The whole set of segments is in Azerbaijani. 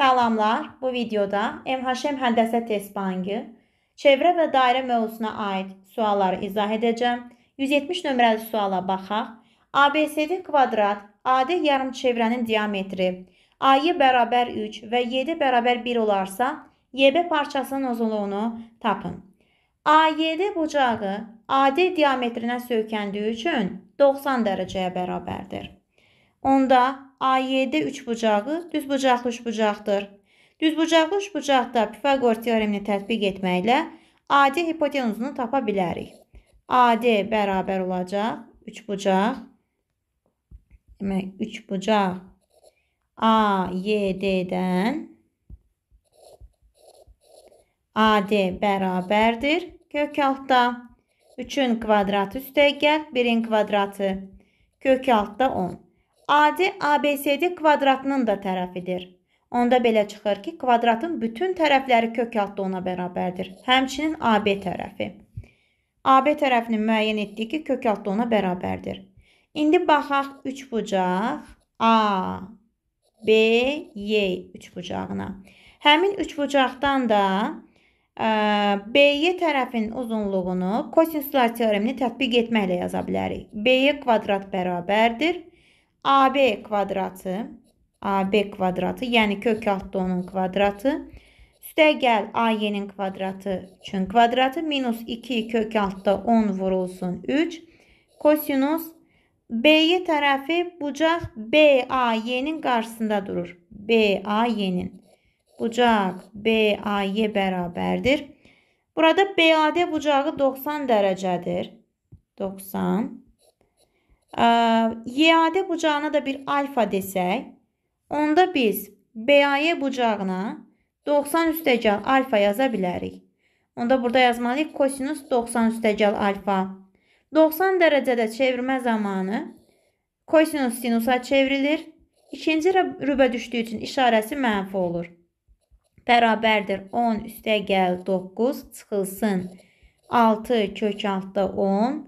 Salamlar, bu videoda MHM Həndəsə Test Bankı çevrə və dairə mövzusuna aid sualları izah edəcəm. 170 nömrəli suala baxaq. ABCD kvadrat adi yarımçevrənin diametri AY bərabər 3 və YD bərabər 1 olarsa, YB parçasının uzunluğunu tapın. AYD bucağı AD diametrinə söykəndiyi üçün 90 dərəcəyə bərabərdir. Onda A7 üçbucağı düzbucaqlı üçbucaqdır. Düzbucaqlı üçbucaqda Pifaqor teoremini tətbiq etməklə AD hipotenuzunu tapa bilərik. AD bərabər olacaq üçbucaq. Demək, üçbucaq AYD-dən AD bərabərdir. Kök altda 3-ün kvadratı üstə gəl, 1-in kvadratı. Kök altda 10 adi ABCD kvadratının da tərəfidir. Onda belə çıxır ki, kvadratın bütün tərəfləri kök altı ona bərabərdir. Həmçinin AB tərəfi. AB tərəfini müəyyən etdik ki, kök altı ona bərabərdir. İndi baxaq 3 bucaq A, B, Y 3 bucağına. Həmin 3 bucaqdan da e, BY tərəfinin uzunluğunu kosinuslar teoremini tətbiq etməklə yaza bilərik. BY kvadrat bərabərdir AB kvadratı AB kvadratı yəni kök altda onun kvadratı üstəgəl AY-nin kvadratı üçün kvadratı minus 2 kök altda 10 vurulsun 3 kosinus BY tərəfi bucaq BAY-nin qarşısında durur. BAY-nin bucaq BAY bərabərdir. Burada BAD bucağı 90 dərəcədir. 90 Y-adə bucağına da bir alfa desək, onda biz B-ayə bucağına 90 üstəgəl alfa yaza bilərik. Onda burada yazmalıyıq kosinus 90 üstəgəl alfa. 90 dərəcədə çevirmə zamanı kosinus sinusa çevrilir. İkinci rübə düşdüyü üçün işarəsi mənfi olur. Bərabərdir 10 üstəgəl 9 çıxılsın 6 kök altda 10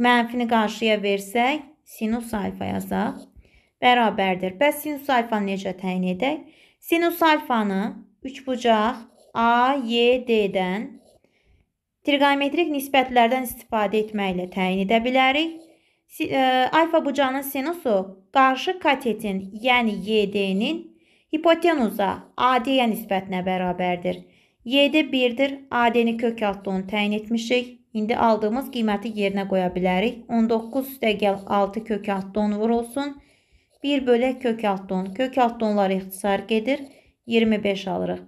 mənfini qarşıya versək, sinus alfa yazaq. Bərabərdir. Bəs sinus alfanı necə təyin edək? Sinus alfanı 3 bucaq AYD-dən triqonometrik nisbətlərdən istifadə etməklə təyin edə bilərik. E, alfa bucağının sinusu qarşı katetin, yəni YD-nin hipotenuza AD-yə nisbətinə bərabərdir. YD 1-dir. AD-ni kök altda onu təyin etmişik. İndi aldığımız qiyməti yerinə qoya bilərik. 19 üstəgəl 6 kök alt don vurulsun. 1 bölək kök alt don. Kök alt donlar ixtisar gedir. 25 alırıq.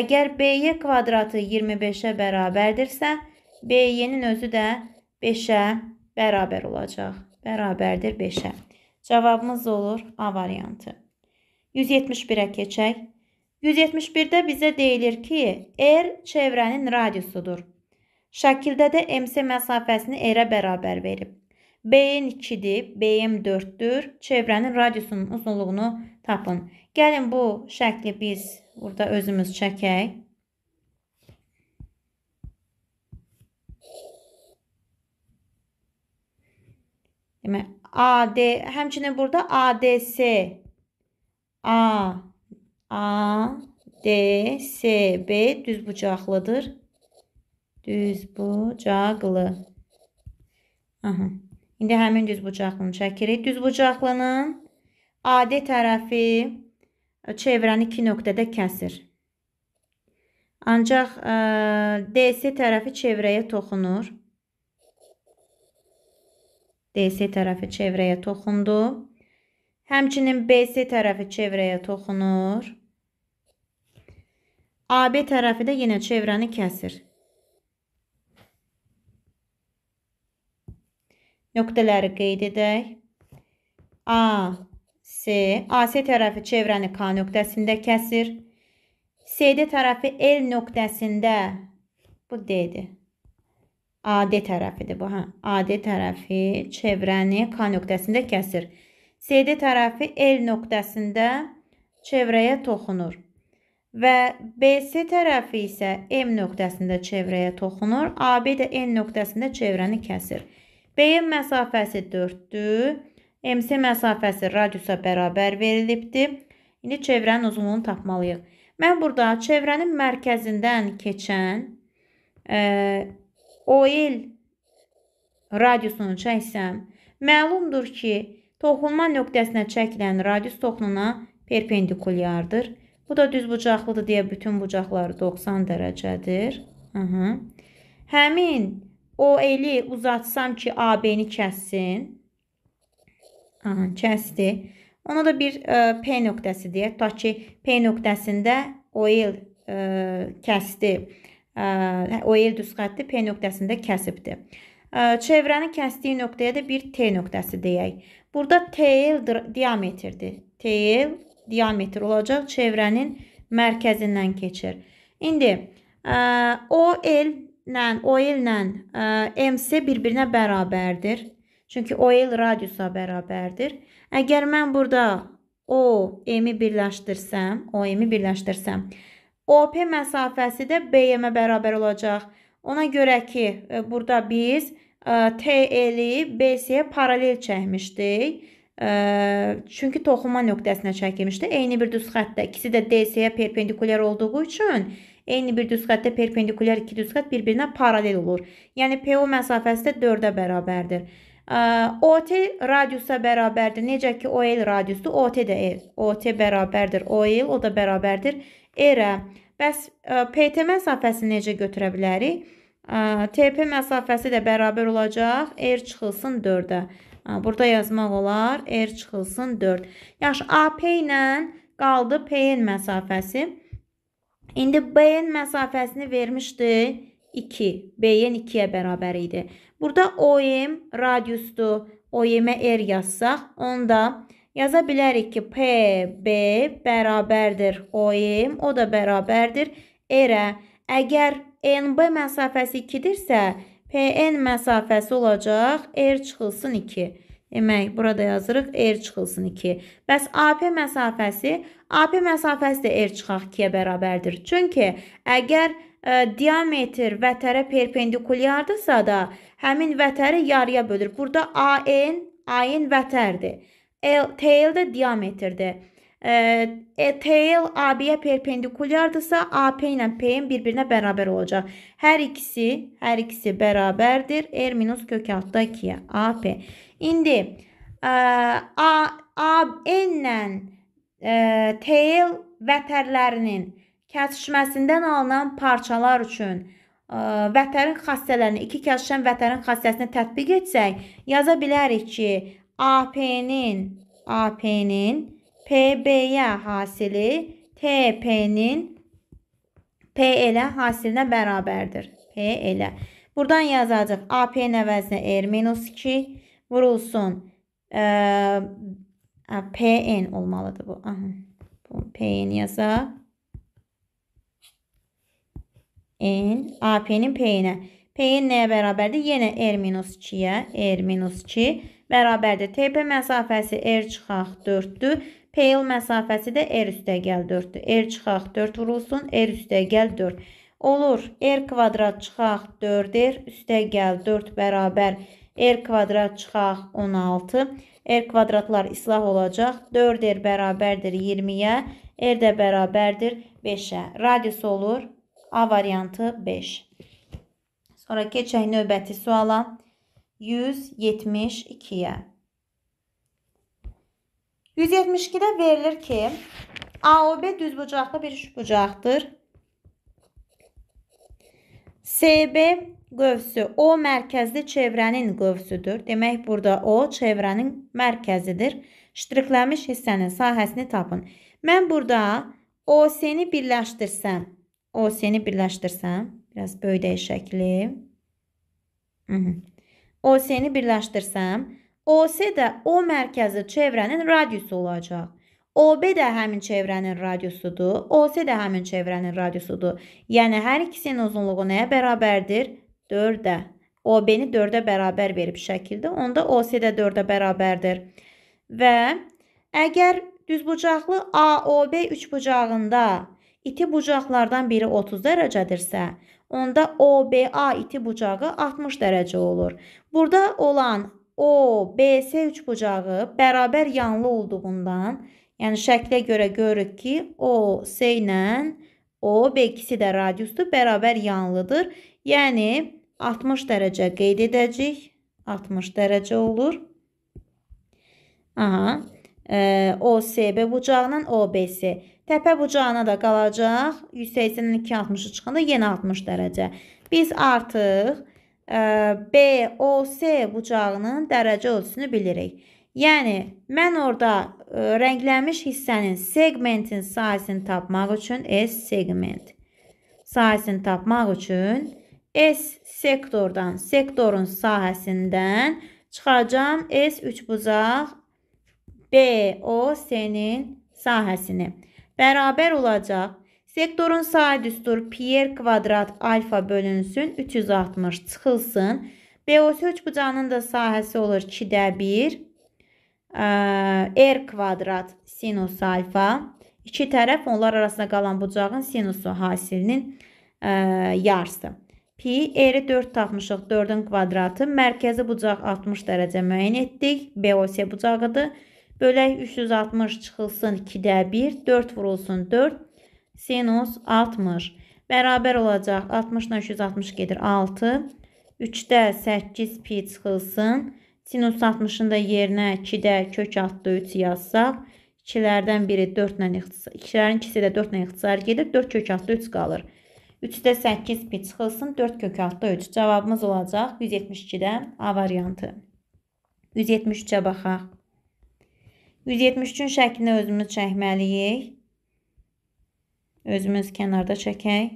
Əgər BY kvadratı 25-ə bərabərdirsə, BY-nin özü də 5-ə bərabər olacaq. Bərabərdir 5-ə. Cavabımız olur A variantı. 171-ə keçək. 171-də bizə deyilir ki, R çevrənin radiusudur. Şəkildə də MC məsafəsini R-ə bərabər verib. BM 2-dir, BM 4-dür. Çevrənin radiusunun uzunluğunu tapın. Gəlin bu şəkli biz burada özümüz çəkək. Demək, AD, həmçinin burada ADS, A, A, D, S, B düz bucaqlıdır. Düz bucaqlı. Aha. İndi həmin düz bucaqlını çəkirik. Düz bucaqlının adi tərəfi e, çevrəni iki nöqtədə kəsir. Ancaq ə, e, DC tərəfi çevrəyə toxunur. DC tərəfi çevrəyə toxundu. Həmçinin BC tərəfi çevrəyə toxunur. AB tərəfi də yenə çevrəni kəsir. nöqtələri qeyd edək. A, S, AC tərəfi çevrəni K nöqtəsində kəsir. CD tərəfi L nöqtəsində, bu D-dir. AD tərəfidir bu, hə. AD tərəfi çevrəni K nöqtəsində kəsir. CD tərəfi L nöqtəsində çevrəyə toxunur. Və BC tərəfi isə M nöqtəsində çevrəyə toxunur. AB də N nöqtəsində çevrəni kəsir. BM məsafəsi 4-dür. MC məsafəsi radiusa bərabər verilibdir. İndi çevrənin uzunluğunu tapmalıyıq. Mən burada çevrənin mərkəzindən keçən e, OL radiusunu çəksəm, məlumdur ki, toxunma nöqtəsinə çəkilən radius toxununa perpendikulyardır. Bu da düz bucaqlıdır deyə bütün bucaqları 90 dərəcədir. Aha. Həmin O eli uzatsam ki AB-ni kəssin. Aha, kəsdi. Ona da bir ə, e, P nöqtəsi deyək. Tutaq ki, P nöqtəsində o el ə, e, kəsdi. E, ə, hə, o el düz xətti P nöqtəsində kəsibdi. Ə, çevrəni kəsdiyi nöqtəyə də bir T nöqtəsi deyək. Burada TL diametrdir. TL diametr olacaq. Çevrənin mərkəzindən keçir. İndi ə, o el ilə OL ilə MC bir-birinə bərabərdir. Çünki OL radiusa bərabərdir. Əgər mən burada O M-i birləşdirsəm, O M-i birləşdirsəm, OP məsafəsi də BM-ə bərabər olacaq. Ona görə ki, burada biz TL-i BC-yə paralel çəkmişdik. Çünki toxunma nöqtəsinə çəkilmişdi. Eyni bir düz xəttdə ikisi də DC-yə perpendikulyar olduğu üçün Eyni bir düzxətdə perpendikulyar iki düzxət bir-birinə paralel olur. Yəni PO məsafəsi də 4-ə bərabərdir. OT radiusa bərabərdir. Necə ki OL radiusdur, OT də E. OT bərabərdir OL, o da bərabərdir R-ə. Bəs PT məsafəsini necə götürə bilərik? TP məsafəsi də bərabər olacaq R çıxılsın 4-ə. Burada yazmaq olar R çıxılsın 4. Yaxşı, AP ilə qaldı PN məsafəsi. İndi B-nin məsafəsini vermişdi 2. B-nin 2-yə bərabər idi. Burada OM radiusdur. OM-ə R yazsaq, onda yaza bilərik ki, PB bərabərdir OM, o da bərabərdir R-ə. Əgər NB məsafəsi 2-dirsə, PN məsafəsi olacaq R çıxılsın 2. Demək, burada yazırıq R çıxılsın 2. Bəs AP məsafəsi, AP məsafəsi də R çıxaq 2-yə bərabərdir. Çünki əgər ə, e, diametr vətərə perpendikulyardırsa da, həmin vətəri yarıya bölür. Burada AN, AN vətərdir. L, TL də diametrdir. E, e TL AB-yə perpendikulyardırsa, AP ilə P-nin bir-birinə bərabər olacaq. Hər ikisi, hər ikisi bərabərdir. R minus kök altda 2-yə. AP. İndi ə, a, a n-lə tel vətərlərinin kəsişməsindən alınan parçalar üçün ə, vətərin xassələrini, iki kəsişən vətərin xassəsini tətbiq etsək, yaza bilərik ki, AP-nin AP-nin PB-yə hasili TP-nin P elə hasilinə bərabərdir. P elə. Buradan yazacaq AP-nin əvəzinə R-2, vurulsun. E, PN olmalıdır bu. Aha. Bu PN yazaq. N AP-nin P-nə. P-nin nəyə bərabərdir? Yenə R-2-yə. R-2 bərabərdir. TP məsafəsi R çıxaq 4-dür. PL məsafəsi də R üstə gəl 4-dür. R çıxaq 4 vurulsun. R üstə gəl 4. Olur. R kvadrat çıxaq 4. R üstə gəl 4 bərabər 4. R kvadrat çıxaq 16. R kvadratlar islah olacaq. 4R bərabərdir 20-yə. R də bərabərdir 5-ə. Radius olur A variantı 5. Sonra keçək növbəti suala. 172-yə. 172-də verilir ki, AOB düzbucaqlı bir üçbucaqdır. SB qövsü. O mərkəzli çevrənin qövsüdür. Demək burada o çevrənin mərkəzidir. Ştrixləmiş hissənin sahəsini tapın. Mən burada OC-ni birləşdirsəm, OC-ni birləşdirsəm, biraz böyüdək şəkli. Mhm. OC-ni birləşdirsəm, OC də o mərkəzli çevrənin radiusu olacaq. OB də həmin çevrənin radiusudur, OC də həmin çevrənin radiusudur. Yəni hər ikisinin uzunluğu nəyə bərabərdir? 4-ə. OB-ni 4-ə bərabər verib şəkildə. Onda OC də 4-ə bərabərdir. Və əgər düzbucaqlı AOB üçbucağında iti bucaqlardan biri 30 dərəcədirsə, onda OBA iti bucağı 60 dərəcə olur. Burada olan OBS üçbucağı bərabər yanlı olduğundan, yəni şəklə görə görürük ki, OC ilə OB ikisi də radiusdur, bərabər yanlıdır. Yəni 60 dərəcə qeyd edəcəyik. 60 dərəcə olur. Aha. E, OCB bucağının OBC. Təpə bucağına da qalacaq. 180-dən 260-ı çıxanda yenə 60 dərəcə. Biz artıq e, BOC bucağının dərəcə ölçüsünü bilirik. Yəni, mən orada e, rənglənmiş hissənin segmentin sayəsini tapmaq üçün S segment sayəsini tapmaq üçün S sektordan, sektorun sahəsindən çıxacam S üç bucaq BOS-nin sahəsini. Bərabər olacaq. Sektorun sayı düstur Pier kvadrat alfa bölünsün 360 çıxılsın. BOS 3 bucağının da sahəsi olur 2-də 1. R kvadrat sinus alfa. İki tərəf onlar arasında qalan bucağın sinusu hasilinin yarısı. Pi eri 4 taxmışıq 4-ün kvadratı. Mərkəzi bucaq 60 dərəcə müəyyən etdik. BOC bucağıdır. Bölək 360 çıxılsın 2-də 1. 4 vurulsun 4. Sinus 60. Bərabər olacaq 60 ilə 360 gedir 6. 3-də 8 pi çıxılsın. Sinus 60-ın da yerinə 2-də kök altı 3 yazsaq. 2-lərdən biri 4 ilə ixtisar, 2-lərin ikisi də 4 ilə ixtisar gedir. 4 kök altı 3 qalır. 3-də 8 pi çıxılsın. 4 kök altda 3. Cavabımız olacaq 172-dən A variantı. 173-ə baxaq. 173-ün şəklini özümüz çəkməliyik. Özümüz kənarda çəkək.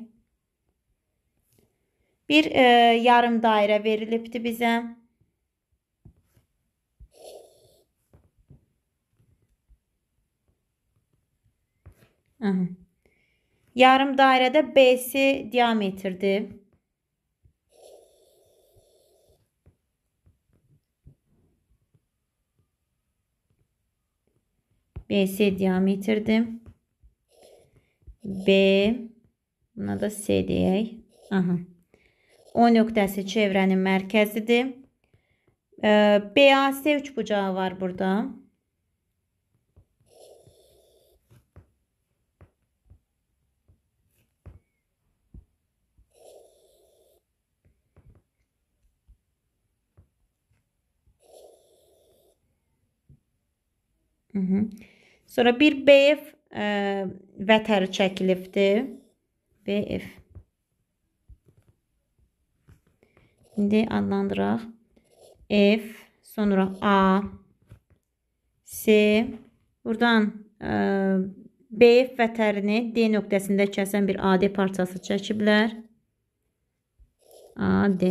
Bir e, yarım dairə verilibdi bizə. Aha. Yarım dairede B'si diametrdi. BC diametrdi. B buna da S deyək. Aha. O nöqtəsi çevrənin mərkəzidir. BAS üç bucağı var burada. Hı -hı. Sonra bir BF ə, vətəri çəkilibdir. BF. İndi adlandıraq. F, sonra A, C. Buradan ə, e, BF vətərini D nöqtəsində kəsən bir AD parçası çəkiblər. AD.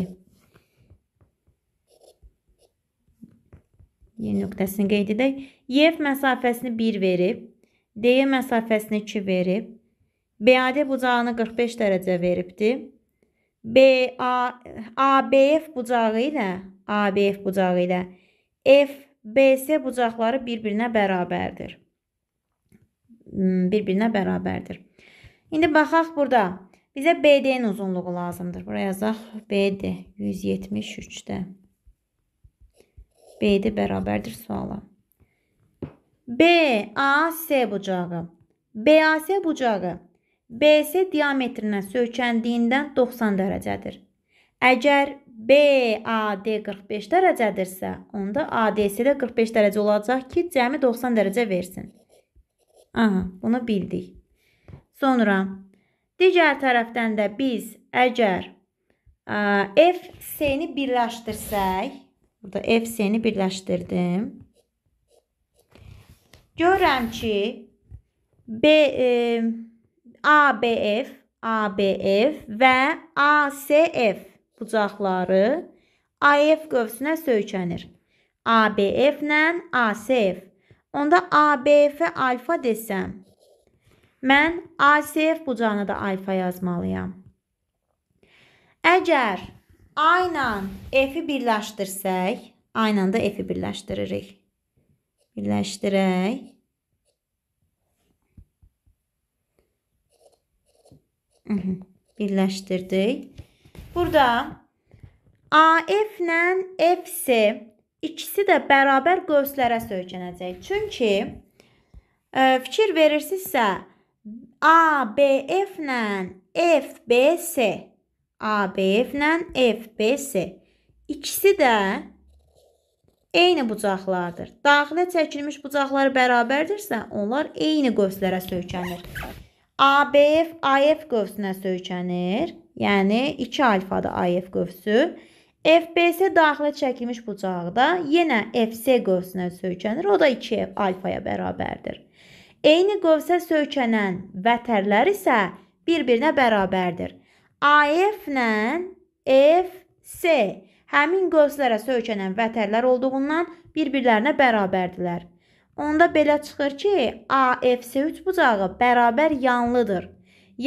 Y nöqtəsini qeyd edək. YF məsafəsini 1 verib, DY məsafəsini 2 verib, BAD bucağını 45 dərəcə veribdir. BA ABF bucağı ilə ABF bucağı ilə FBC bucaqları bir-birinə bərabərdir. Hmm, bir-birinə bərabərdir. İndi baxaq burada. Bizə BD-nin uzunluğu lazımdır. Bura yazaq BD 173-də. BD bərabərdir suala. BAS bucağı. BAS bucağı BS diametrinə söykəndiyindən 90 dərəcədir. Əgər BAD 45 dərəcədirsə, onda ADS də 45 dərəcə olacaq ki, cəmi 90 dərəcə versin. Aha, bunu bildik. Sonra digər tərəfdən də biz əgər e, FS-ni birləşdirsək, burada FS-ni birləşdirdim. Görürəm ki, B e, ABF, ABF və ACF bucaqları AF qövsünə söykənir. ABF ilə ACF. Onda ABF alfa desəm, mən ACF bucağına da alfa yazmalıyam. Əgər A ilə F-i birləşdirsək, aynı anda F-i birləşdiririk birləşdirək. Birləşdirdik. Burada AF ilə FC ikisi də bərabər qövslərə söykənəcək. Çünki e, fikir verirsinizsə ABF ilə FBC ABF ilə FBC ikisi də eyni bucaqlardır. Daxilə çəkilmiş bucaqları bərabərdirsə, onlar eyni qövslərə söykənir. ABF AF qövsünə söykənir. Yəni 2 alfada AF qövsü. FBS daxilə çəkilmiş bucaqda yenə FC qövsünə söykənir. O da 2 alfaya bərabərdir. Eyni qövsə söykənən vətərlər isə bir-birinə bərabərdir. AF-lə FC həmin qövslərə söykənən vətərlər olduğundan bir-birlərinə bərabərdilər. Onda belə çıxır ki, AFS3 bucağı bərabər yanlıdır.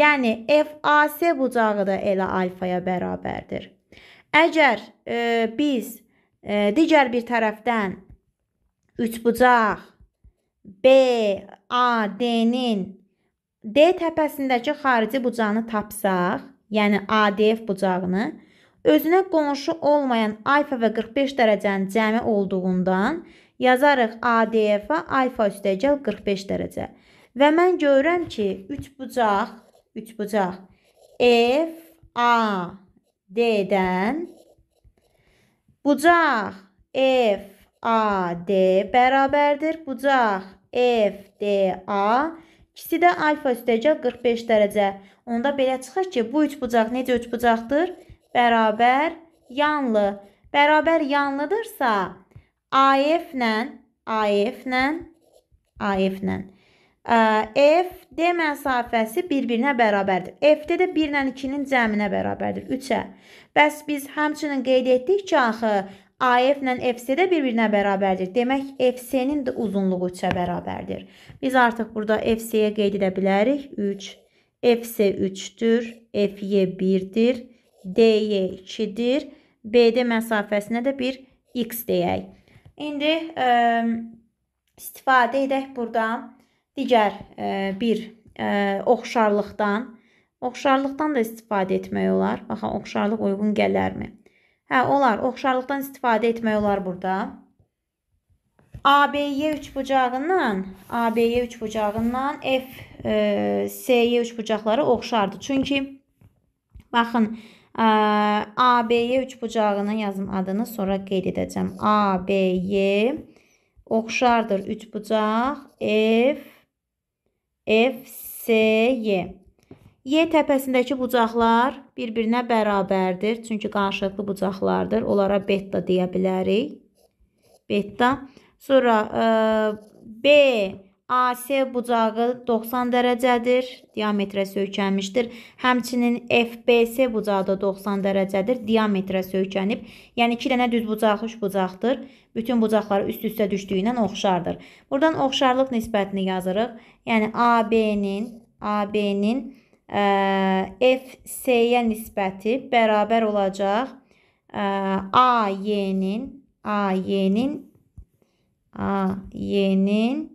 Yəni FAS bucağı da elə alfaya bərabərdir. Əgər e, biz e, digər bir tərəfdən üçbucaq BAD-nin D təpəsindəki xarici bucağını tapsaq, yəni ADF bucağını, Özünə qonşu olmayan alfa və 45 dərəcənin cəmi olduğundan yazarıq ADF-ə alfa üstəgəl 45 dərəcə. Və mən görürəm ki, 3 bucaq, 3 bucaq F, A, D-dən bucaq F, A, D bərabərdir. Bucaq F, D, A İkisi də alfa üstəgəl 45 dərəcə. Onda belə çıxır ki, bu üç bucaq necə üç bucaqdır? bərabər yanlı. Bərabər yanlıdırsa AF-lə, AF-lə, AF-lə. F D məsafəsi bir-birinə bərabərdir. F-də də 1 ilə 2-nin cəminə bərabərdir, 3-ə. Bəs biz həmçinin qeyd etdik ki, axı AF ilə FC də bir-birinə bərabərdir. Demək, FC-nin də uzunluğu 3-ə bərabərdir. Biz artıq burada FC-yə qeyd edə bilərik. 3, FC 3-dür, FY 1-dir. DY 2-dir. BD məsafəsinə də bir x deyək. İndi ə, e, istifadə edək burdan digər ə, e, bir ə, e, oxşarlıqdan. Oxşarlıqdan da istifadə etmək olar. Baxın, oxşarlıq uyğun gələrmi? Hə, olar. Oxşarlıqdan istifadə etmək olar burada. ABY üçbucağından, ABY üçbucağından F, e, SY üçbucaqları oxşardır. Çünki baxın, AB-yə üç bucağını yazım adını, sonra qeyd edəcəm. AB-yə oxşardır üç bucaq F FSY. Y təpəsindəki bucaqlar bir-birinə bərabərdir. Çünki qarşılıqlı bucaqlardır. Onlara beta deyə bilərik. Beta. Sonra e, B AC bucağı 90 dərəcədir, diametrə söykənmişdir. Həmçinin FBC bucağı da 90 dərəcədir, diametrə söykənib. Yəni 2 dənə düz bucaq, 3 bucaqdır. Bütün bucaqlar üst-üstə düşdüyündən oxşardır. Buradan oxşarlıq nisbətini yazırıq. Yəni AB-nin AB-nin e, FC-yə nisbəti bərabər olacaq e, AY-nin AY-nin AY-nin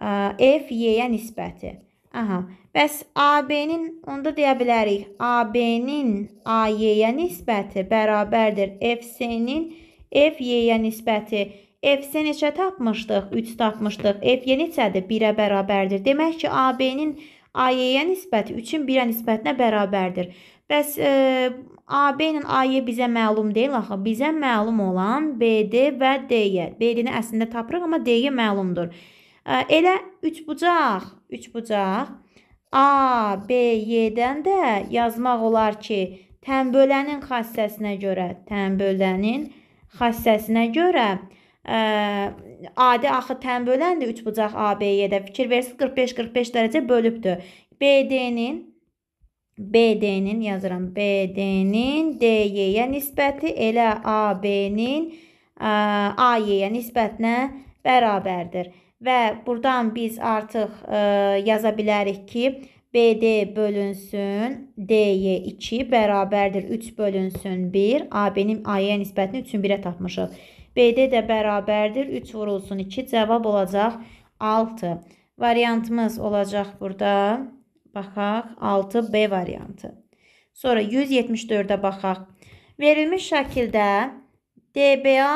E Y-yə nisbəti. Aha. Bəs AB-nin onda deyə bilərik. AB-nin AY-yə nisbəti bərabərdir FC-nin FY-yə nisbəti. FC neçə tapmışdıq? 3 tapmışdıq. FY neçədir? 1-ə bərabərdir. Demək ki, AB-nin AY-yə nisbəti 3-ün 1-ə nisbətinə bərabərdir. Bəs e, AB ilə AY bizə məlum deyil axı. Bizə məlum olan BD və DY. BD-ni əslində tapırıq, amma DY məlumdur. Elə üçbucaq, üçbucaq A, B, Y-dən də yazmaq olar ki, tənbölənin xassəsinə görə, tənbölənin xassəsinə görə ə, e, adi axı tənböləndir üçbucaq AB-yə fikir versiniz 45-45 dərəcə bölübdür. BD-nin BD-nin yazıram BD-nin DY-yə nisbəti elə AB-nin e, AY-yə nisbətinə bərabərdir. Və buradan biz artıq e, yaza bilərik ki, BD bölünsün DY 2 e bərabərdir 3 bölünsün 1. AB-nin AY-yə e nisbətini 3-ün 1-ə tapmışıq. BD də bərabərdir 3 vurulsun 2. Cavab olacaq 6. Variantımız olacaq burada. Baxaq 6B variantı. Sonra 174-ə baxaq. Verilmiş şəkildə DBA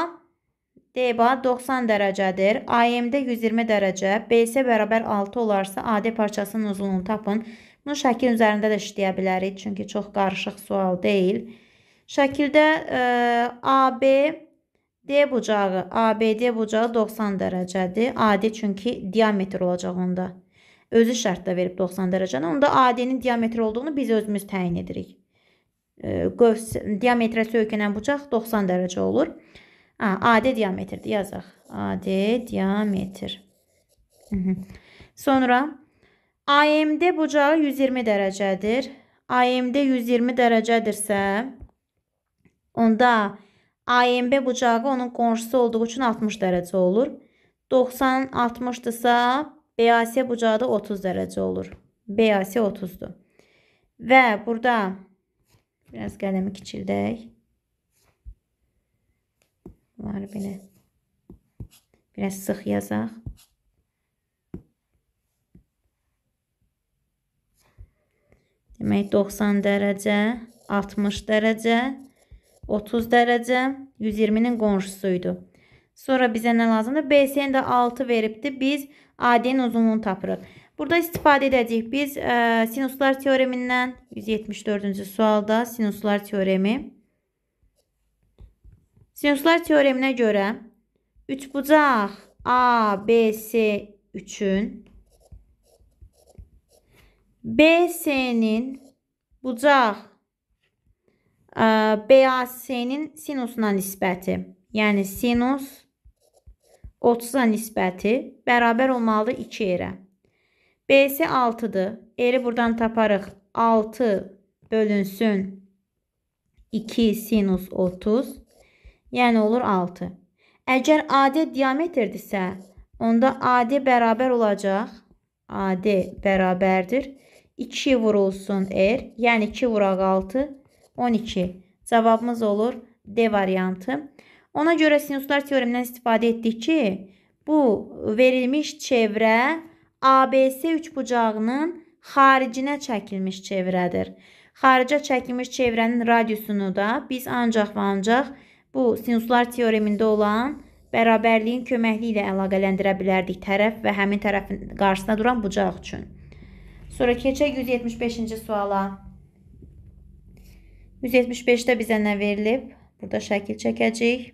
DBA 90 dərəcədir. AMD 120 dərəcə. BS bərabər 6 olarsa AD parçasının uzunluğunu tapın. Bunu şəkil üzərində də işləyə bilərik. Çünki çox qarışıq sual deyil. Şəkildə e, AB D bucağı, ABD bucağı 90 dərəcədir. AD çünki diametr olacaq onda. Özü şərtdə verib 90 dərəcəni. Onda AD-nin diametr olduğunu biz özümüz təyin edirik. E, qövs, diametrə söykənən bucaq 90 dərəcə olur. A, AD diametrdir. Yazaq. AD diametr. Hı -hı. Sonra AMD bucağı 120 dərəcədir. AMD 120 dərəcədirsə, onda AMB bucağı onun qonşusu olduğu üçün 60 dərəcə olur. 90 60-dırsa, BAS bucağı da 30 dərəcə olur. BAS 30-dur. Və burada biraz qələmi kiçildək. Bunları belə biraz sıx yazaq. Demək 90 dərəcə, 60 dərəcə, 30 dərəcə 120-nin qonşusu idi. Sonra bizə nə lazımdır? BC-ni də 6 veribdi. Biz AD-nin uzunluğunu tapırıq. Burada istifadə edəcəyik. Biz ə, e, sinuslar teoremindən 174-cü sualda sinuslar teoremi Sinuslar teoreminə görə üçbucaq ABC3-ün BC-nin bucaq e, BAC-nin sinusuna nisbəti, yəni sinus 30-a nisbəti bərabər olmalıdır 2 erə. BC 6-dır. Eri buradan taparıq. 6 bölünsün 2 sinus 30 yəni olur 6. Əgər AD diametrdirsə, onda AD bərabər olacaq. AD bərabərdir. 2 vurulsun R, yəni 2 vuraq 6, 12. Cavabımız olur D variantı. Ona görə sinuslar teoremindən istifadə etdik ki, bu verilmiş çevrə ABC üçbucağının xaricinə çəkilmiş çevrədir. Xaricə çəkilmiş çevrənin radiusunu da biz ancaq və ancaq Bu sinuslar teoremində olan bərabərliyin köməkliyi ilə əlaqələndirə bilərdik tərəf və həmin tərəfin qarşısına duran bucaq üçün. Sonra keçək 175-ci suala. 175-də bizə nə verilib? Burada şəkil çəkəcəyik.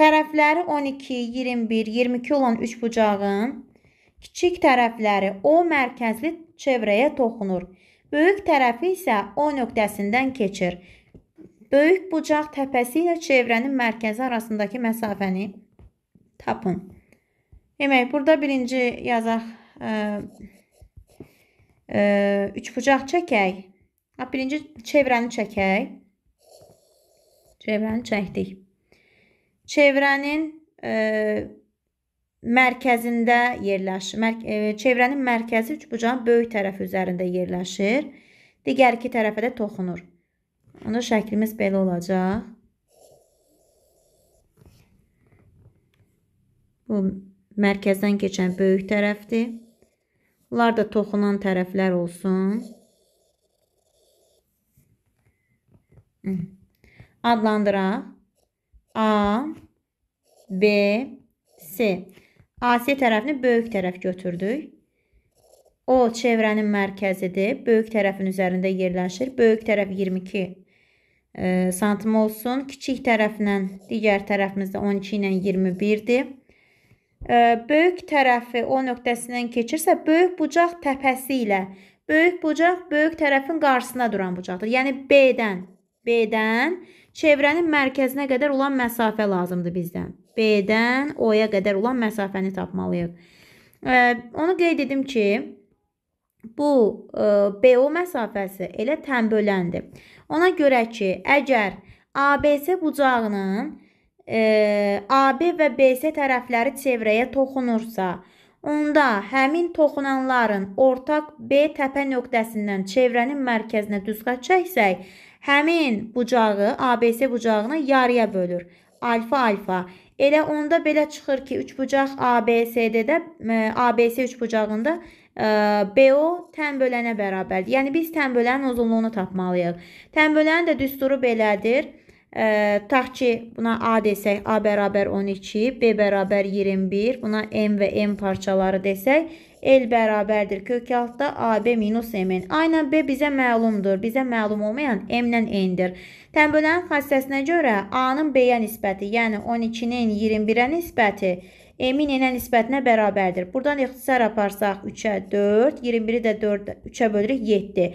Tərəfləri 12, 21, 22 olan 3 bucağın kiçik tərəfləri O mərkəzli çevrəyə toxunur. Böyük tərəfi isə O nöqtəsindən keçir. Böyük bucaq təpəsi ilə çevrənin mərkəzi arasındakı məsafəni tapın. Demək, burada birinci yazaq ə, e, ə, e, üç bucaq çəkək. Birinci çevrəni çəkək. Çevrəni çəkdik. Çevrənin ə, e, mərkəzində yerləşir. Mər ə, çevrənin mərkəzi üç bucağın böyük tərəfi üzərində yerləşir. Digər iki tərəfə də toxunur. Onda şəklimiz belə olacaq. Bu mərkəzdən keçən böyük tərəfdir. Bunlar da toxunan tərəflər olsun. Adlandıraq. A, B, C. AC tərəfini böyük tərəf götürdük. O çevrənin mərkəzidir. Böyük tərəfin üzərində yerləşir. Böyük tərəf 22 santm olsun. Kiçik tərəfdən digər tərəfimizdə 12 ilə 21-dir. Böyük tərəfi O nöqtəsindən keçirsə, böyük bucaq təpəsi ilə böyük bucaq böyük tərəfin qarşısına duran bucaqdır. Yəni B-dən, B-dən çevrənin mərkəzinə qədər olan məsafə lazımdır bizdən. B-dən O-ya qədər olan məsafəni tapmalıyıq. Onu qeyd edim ki, bu BO məsafəsi elə tənböləndir. Ona görə ki, əgər ABC bucağının e, AB və BC tərəfləri çevrəyə toxunursa, onda həmin toxunanların ortaq B təpə nöqtəsindən çevrənin mərkəzinə düzqat çəksək, həmin bucağı ABC bucağını yarıya bölür. Alfa alfa. Elə onda belə çıxır ki, üçbucaq ABCD-də e, ABC üçbucağında BO tən bölənə bərabərdir. Yəni, biz tən bölənin uzunluğunu tapmalıyıq. Tən bölənin də düsturu belədir. Tax ki, buna A desək, A bərabər 12, B bərabər 21, buna M və M parçaları desək, El bərabərdir kök altda AB minus MN. Aynən B bizə məlumdur. Bizə məlum olmayan M-lə N-dir. Tənbölən xassəsinə görə A-nın B-yə nisbəti, yəni 12-nin 21-ə nisbəti M-in N-ə nisbətinə bərabərdir. Buradan ixtisar aparsaq 3-ə 4, 21-i də 4, 3-ə bölürük 7.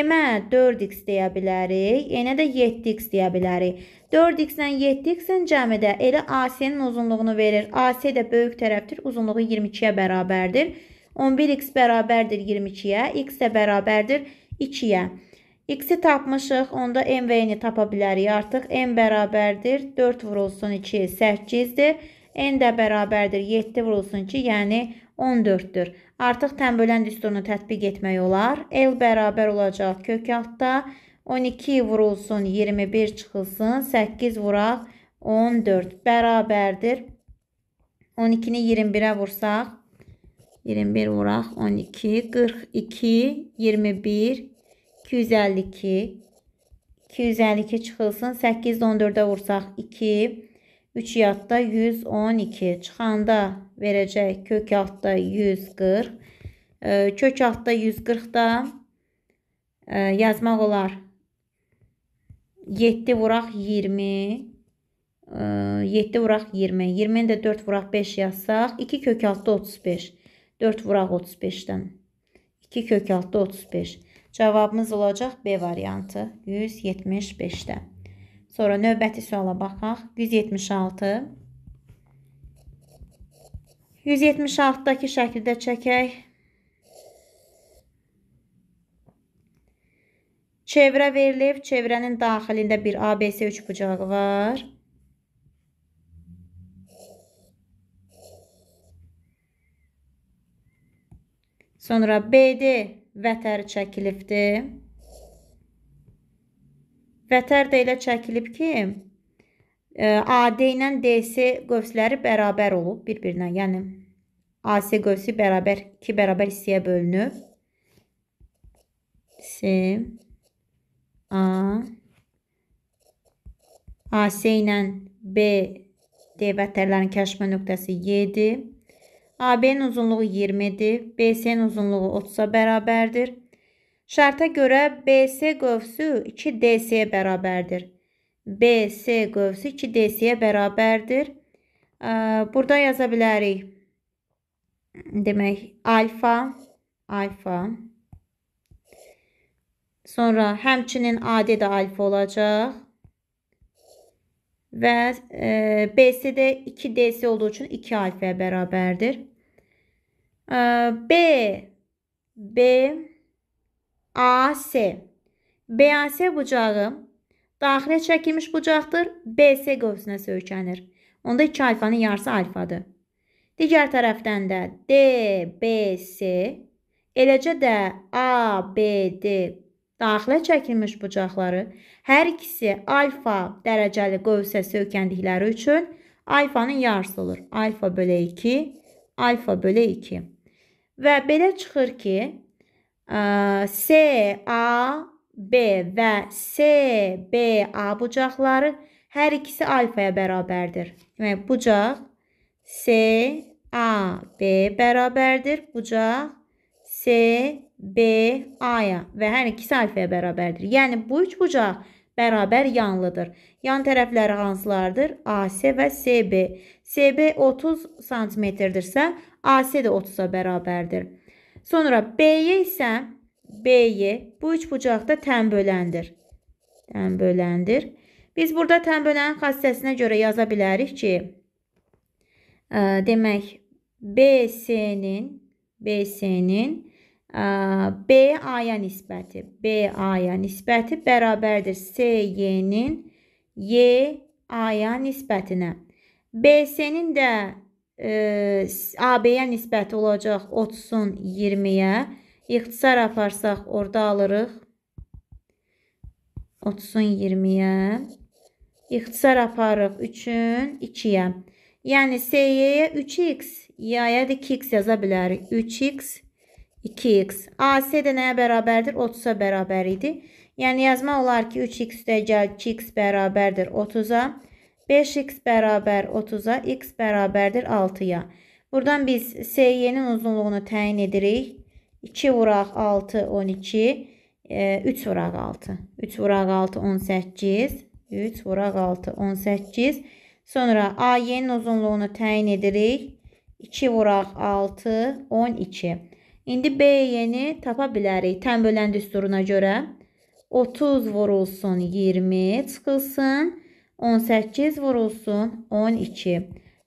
M-ə 4x deyə bilərik, N-ə də 7x deyə bilərik. 4x ilə 7x-in cəmi də elə AC-nin uzunluğunu verir. AC də böyük tərəfdir, uzunluğu 22-yə bərabərdir. 11x bərabərdir 22-yə. X də bərabərdir 2-yə. X-i tapmışıq. Onda M və N-i tapa bilərik artıq. M bərabərdir 4 vurulsun 2, 8-dir. N də bərabərdir 7 vurulsun 2, yəni 14-dür. Artıq tənbölən düsturunu tətbiq etmək olar. L bərabər olacaq kök altda. 12 vurulsun 21 çıxılsın. 8 vuraq 14 bərabərdir. 12-ni 21-ə vursaq 21 vuraq 12 42 21 252 252 çıxılsın 8 14-də vursaq 2 3 yadda 112 çıxanda verəcək kök altda 140 kök altda 140-da yazmaq olar 7 vuraq 20 7 vuraq 20 20-ni də 4 vuraq 5 yazsaq 2 kök altda 35 4 vuraq 35-dən. 2 kök altda 35. Cavabımız olacaq B variantı 175-də. Sonra növbəti suala baxaq. 176. 176-dakı şəkildə çəkək. Çevrə verilib. Çevrənin daxilində bir ABC üçbucağı var. Sonra BD vətər çəkilibdir. Vətər də elə çəkilib ki, e, AD ilə DC qövsləri bərabər olub bir-birinə. Yəni AC qövsi bərabər 2 bərabər hissəyə bölünüb. S A AC ilə B D vətərlərin kəşmə nöqtəsi 7 AB-nin uzunluğu 20-dir. BC-nin uzunluğu 30-a bərabərdir. Şərtə görə BC qövsü 2DC-yə bərabərdir. BC qövsü 2DC-yə bərabərdir. Burada yaza bilərik. Demək, alfa, alfa. Sonra həmçinin AD də alfa olacaq. Və e, BC də 2DC olduğu üçün 2 alfaya bərabərdir. E, B B AS BAS bucağı daxilə çəkilmiş bucaqdır. BC qövsünə söykənir. Onda 2 alfanın yarısı alfadır. Digər tərəfdən də DBC eləcə də ABD daxilə çəkilmiş bucaqları hər ikisi alfa dərəcəli qövsə söykəndikləri üçün alfanın yarısı olur. Alfa bölə 2, alfa bölə 2. Və belə çıxır ki, S, A, B və S, B, A bucaqları hər ikisi alfaya bərabərdir. Demək, bucaq S, A, B bərabərdir. Bucaq S, B, A'ya və hər ikisi alfaya bərabərdir. Yəni bu üç bucaq bərabər yanlıdır. Yan tərəfləri hansılardır? AC və SB. SB 30 sm-dirsə, AC də 30-a bərabərdir. Sonra B-yə isə B-yə bu üç bucaqda tən böləndir. Tən böləndir. Biz burada tən bölənin xassəsinə görə yaza bilərik ki, ə, e, demək BC-nin BC-nin B-A-ya nisbəti, B-A-ya nisbəti bərabərdir C-Y-nin Y-A-ya nisbətinə. B-C-nin də e, AB-yə nisbəti olacaq 30-un 20-yə. İxtisar aparsaq orada alırıq 30-un 20-yə. İxtisar aparırıq 3-ün 2-yə. Yəni C-yə 3x, Y-yə də 2x yaza bilərik. 3x 2x. AS də nəyə bərabərdir? 30-a bərabər idi. Yəni yazmaq olar ki, 3x üstəgəl 2x bərabərdir 30-a. 5x bərabər 30-a, x bərabərdir 6-ya. Buradan biz SY-nin uzunluğunu təyin edirik. 2 vuraq 6, 12. 3 vuraq 6. 3 vuraq 6, 18. 3 vuraq 6, 18. Sonra AY-nin uzunluğunu təyin edirik. 2 vuraq 6, 12. İndi B-yeni tapa bilərik. Tən bölən düsturuna görə 30 vurulsun 20 çıxılsın. 18 vurulsun 12.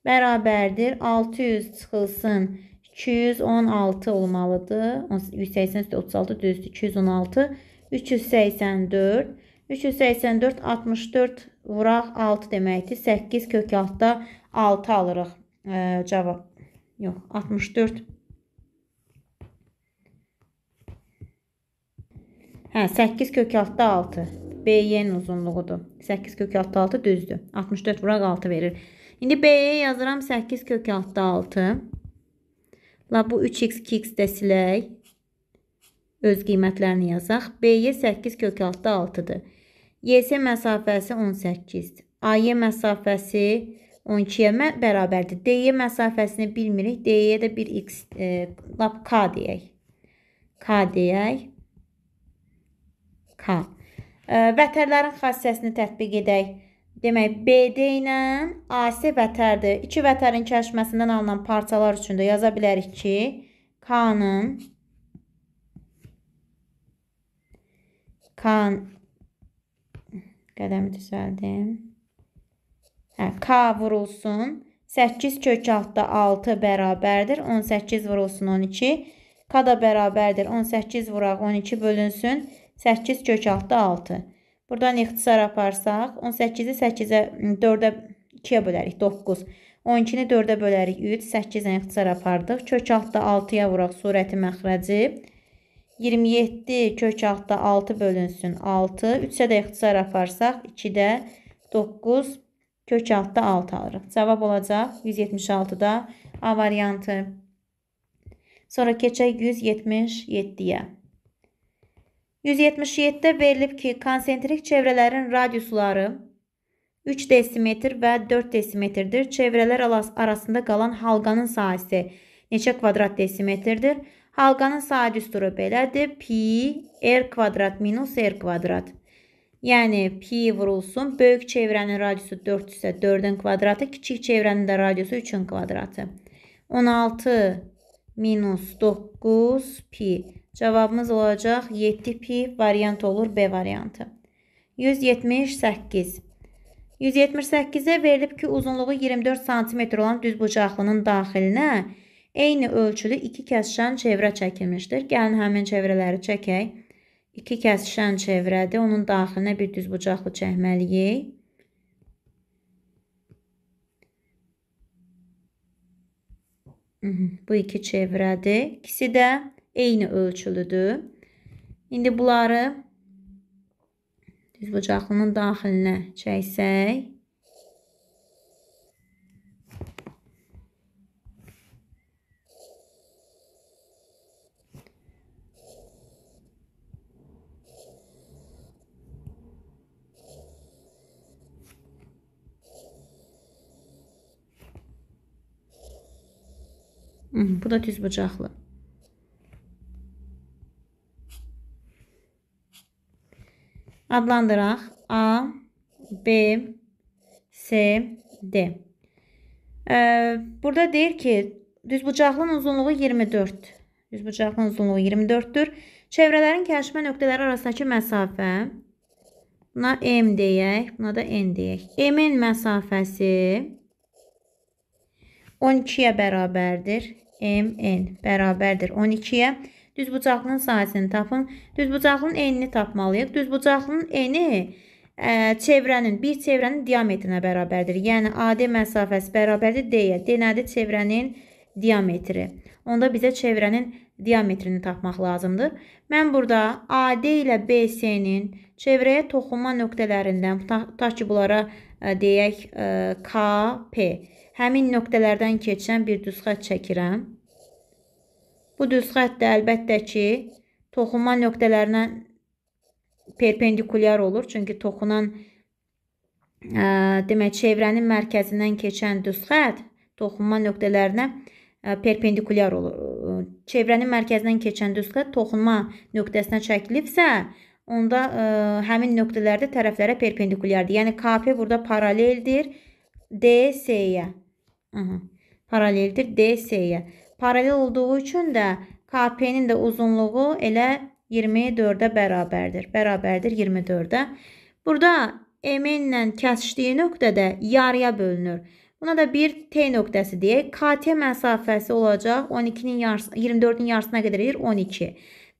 Bərabərdir 600 çıxılsın 216 olmalıdır. 180 üstə 36 düzdür. 216 384 384 64 vuraq 6 deməkdir. 8 kök altda 6 alırıq. E, cavab. Yox, 64 Hə, 8 kök 6 6. BY-nin uzunluğudur. 8 kök 6 6 düzdür. 64 vuraq 6 verir. İndi BY-yə yazıram 8 kök 6 6. La bu 3x 2x də silək. Öz qiymətlərini yazaq. BY 8 kök 6 6-dır. YS məsafəsi 18-dir. AY məsafəsi 12-yə bərabərdir. DY məsafəsini bilmirik. DY-yə də 1x e, lap K deyək. K deyək. K. Hə. Vətərlərin xassəsini tətbiq edək. Demək, BD ilə AC vətərdir. İki vətərin kəşməsindən alınan parçalar üçün də yaza bilərik ki, K-nın K-nın qədəmi düzəldim. Hə, K vurulsun. 8 kök altda 6 bərabərdir. 18 vurulsun 12. K da bərabərdir. 18 vuraq 12 bölünsün. 8 kök 6 6. Buradan ixtisar aparsaq 18-i 8-ə 4-ə 2-yə bölərik 9. 12-ni 4-ə bölərik 3, 8-lə ixtisar apardıq. Kök 6-da 6-ya vuraq surəti məxrəci. 27 kök 6-da 6 bölünsün 6. 3-ə də ixtisar aparsaq 2-də 9 kök 6-da 6 alırıq. Cavab olacaq 176-da A variantı. Sonra keçək 177-yə. 177-də verilib ki, konsentrik çevrələrin radiusları 3 desimetr və 4 desimetrdir. Çevrələr arasında qalan halqanın sahəsi neçə kvadrat desimetrdir? Halqanın sahə düsturu belədir. Pi r kvadrat minus r kvadrat. Yəni pi vurulsun. Böyük çevrənin radiusu 4 isə 4-ün kvadratı, kiçik çevrənin də radiusu 3-ün kvadratı. 16 minus 9 pi. Cavabımız olacaq 7 pi variant olur B variantı. 178. 178-ə verilib ki, uzunluğu 24 sm olan düzbucaqlının daxilinə eyni ölçülü 2 kəsişən çevrə çəkilmişdir. Gəlin həmin çevrələri çəkək. 2 kəsişən çevrədir. Onun daxilinə bir düzbucaqlı çəkməliyik. Mhm, bu iki çevrədir. İkisi də eyni ölçülüdür. İndi bunları düz bucaqlının daxilinə çəksək. Bu da düz bucaqlı. adlandıraq. A, B, C, D. Burada deyir ki, düzbucaqlının uzunluğu 24. Düzbucaqlının uzunluğu 24-dür. Çevrələrin kərşmə nöqtələri arasındakı məsafə. Buna M deyək, buna da N deyək. M-in məsafəsi 12-yə bərabərdir. M-N bərabərdir 12-yə. Düzbucaqlının sahəsini tapın. Düzbucaqlının enini tapmalıyıq. Düzbucaqlının eni ə, e, çevrənin, bir çevrənin diametrinə bərabərdir. Yəni AD məsafəsi bərabərdir D-yə. D nədir? Çevrənin diametri. Onda bizə çevrənin diametrini tapmaq lazımdır. Mən burada AD ilə BC-nin çevrəyə toxunma nöqtələrindən, tutaq ki, bunlara ə, e, deyək ə, e, KP, həmin nöqtələrdən keçən bir düzxət çəkirəm. Bu düz xətt də əlbəttə ki, toxunma nöqtələrinə perpendikulyar olur. Çünki toxunan ə, e, demək çevrənin mərkəzindən keçən düz xətt toxunma nöqtələrinə e, perpendikulyar olur. E, çevrənin mərkəzindən keçən düz xətt toxunma nöqtəsinə çəkilibsə, onda ə, həmin nöqtələrdə tərəflərə perpendikulyardır. Yəni KP burada paraleldir DSY-yə. Paraleldir DSY-yə. Paralel olduğu üçün də KP-nin də uzunluğu elə 24-ə bərabərdir. Bərabərdir 24-ə. Burada M-in ilə kəsişdiyi nöqtədə yarıya bölünür. Buna da bir T nöqtəsi deyək. KT məsafəsi olacaq 12-nin yarısı 24-ün yarısına qədər edir 12.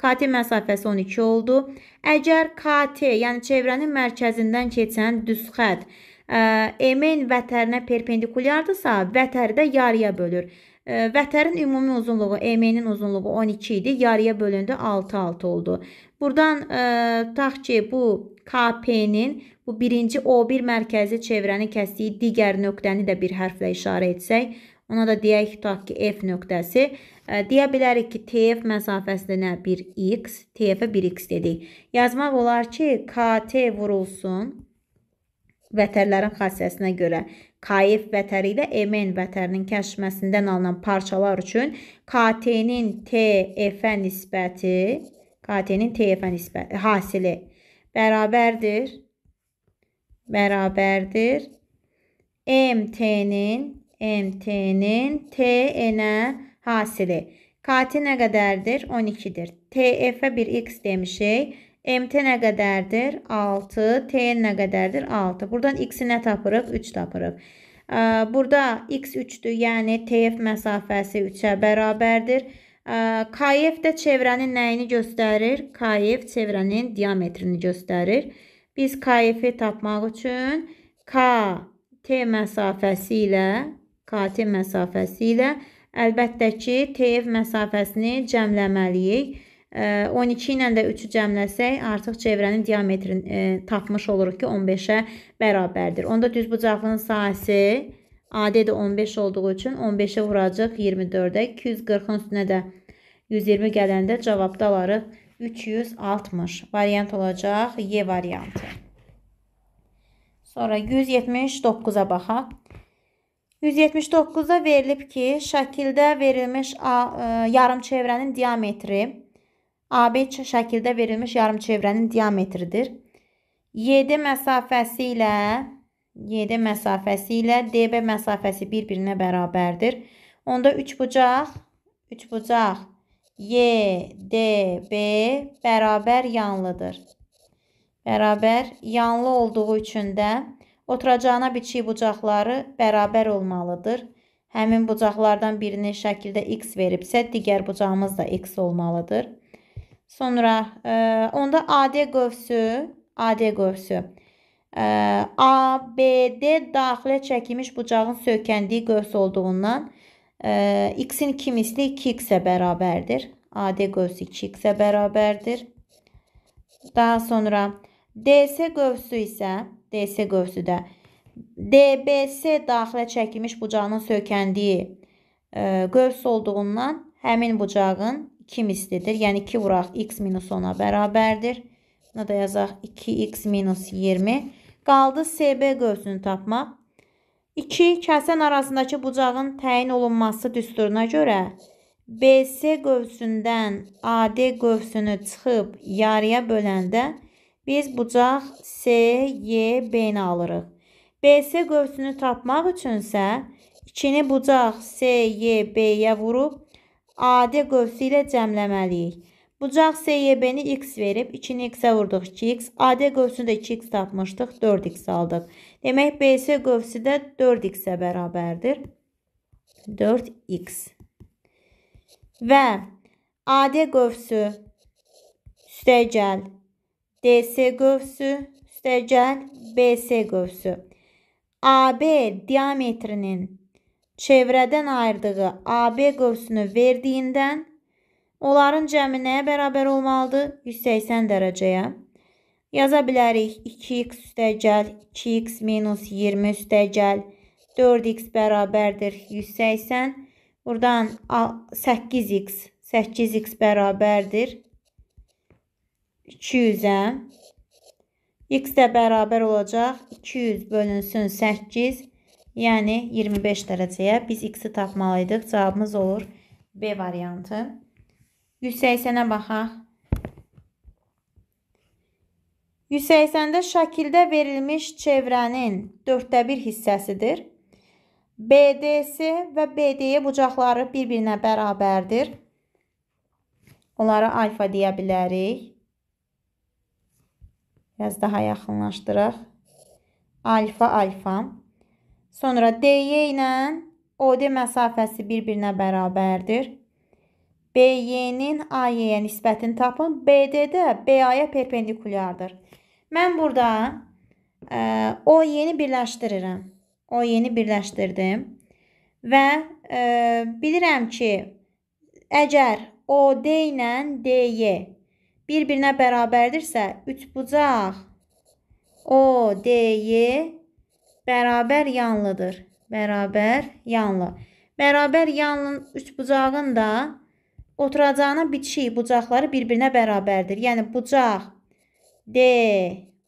KT məsafəsi 12 oldu. Əgər KT, yəni çevrənin mərkəzindən keçən düz xətt e, M-in vətərinə perpendikulyardırsa, vətəri də yarıya bölür. Vətərin ümumi uzunluğu, EM-nin uzunluğu 12 idi. Yarıya bölündü, 6-6 oldu. Buradan e, tax ki, bu KP-nin bu birinci O1 mərkəzi çevrəni kəsdiyi digər nöqtəni də bir hərflə işarə etsək, ona da deyək tutaq ki, F nöqtəsi. E, deyə bilərik ki, TF məsafəsinə 1x, TF-ə 1x dedik. Yazmaq olar ki, KT vurulsun vətərlərin xassəsinə görə Kaif vətəri ilə Emen vətərinin kəşməsindən alınan parçalar üçün KT-nin TF nisbəti KT-nin TF nisbəti hasili bərabərdir bərabərdir MT-nin MT-nin TN-ə hasili. KT nə qədərdir? 12-dir. TF-ə 1x demişik. MT nə qədərdir? 6. TN nə qədərdir? 6. Buradan X-i nə tapırıq? 3 tapırıq. Burada X 3-dür, yəni TF məsafəsi 3-ə bərabərdir. KF də çevrənin nəyini göstərir? KF çevrənin diametrini göstərir. Biz KF-i tapmaq üçün KT məsafəsi ilə KT məsafəsi ilə əlbəttə ki, TF məsafəsini cəmləməliyik. 12 ilə də 3-ü cəmləsək, artıq çevrənin diametrini tapmış oluruq ki, 15-ə bərabərdir. Onda düz bucaqlının sahəsi adi də 15 olduğu üçün 15-ə vuracaq 24-ə. 240-ın üstünə də 120 gələndə cavabda alarıq 360. Variant olacaq Y variantı. Sonra 179-a baxaq. 179-da verilib ki, şəkildə verilmiş a, ə, yarım çevrənin diametri ABC şəkildə verilmiş yarımçevrənin diametridir. YD məsafəsi ilə YD məsafəsi ilə DB məsafəsi bir-birinə bərabərdir. Onda 3 bucaq 3 bucaq YDB bərabər yanlıdır. Bərabər yanlı olduğu üçün də oturacağına biçik bucaqları bərabər olmalıdır. Həmin bucaqlardan birini şəkildə x veribsə, digər bucağımız da x olmalıdır. Sonra e, onda AD qövsü, AD qövsü. E, ABD daxilə çəkilmiş bucağın sökəndiyi qövs olduğundan e, x-in 2 misli 2x-ə bərabərdir. AD qövsü 2x-ə bərabərdir. Daha sonra DC qövsü isə DC qövsü də DBS daxilə çəkilmiş bucağının sökəndiyi e, qövs olduğundan həmin bucağın 2 mislidir. Yəni 2 vuraq x minus 10-a bərabərdir. Buna da yazaq 2x minus 20. Qaldı SB qövsünü tapmaq. 2 kəsən arasındakı bucağın təyin olunması düsturuna görə BC qövsündən AD qövsünü çıxıb yarıya böləndə biz bucaq SYB-ni alırıq. BC qövsünü tapmaq üçünsə 2-ni bucaq SYB-yə vurub adi qövsi ilə cəmləməliyik. Bucaq SYB-ni x verib 2-ni x-ə vurduq 2x. AD qövsünü də 2x tapmışdıq 4x aldıq. Demək BC qövsü də 4x-ə bərabərdir. 4x. Və AD qövsü üstəgəl DC qövsü üstəgəl BC qövsü. AB diametrinin çevrədən ayırdığı AB qövsünü verdiyindən onların cəmi nəyə bərabər olmalıdır? 180 dərəcəyə. Yaza bilərik 2x üstəgəl 2x minus 20 üstəgəl 4x bərabərdir 180. Buradan 8x 8x bərabərdir 200-ə. x də bərabər olacaq 200 bölünsün 8. Yəni 25 dərəcəyə biz x-i tapmalıydıq. Cavabımız olur B variantı. 180-ə baxaq. 180-də şəkildə verilmiş çevrənin dörddə bir hissəsidir. BDC və BDE bucaqları bir-birinə bərabərdir. Onlara alfa deyə bilərik. Biraz daha yaxınlaşdıraq. Alfa, alfa. Sonra DY ilə OD məsafəsi bir-birinə bərabərdir. BY-nin AY-yə nisbətini tapın. BD də BA-ya perpendikulyardır. Mən burada e, OY-ni birləşdirirəm. OY-ni birləşdirdim. Və e, bilirəm ki, əgər OD ilə DY bir-birinə bərabərdirsə, üçbucaq ODY bərabər yanlıdır. Bərabər yanlı. Bərabər yanlının üç bucağın da oturacağına bitişik bucaqları bir-birinə bərabərdir. Yəni bucaq D,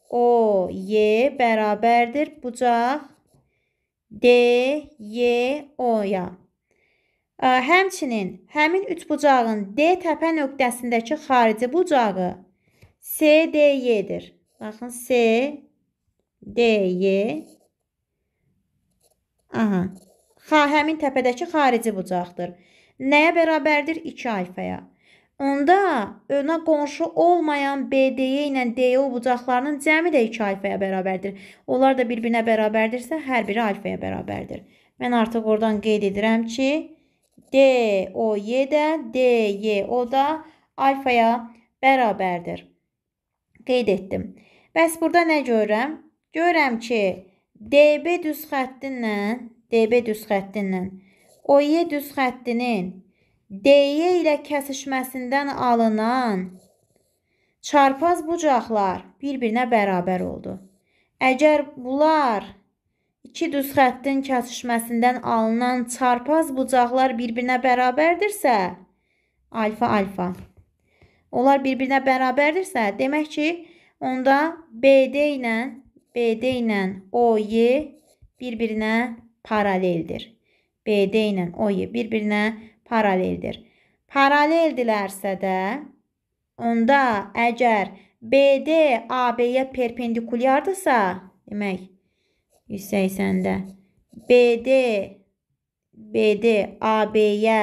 O, Y bərabərdir. Bucaq D, Y, O-ya. Həmçinin həmin üç bucağın D təpə nöqtəsindəki xarici bucağı SDY-dir. Baxın, S, D, Y Aha. Ha, həmin təpədəki xarici bucaqdır. Nəyə bərabərdir? 2 alfaya. Onda önə qonşu olmayan BDY e ilə DO e bucaqlarının cəmi də 2 alfaya bərabərdir. Onlar da bir-birinə bərabərdirsə, hər biri alfaya bərabərdir. Mən artıq oradan qeyd edirəm ki, DOY də DYO da alfaya bərabərdir. Qeyd etdim. Bəs burada nə görürəm? Görürəm ki, DB düz xəttinlə DB düz xəttinlə OY düz xəttinin DY ilə kəsişməsindən alınan çarpaz bucaqlar bir-birinə bərabər oldu. Əgər bunlar iki düz xəttin kəsişməsindən alınan çarpaz bucaqlar bir-birinə bərabərdirsə, alfa alfa. Onlar bir-birinə bərabərdirsə, demək ki, onda BD ilə BD ilə OY bir-birinə paraleldir. BD ilə OY bir-birinə paraleldir. Paraleldilərsə də onda əgər BD AB-yə perpendikulyardırsa, demək 180-də BD BD AB-yə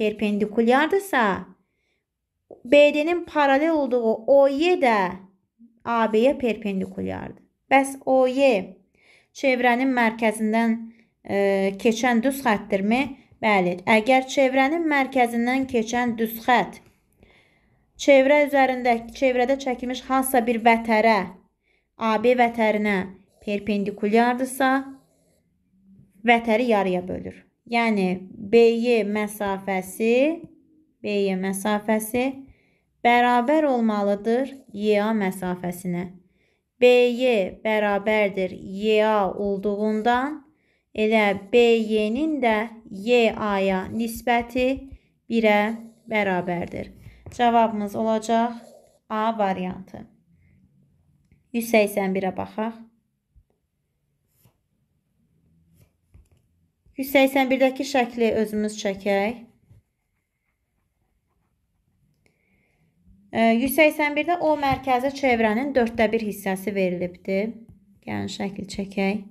perpendikulyardırsa, BD-nin paralel olduğu OY də AB-yə perpendikulyardır. Bəs OY çevrənin mərkəzindən e, keçən düz xəttdirmi? Bəli. Əgər çevrənin mərkəzindən keçən düz xətt çevrə üzərində çevrədə çəkilmiş hansısa bir vətərə, AB vətərinə perpendikulyardırsa, vətəri yarıya bölür. Yəni BY məsafəsi BY məsafəsi bərabər olmalıdır YA məsafəsinə. BY bərabərdir YA olduğundan elə BY-nin də YA-ya nisbəti 1-ə bərabərdir. Cavabımız olacaq A variantı. 181-ə baxaq. 181-dəki şəkli özümüz çəkək. 181-də O mərkəzi çevrənin dörddə bir hissəsi verilibdir. Gəlin şəkil çəkək.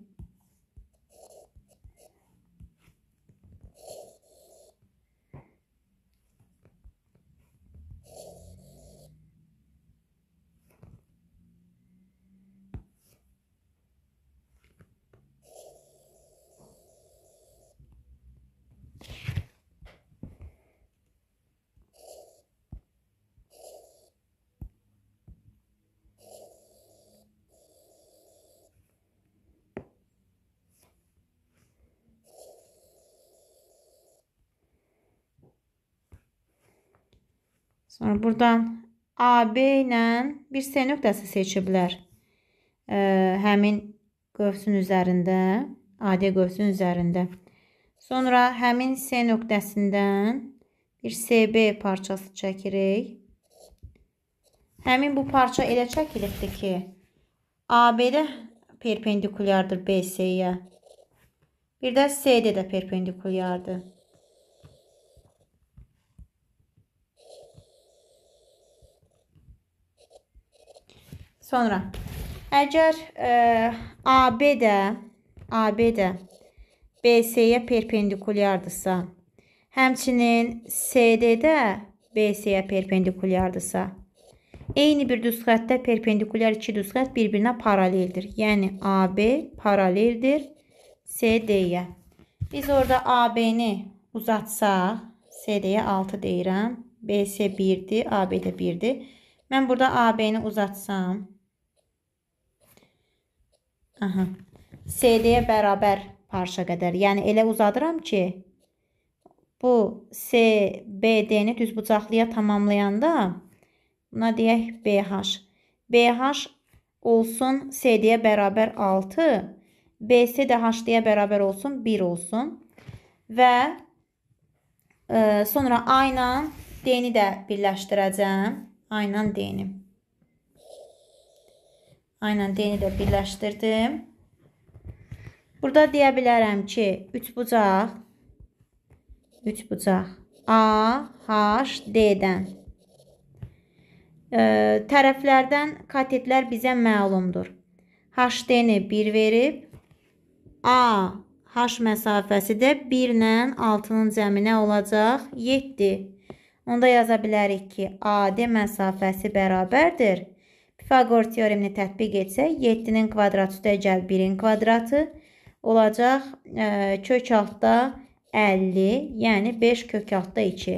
Sonra buradan AB ilə bir S nöqtəsi seçiblər. E, həmin qövsün üzərində, adi qövsün üzərində. Sonra həmin S nöqtəsindən bir SB parçası çəkirik. Həmin bu parça elə çəkilibdir ki, AB-də perpendikulyardır BC-yə. Bir də CD-də perpendikulyardır. Sonra əgər ə, e, AB də AB də BC-yə perpendikulyardırsa, həmçinin CD də BC-yə perpendikulyardırsa, eyni bir düz xəttdə perpendikulyar iki düz xətt bir-birinə paraleldir. Yəni AB paraleldir CD-yə. Biz orada AB-ni uzatsaq, CD-yə 6 deyirəm. BC 1-dir, AB də 1-dir. Mən burada AB-ni uzatsam, Aha. CD-yə bərabər parça qədər. Yəni elə uzadıram ki, bu CBD-ni düz bucaqlıya tamamlayanda buna deyək BH. BH olsun CD-yə bərabər 6, BC də HD-yə bərabər olsun 1 olsun. Və e, sonra A ilə D-ni də birləşdirəcəm. A ilə D-ni. Aynen D-ni də birləşdirdim. Burada deyə bilərəm ki, üç bucaq, üç bucaq A, H, D-dən. E, tərəflərdən katetlər bizə məlumdur. HD-ni 1 verib, A, H məsafəsi də 1 ilə 6-nın cəminə olacaq 7. Onda yaza bilərik ki, AD məsafəsi bərabərdir Pifaqor teoremini tətbiq etsək, 7-nin kvadratı dəcəl 1-in kvadratı olacaq e, kök altda 50, yəni 5 kök altda 2.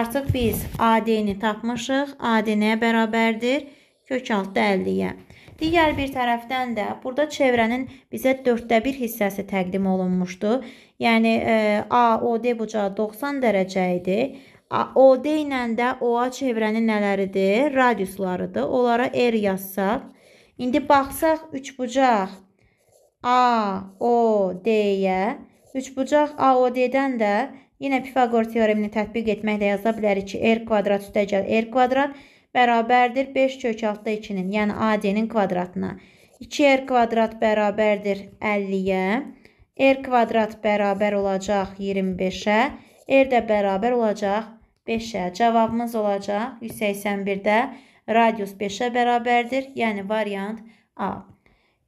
Artıq biz AD-ni tapmışıq. AD nəyə bərabərdir? Kök altda 50-yə. Digər bir tərəfdən də burada çevrənin bizə dörddə bir hissəsi təqdim olunmuşdu. Yəni, e, AOD bucağı 90 dərəcə idi. OD ilə də OA çevrənin nələridir? Radiuslarıdır. Onlara R yazsaq. İndi baxsaq üçbucaq AOD-yə. Üçbucaq AOD-dən də yenə Pifaqor teoremini tətbiq etməklə yaza bilərik ki, R kvadrat üstə gəl R kvadrat bərabərdir 5 kök altda 2-nin, yəni AD-nin kvadratına. 2R kvadrat bərabərdir 50-yə. R kvadrat bərabər olacaq 25-ə. R də bərabər olacaq 5-ə. Cavabımız olacaq 181-də radius 5-ə bərabərdir. Yəni variant A.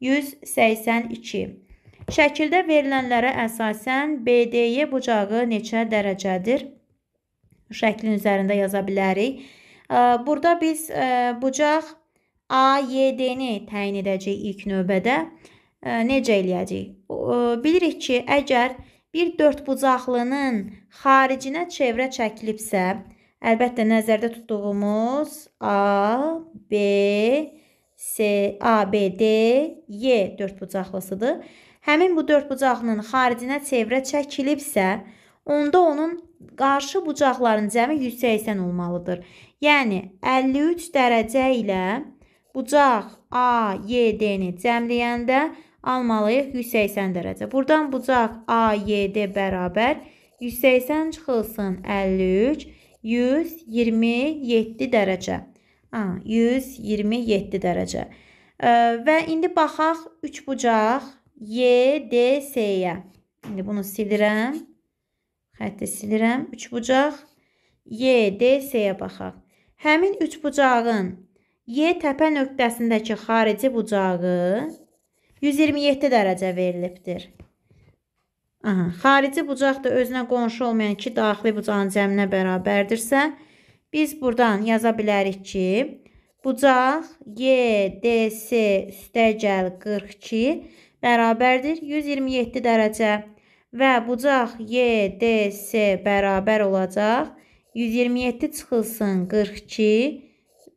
182. Şəkildə verilənlərə əsasən BDY bucağı neçə dərəcədir? Şəklin üzərində yaza bilərik. Burada biz bucaq AYD-ni təyin edəcəyik ilk növbədə. Necə eləyəcəyik? Bilirik ki, əgər bir dördbucaqlının xaricinə çevrə çəkilibsə, əlbəttə nəzərdə tutduğumuz A, B, S, A, B, D, Y dördbucaqlısıdır. Həmin bu dördbucaqlının xaricinə çevrə çəkilibsə, onda onun qarşı bucaqların cəmi 180 olmalıdır. Yəni 53 dərəcə ilə bucaq AYD-ni cəmləyəndə almalıyıq 180 dərəcə. Buradan bucaq AYD bərabər 180 çıxılsın 53, 127 dərəcə. Ha, 127 dərəcə. E, və indi baxaq 3 bucaq YDS-yə. İndi bunu silirəm. Xətti silirəm. 3 bucaq YDS-yə baxaq. Həmin 3 bucağın Y təpə nöqtəsindəki xarici bucağı 127 dərəcə verilibdir. Aha, xarici bucaq da özünə qonşu olmayan iki daxili bucağın cəminə bərabərdirsə, biz buradan yaza bilərik ki, bucaq YDS üstəgəl 42 bərabərdir 127 dərəcə və bucaq YDS bərabər olacaq 127 çıxılsın 42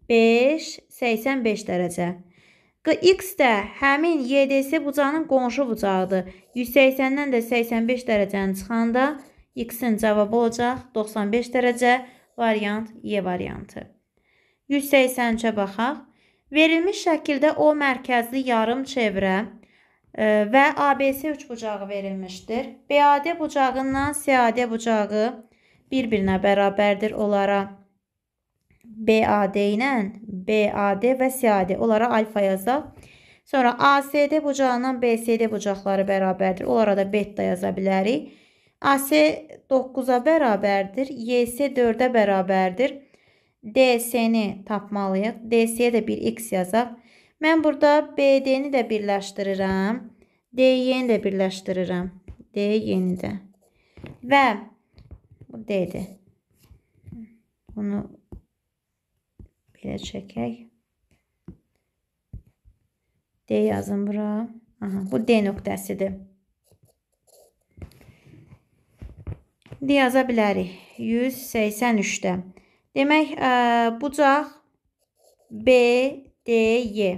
5 85 dərəcə. X də həmin YDS bucağının qonşu bucağıdır. 180-dən də 85 dərəcəni çıxanda X-in cavabı olacaq 95 dərəcə, variant Y variantı. 183-ə baxaq. Verilmiş şəkildə O mərkəzli yarım çevrə e, və ABC üçbucağı verilmişdir. BAD bucağından CAD bucağı bir-birinə bərabərdir onlara. BAD ilə BAD və SAD onlara alfa yazaq. Sonra ASD bucağından BSD bucaqları bərabərdir. Onlara da beta yaza bilərik. AS 9-a bərabərdir. YS 4-ə bərabərdir. DS-ni tapmalıyıq. DS-yə də bir x yazaq. Mən burada BD-ni də birləşdirirəm. D-yeni də birləşdirirəm. D-yeni də. Və bu D-dir. Bunu belə çəkək. D yazın bura. Aha, bu D nöqtəsidir. D yaza bilərik. 183-də. Demək, ə, bucaq BDY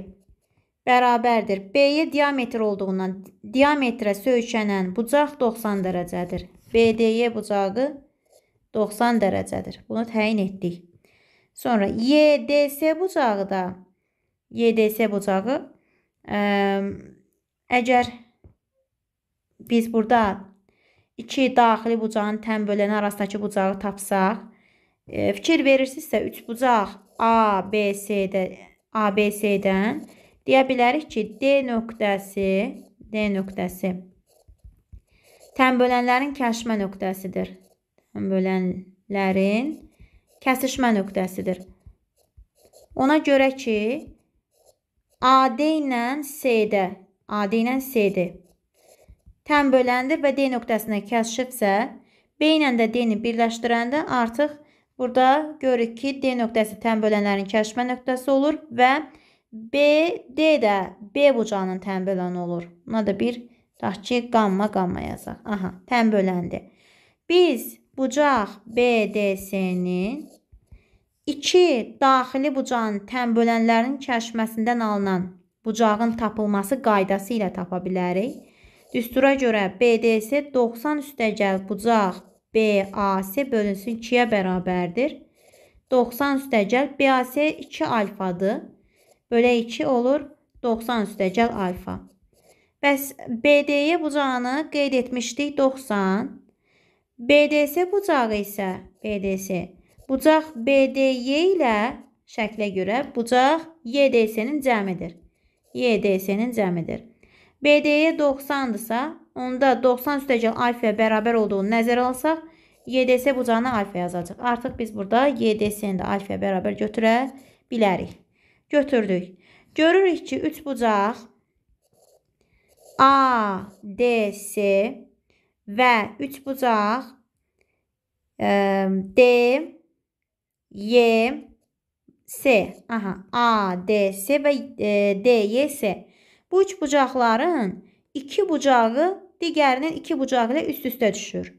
bərabərdir. B-yə diametr olduğundan diametrə söykənən bucaq 90 dərəcədir. BDY bucağı 90 dərəcədir. Bunu təyin etdik. Sonra YDS bucağı da YDS bucağı ə, əgər biz burada iki daxili bucağın tən böləni arasındakı bucağı tapsaq, ə, fikir verirsinizsə üç bucaq ABC-də ABC-dən deyə bilərik ki, D nöqtəsi D nöqtəsi tən bölənlərin kəşmə nöqtəsidir. Tən bölənlərin kəsişmə nöqtəsidir. Ona görə ki, AD ilə CD, AD ilə CD tən böləndir və D nöqtəsinə kəsişibsə, B ilə də D-ni birləşdirəndə artıq burada görürük ki, D nöqtəsi tən bölənlərin kəsişmə nöqtəsi olur və B, D də B bucağının tən böləni olur. Buna da bir, tutaq ki, qamma qamma yazaq. Aha, tən böləndi. Biz bucaq BDS-nin 2 daxili bucağın tənbölənlərinin kəşməsindən alınan bucağın tapılması qaydası ilə tapa bilərik. Düstura görə BDS 90 üstəgəl bucaq BAS bölünsün 2-yə bərabərdir. 90 üstəgəl BAS 2 alfadır. Bölə 2 olur 90 üstəgəl alfa. Bəs BD-yə bucağını qeyd etmişdik 90. BDS bucağı isə BDS bucaq BDY ilə şəklə görə bucaq YDS-nin cəmidir. YDS-nin cəmidir. BDY 90-dırsa, onda 90 üstəgəl alfaya bərabər olduğunu nəzərə alsaq, YDS bucağına alfa yazacaq. Artıq biz burada YDS-ni də alfaya bərabər götürə bilərik. Götürdük. Görürük ki, 3 bucaq A, D, S və üçbucaq e, D, Y, S. Aha, A, D, S və e, D, Y, S. Bu üç bucaqların iki bucağı digərinin iki bucağı ilə üst-üstə düşür.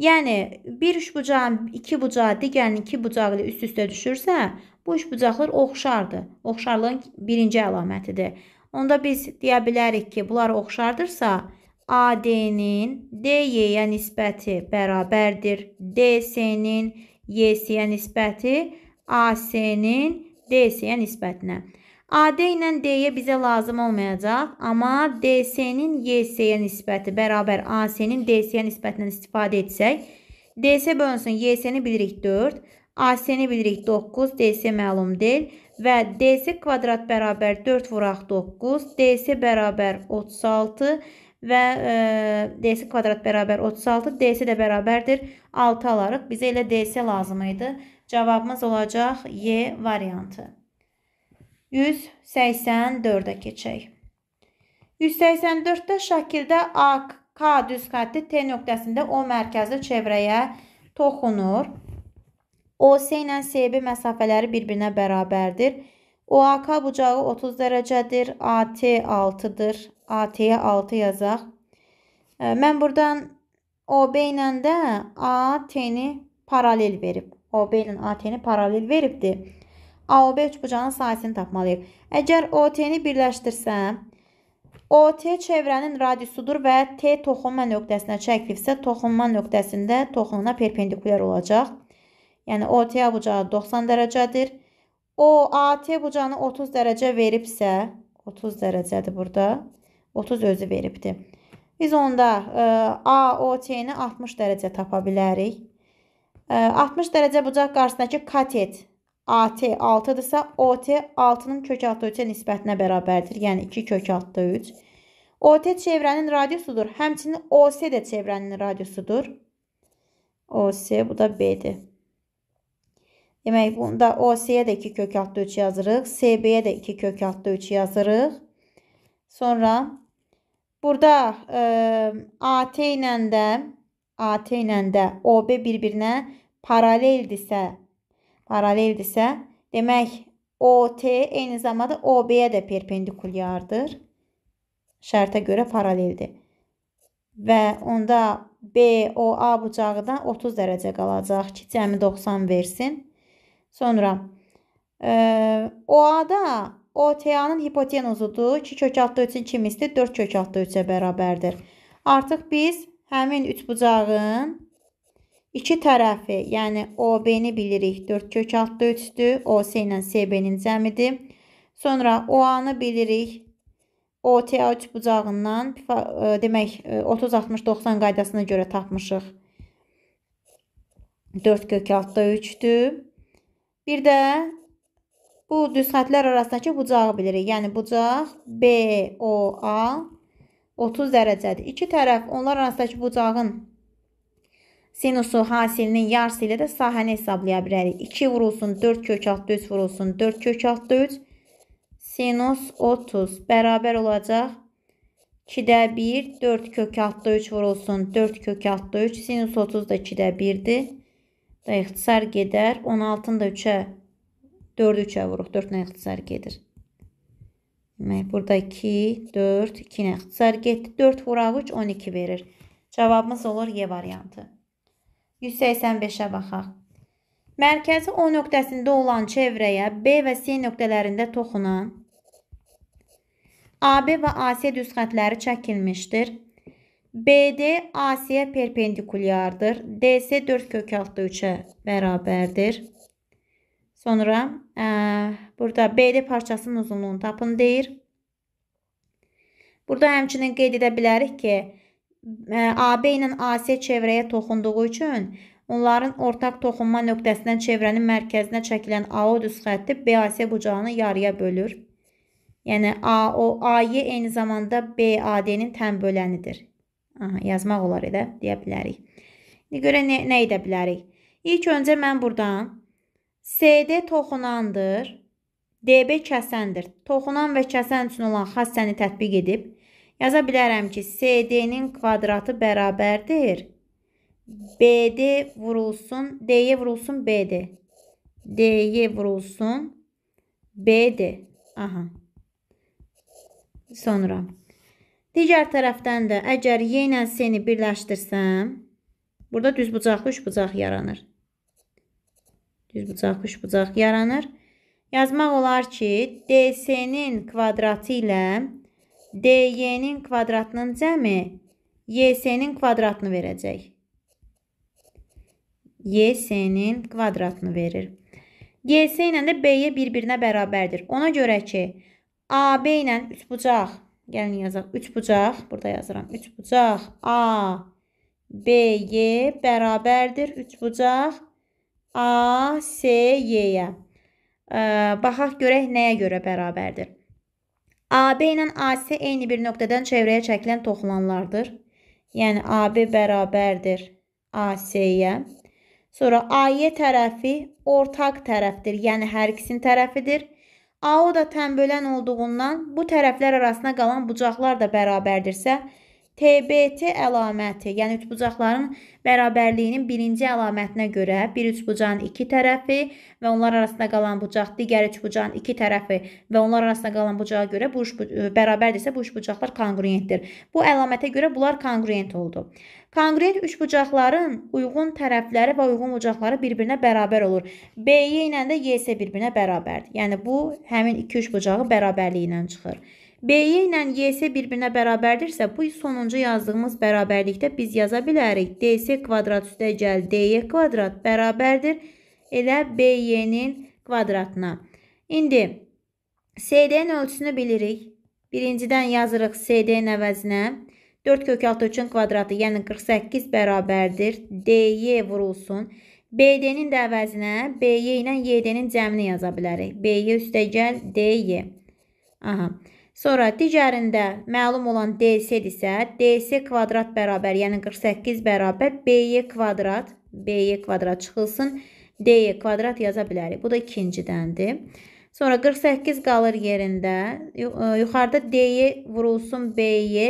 Yəni bir üç bucağın iki bucağı digərinin iki bucağı ilə üst-üstə düşürsə, bu üç bucaqlar oxşardır. Oxşarlığın birinci əlamətidir. Onda biz deyə bilərik ki, bunlar oxşardırsa, AD-nin DY-yə nisbəti bərabərdir DC-nin YC-yə nisbəti AC-nin DC-yə nisbətinə. AD ilə D-yə bizə lazım olmayacaq, amma DC-nin YC-yə nisbəti bərabər AC-nin DC-yə nisbətindən istifadə etsək, DC bölünsün YC-ni bilirik 4, AC-ni bilirik 9, DC məlum deyil və DC kvadrat bərabər 4 vuraq 9, DC bərabər 36 və e, ds kvadrat bərabər 36, ds də bərabərdir 6 alarıq. Bizə elə ds lazım idi. Cavabımız olacaq Y variantı. 184-ə keçək. 184-də şəkildə A, K düz xətti T nöqtəsində O mərkəzli çevrəyə toxunur. OC ilə CB məsafələri bir-birinə bərabərdir. OAK bucağı 30 dərəcədir. AT 6-dır. AT-yə 6 yazaq. Mən buradan OB ilə də AT-ni paralel verib. OB ilə AT-ni paralel veribdir. AOB üçbucağının sayəsini tapmalıyıq. Əgər OT-ni birləşdirsəm, OT çevrənin radiusudur və T toxunma nöqtəsinə çəkilibsə, toxunma nöqtəsində toxunana perpendikulyar olacaq. Yəni OT bucağı 90 dərəcədir. O AT bucağını 30 dərəcə veribsə, 30 dərəcədir burada. 30 özü veribdi. Biz onda e, AOT-ni 60 dərəcə tapa bilərik. E, 60 dərəcə bucaq qarşısındakı katet AT 6-dırsa, OT 6-nın kök altı 3-ə nisbətinə bərabərdir. Yəni 2 kök altı 3. OT çevrənin radiusudur. Həmçinin OS də çevrənin radiusudur. OS bu da B-dir. Demək bunda OC-yə də 2 kök altı 3 yazırıq. CB-yə də 2 kök altı 3 yazırıq. Sonra burada e, AT ilə də AT ilə də OB bir-birinə paraleldirsə, paraleldirsə, demək OT eyni zamanda OB-yə də perpendikulyardır. Şərtə görə paraleldir. Və onda BOA bucağından 30 dərəcə qalacaq ki, cəmi 90 versin. Sonra e, OA-da OTA-nın hipotenuzudur. 2 kök altı üçün 2 misli 4 kök altı üçə bərabərdir. Artıq biz həmin üçbucağın iki tərəfi, yəni OB-ni bilirik. 4 kök altı üçdür. OC ilə CB-nin cəmidir. Sonra OA-nı bilirik. OTA üç bucağından e, demək 30-60-90 e, qaydasına görə tapmışıq. 4 kök altda 3-dür. Bir də bu düz xətlər arasındakı bucağı bilirik. Yəni bucaq BOA 30 dərəcədir. İki tərəf onlar arasındakı bucağın sinusu hasilinin yarısı ilə də sahəni hesablaya bilərik. 2 vurulsun 4 kök 6 3 vurulsun 4 kök 6 3 sinus 30 bərabər olacaq 2-də 1 4 kök 6 3 vurulsun 4 kök 6 3 sinus 30 da 2-də 1-dir da ixtisar gedər. 16-nı da 3-ə 4-ü 3-ə vuruq. 4 nə ixtisar gedir. Demək, burada 2, 4, 2 nə ixtisar getdi. 4 vuraq 3, 12 verir. Cavabımız olur Y variantı. 185-ə baxaq. Mərkəzi O nöqtəsində olan çevrəyə B və C nöqtələrində toxunan AB və AC düz xətləri çəkilmişdir. BD AC-yə perpendikulyardır. DC 4 kök altı 3-ə bərabərdir. Sonra ə, e, burada BD parçasının uzunluğunu tapın deyir. Burada həmçinin qeyd edə bilərik ki, ə, e, AB ilə AC çevrəyə toxunduğu üçün onların ortaq toxunma nöqtəsindən çevrənin mərkəzinə çəkilən AO xətti BAC bucağını yarıya bölür. Yəni AO AY eyni zamanda BAD-nin tən bölənidir. Aha, yazmaq olar edə, deyə bilərik. İndi görə nə, nə edə bilərik? İlk öncə mən buradan CD toxunandır, DB kəsəndir. Toxunan və kəsən üçün olan xassəni tətbiq edib yaza bilərəm ki, CD-nin kvadratı bərabərdir. BD vurulsun, D-yə e vurulsun BD. D-yə e vurulsun BD. Aha. Sonra Digər tərəfdən də əgər y ilə s-ni birləşdirsəm, burada düz bucaqlı üç bucaq yaranır. Düz bucaqlı üç bucaq yaranır. Yazmaq olar ki, ds-nin kvadratı ilə dy-nin kvadratının cəmi ys-nin kvadratını verəcək. ys-nin kvadratını verir. ys ilə də b-yə bir-birinə bərabərdir. Ona görə ki, AB ilə üçbucaq Gəlin yazaq 3 bucaq. Burada yazıram 3 bucaq. A, B, Y bərabərdir 3 bucaq. A, S, Y-yə. Baxaq görək nəyə görə bərabərdir. AB ilə AS eyni bir nöqtədən çevrəyə çəkilən toxulanlardır. Yəni AB bərabərdir AS-yə. Sonra AY tərəfi ortaq tərəfdir, yəni hər ikisinin tərəfidir. AO da tənbölən olduğundan bu tərəflər arasına qalan bucaqlar da bərabərdirsə, TBT əlaməti, yəni üçbucaqların bərabərliyinin birinci əlamətinə görə bir üçbucağın iki tərəfi və onlar arasında qalan bucaq digər üçbucağın iki tərəfi və onlar arasında qalan bucağa görə bu e, bərabərdirsə bu üçbucaqlar konqruentdir. Bu əlamətə görə bunlar konqruent oldu. Konqruent üçbucaqların uyğun tərəfləri və uyğun bucaqları bir-birinə bərabər olur. BY ilə də YS bir-birinə bərabərdir. Yəni bu həmin iki üçbucağın bərabərliyi ilə çıxır. BY ilə YS bir-birinə bərabərdirsə, bu sonuncu yazdığımız bərabərlikdə biz yaza bilərik. DS kvadrat üstə gəl DY kvadrat bərabərdir elə BY-nin kvadratına. İndi SD-nin ölçüsünü bilirik. Birincidən yazırıq SD-nin əvəzinə. 4 kök 6 üçün kvadratı, yəni 48 bərabərdir. DY vurulsun. BD-nin də əvəzinə BY ilə YD-nin cəmini yaza bilərik. BY üstə gəl DY. Aha. Sonra digərində məlum olan DC-dirsə, DC kvadrat bərabər, yəni 48 bərabər BY kvadrat, BY kvadrat çıxılsın, DY kvadrat yaza bilərik. Bu da ikincidəndir. Sonra 48 qalır yerində. E, yuxarıda DY vurulsun BY,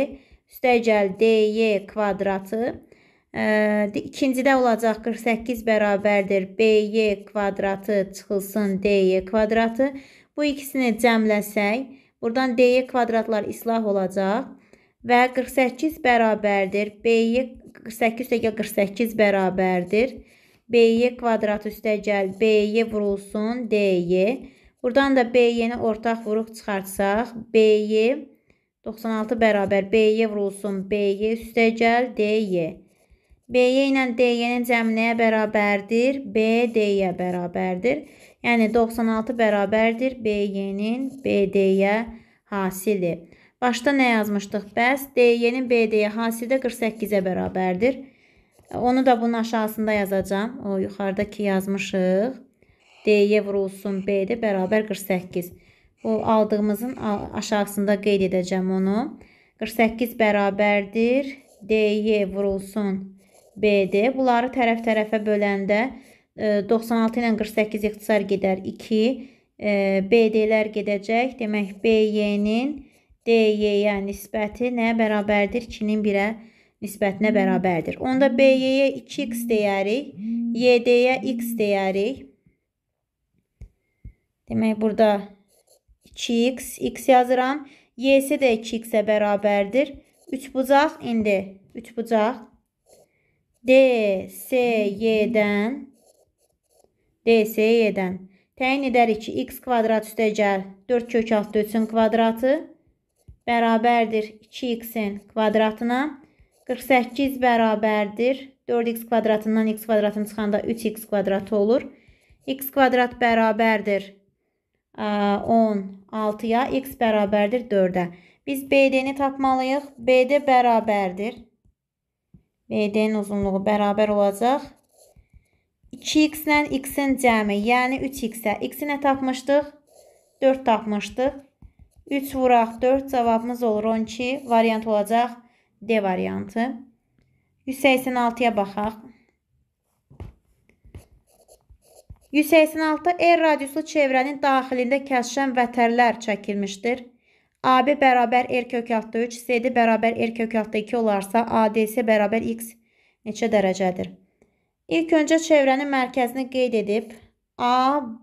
üstəgəl DY kvadratı. E, ikincidə olacaq 48 bərabərdir BY kvadratı çıxılsın DY kvadratı. Bu ikisini cəmləsək, Buradan D-yə kvadratlar islah olacaq. Və 48 bərabərdir. B-yə 48 üstəgəl 48 bərabərdir. B-yə kvadrat üstəgəl B-yə vurulsun D-yə. Buradan da B-yəni ortaq vuruq çıxartsaq. B-yə 96 bərabər B-yə vurulsun B-yə üstəgəl D-yə. B-yə ilə D-yənin cəminəyə bərabərdir. B D-yə bərabərdir. Yəni 96 bərabərdir BY-nin BD-yə hasili. Başda nə yazmışdıq? Bəs DY-nin BD-yə hasili də 48-ə bərabərdir. Onu da bunun aşağısında yazacağım. O yuxarıdakı yazmışıq. DY vurulsun BD bərabər 48. Bu aldığımızın aşağısında qeyd edəcəm onu. 48 bərabərdir DY vurulsun BD. Bunları tərəf-tərəfə böləndə 48 96 ilə 48 ixtisar gedər 2. BD-lər gedəcək. Demək, BY-nin DY-yə nisbəti nəyə bərabərdir? 2-nin 1-ə nisbətinə hmm. bərabərdir. Onda BY-yə 2x deyərik. YD-yə x deyərik. Demək, burada 2x, x yazıram. Y-si də 2x-ə bərabərdir. 3 bucaq, indi 3 bucaq. D, S, Y-dən DSY-dən təyin edərik ki, x kvadrat üstəgəl 4 kök 6 3-ün kvadratı bərabərdir 2x-in kvadratına. 48 bərabərdir 4x kvadratından x kvadratını çıxanda 3x kvadratı olur. x kvadrat bərabərdir 16-ya, x bərabərdir 4-ə. Biz BD-ni tapmalıyıq. BD bərabərdir. BD-nin uzunluğu bərabər olacaq 2x ilə x-in cəmi, yəni 3x-ə x-i nə tapmışdıq? 4 tapmışdıq. 3 vuraq 4 cavabımız olur 12. Variant olacaq D variantı. 186-ya baxaq. 186-da E radiuslu çevrənin daxilində kəşşən vətərlər çəkilmişdir. AB bərabər R kök altda 3, CD bərabər R kök altda 2 olarsa, ADS bərabər X neçə dərəcədir? İlk öncə çevrənin mərkəzini qeyd edib A,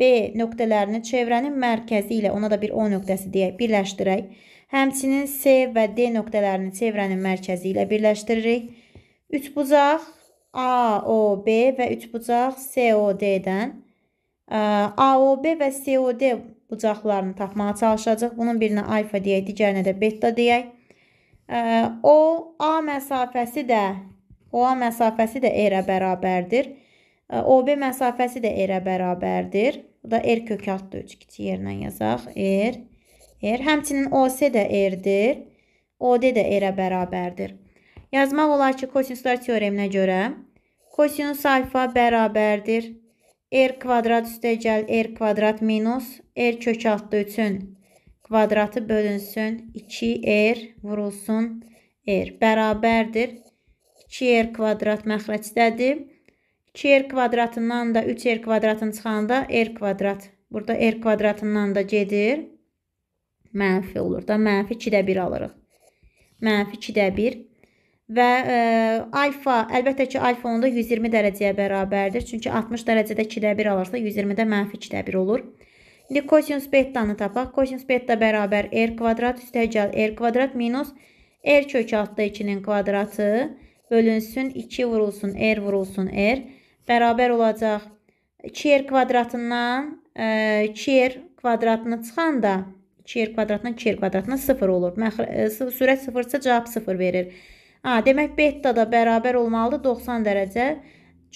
B nöqtələrini çevrənin mərkəzi ilə ona da bir O nöqtəsi deyək, birləşdirək. Həmçinin C və D nöqtələrini çevrənin mərkəzi ilə birləşdiririk. Üçbucaq A, O, B və üçbucaq C, O, D-dən A, O, B və C, O, D bucaqlarını tapmağa çalışacaq. Bunun birinə alfa deyək, digərinə də beta deyək. O, A məsafəsi də OA məsafəsi də R-ə bərabərdir. E, OB məsafəsi də R-ə bərabərdir. Bu da R kök 6-dır. Kiçik yerindən yazaq. R, R. Həmçinin OC də R-dir. OD də R-ə bərabərdir. Yazmaq olar ki, kosinuslar teoreminə görə kosinus alfa bərabərdir. R kvadrat üstə gəl R kvadrat minus R kök 6 üçün kvadratı bölünsün. 2 R vurulsun R bərabərdir. 2r er kvadrat məxrəcdədir. 2r er kvadratından da 3r er kvadratını çıxanda r kvadrat. Burada r kvadratından da gedir. Mənfi olur da. Mənfi 2-də 1 alırıq. Mənfi 2-də 1. Və ə, e, alfa, əlbəttə ki, alfa onda 120 dərəcəyə bərabərdir. Çünki 60 dərəcədə 2-də 1 alırsa, 120-də mənfi 2-də 1 olur. İndi kosinus betanı tapaq. Kosinus beta bərabər r kvadrat üstəgəl r kvadrat minus r kökü altda 2-nin kvadratı bölünsün 2 vurulsun r er vurulsun r er. bərabər olacaq 2r er kvadratından 2r e, kvadratını çıxanda 2r kvadratından 2r kvadratına 0 olur. E, sürət 0 isə cavab 0 verir. A, demək beta da bərabər olmalıdır 90 dərəcə.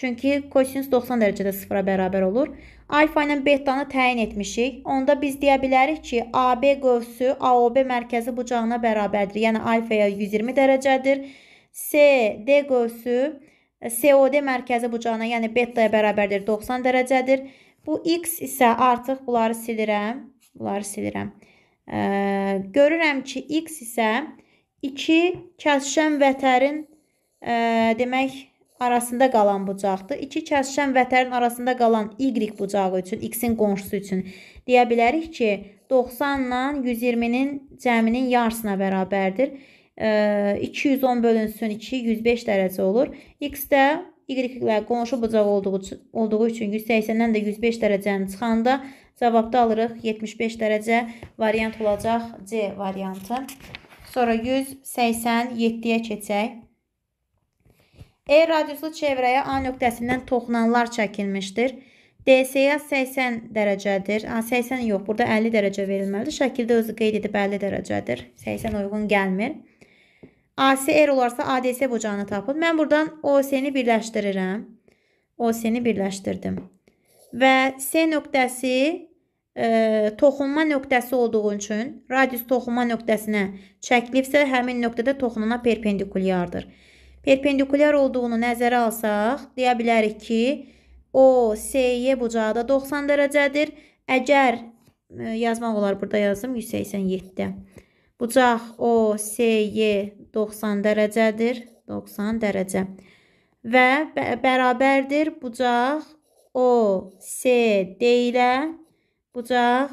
Çünki kosinus 90 dərəcədə 0-a bərabər olur. Alfa ilə betanı təyin etmişik. Onda biz deyə bilərik ki, AB qövsü AOB mərkəzi bucağına bərabərdir. Yəni alfaya 120 dərəcədir. SD qövsü COD mərkəzi bucağına, yəni beta-ya bərabərdir, 90 dərəcədir. Bu x isə artıq bunları silirəm. Bunları silirəm. E, görürəm ki, x isə 2 kəsişən vətərin e, demək arasında qalan bucaqdır. 2 kəsişən vətərin arasında qalan y bucağı üçün, x-in qonşusu üçün deyə bilərik ki, 90 ilə 120-nin cəminin yarısına bərabərdir. 210 bölünsün 2 105 dərəcə olur. X də Y-lə qonşu bucaq olduğu, olduğu üçün 180-dən də 105 dərəcəni çıxanda cavabda alırıq 75 dərəcə variant olacaq C variantı. Sonra 187-yə keçək. E radiuslu çevrəyə A nöqtəsindən toxunanlar çəkilmişdir. DSA 80 dərəcədir. A 80 yox, burada 50 dərəcə verilməlidir. Şəkildə özü qeyd edib 50 dərəcədir. 80 uyğun gəlmir. AS R olarsa ADS bucağını tapın. Mən buradan OS-ni birləşdirirəm. OS-ni birləşdirdim. Və S nöqtəsi e, toxunma nöqtəsi olduğu üçün radius toxunma nöqtəsinə çəkilibsə, həmin nöqtədə toxunana perpendikulyardır. Perpendikulyar olduğunu nəzərə alsaq, deyə bilərik ki, O, S-Y bucağı da 90 dərəcədir. Əgər e, yazmaq olar burada yazdım 187-də. Bucaq O, S, Y 90 dərəcədir. 90 dərəcə. Və bərabərdir bucaq OCD ilə bucaq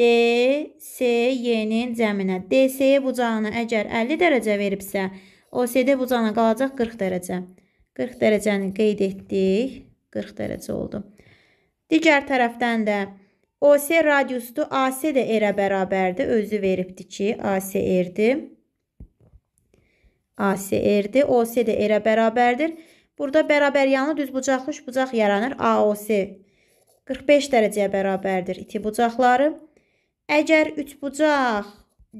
DCY-nin cəminə. DC bucağını əgər 50 dərəcə veribsə, OCD bucağına qalacaq 40 dərəcə. 40 dərəcəni qeyd etdik. 40 dərəcə oldu. Digər tərəfdən də OC radiusdur. AC də erə bərabərdir. Özü veribdi ki, AC erdir. AS erdir. OS də erə bərabərdir. Burada bərabər yanlı düz bucaqlı üç bucaq yaranır. AOS 45 dərəcəyə bərabərdir. İti bucaqları. Əgər 3 bucaq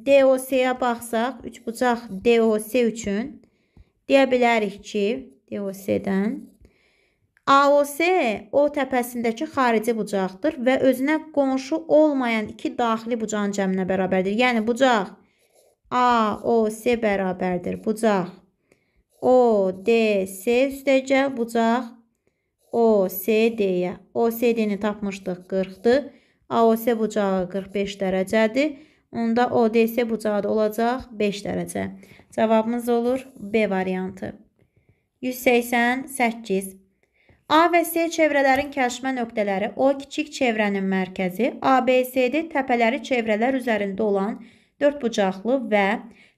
DOC-ya baxsaq, 3 bucaq DOC üçün deyə bilərik ki, DOC-dən AOS O təpəsindəki xarici bucaqdır və özünə qonşu olmayan iki daxili bucağın cəminə bərabərdir. Yəni bucaq A, O, S bərabərdir. Bucaq. O, D, S üstəcə bucaq. O, S, D-yə. O, S, D-ni tapmışdıq 40-dır. A, O, S bucağı 45 dərəcədir. Onda O, D, S bucağı da olacaq 5 dərəcə. Cavabımız olur B variantı. 188. A və S çevrələrin kəşmə nöqtələri O kiçik çevrənin mərkəzi, ABCD təpələri çevrələr üzərində olan çevrələr 4 bucaqlı və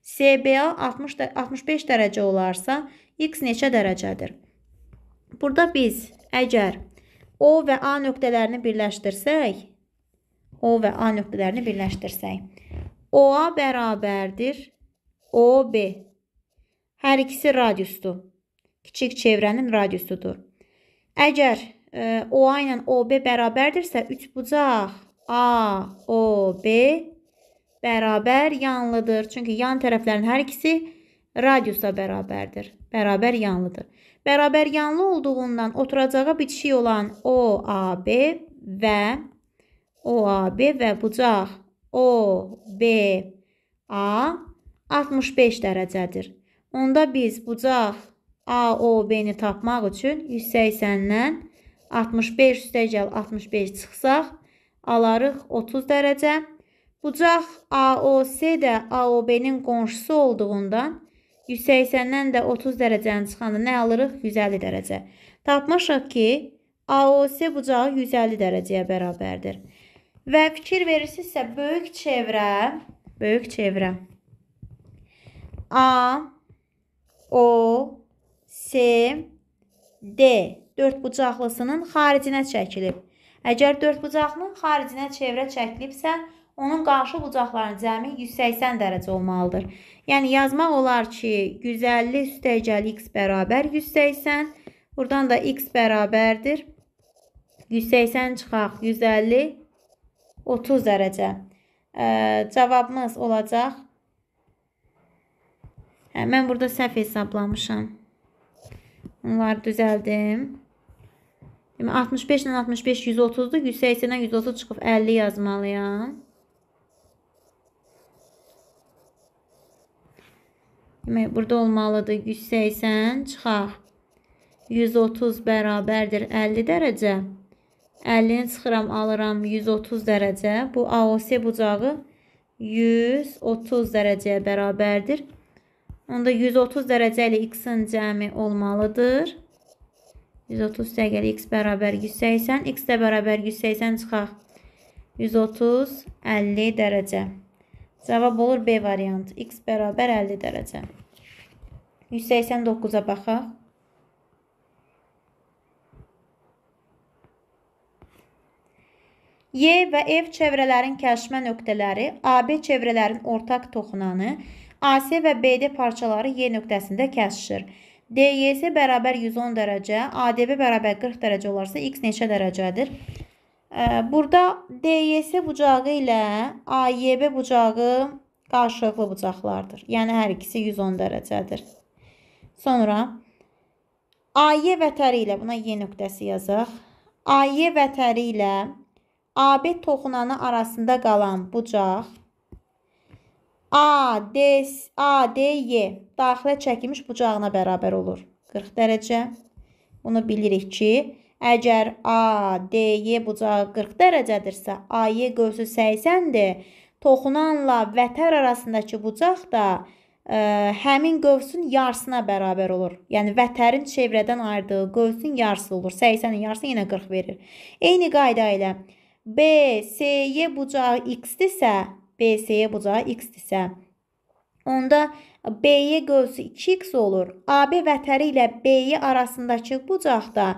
CBA 60 65 dərəcə olarsa x neçə dərəcədir? Burada biz əgər O və A nöqtələrini birləşdirsək, O və A nöqtələrini birləşdirsək, OA bərabərdir OB. Hər ikisi radiusdur. Kiçik çevrənin radiusudur. Əgər e, OA ilə OB bərabərdirsə, üç bucaq AOB bərabər yanlıdır. Çünki yan tərəflərin hər ikisi radiusa bərabərdir. Bərabər yanlıdır. Bərabər yanlı olduğundan oturacağa bitişik olan OAB və OAB və bucaq OBA 65 dərəcədir. Onda biz bucaq AOB-ni tapmaq üçün 180-dən 65 üstəgəl 65 çıxsaq, alarıq 30 dərəcə. Bucaq AOS də AOB-nin qonşusu olduğundan 180-dən də 30 dərəcəni çıxanda nə alırıq? 150 dərəcə. Tapmışıq ki, AOS bucağı 150 dərəcəyə bərabərdir. Və fikir verirsinizsə, böyük çevrə, böyük çevrə A, O, S, D dörd bucaqlısının xaricinə çəkilib. Əgər dörd bucaqlının xaricinə çevrə çəkilibsə, onun qarşı bucaqlarının cəmi 180 dərəcə olmalıdır. Yəni yazmaq olar ki, 150 üstəgəl x bərabər 180. Buradan da x bərabərdir. 180 çıxaq 150 30 dərəcə. E, cavabımız olacaq. Hə, mən burada səhv hesablamışam. Bunları düzəldim. Demək 65 ilə 65 130-dur. 180-dən 130 çıxıb 50 yazmalıyam. Demək, burada olmalıdır 180 çıxaq. 130 bərabərdir 50 dərəcə. 50-ni çıxıram, alıram 130 dərəcə. Bu AOC bucağı 130 dərəcəyə bərabərdir. Onda 130 dərəcə ilə x-in cəmi olmalıdır. 130 dəqiqəli x bərabər 180, x də bərabər 180 çıxaq. 130, 50 dərəcə. Cavab olur B variantı. X bərabər 50 dərəcə. 189-a baxaq. Y və F çevrələrin kəşmə nöqtələri, AB çevrələrin ortaq toxunanı, AC və BD parçaları Y nöqtəsində kəsişir. DYS bərabər 110 dərəcə, ADB bərabər 40 dərəcə olarsa X neçə dərəcədir? Burada DYS bucağı ilə AYB bucağı qarşılıqlı bucaqlardır. Yəni, hər ikisi 110 dərəcədir. Sonra AY vətəri ilə, buna Y nöqtəsi yazıq. AY vətəri ilə AB toxunanı arasında qalan bucaq ADY daxilə çəkilmiş bucağına bərabər olur. 40 dərəcə. Bunu bilirik ki, Əgər A, D-Y e bucağı 40 dərəcədirsə, A-Y qövsü e 80-dir. Toxunanla vətər arasındakı bucaq da ə, e, həmin qövsün yarısına bərabər olur. Yəni vətərin çevrədən ayırdığı qövsün yarısı olur. 80-in yarısı yenə 40 verir. Eyni qayda ilə BCY bucağı x-dirsə, BCY bucağı x-dirsə, onda BY qövsü 2x olur. AB vətəri ilə BY arasındakı bucaqda da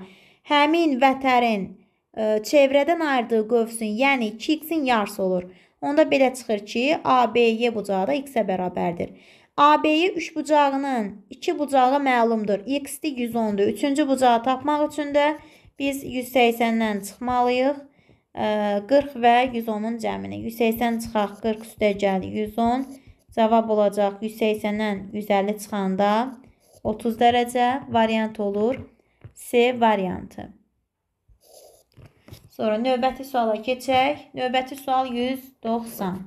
həmin vətərin ə, e, çevrədən ayırdığı qövsün, yəni 2x-in yarısı olur. Onda belə çıxır ki, ABY bucağı da x-ə bərabərdir. ABY 3 bucağının 2 bucağı məlumdur. X-dir 110-dur. 3-cü bucağı tapmaq üçün də biz 180-dən çıxmalıyıq. 40 e, və 110-un cəmini. 180 çıxaq, 40 üstə gəl 110. Cavab olacaq 180-dən 150 çıxanda 30 dərəcə variant olur. C variantı. Sonra növbəti suala keçək. Növbəti sual 190.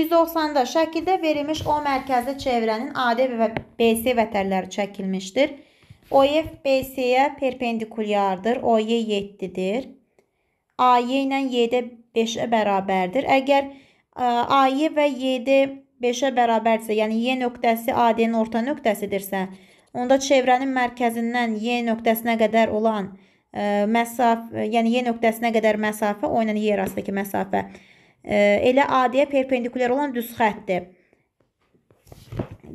190-da şəkildə verilmiş O mərkəzli çevrənin AD və BC vətərləri çəkilmişdir. OF BC-yə perpendikulyardır. OY 7-dir. AY ilə YD 5-ə bərabərdir. Əgər e, AY və YD 5-ə bərabərdirsə, yəni y nöqtəsi AD-nin orta nöqtəsidirsə, onda çevrənin mərkəzindən y nöqtəsinə qədər olan ə, e, məsafə, yəni y nöqtəsinə qədər məsafə, o ilə y arasındakı məsafə ə, e, elə AD-yə perpendikulyar olan düz xəttdir.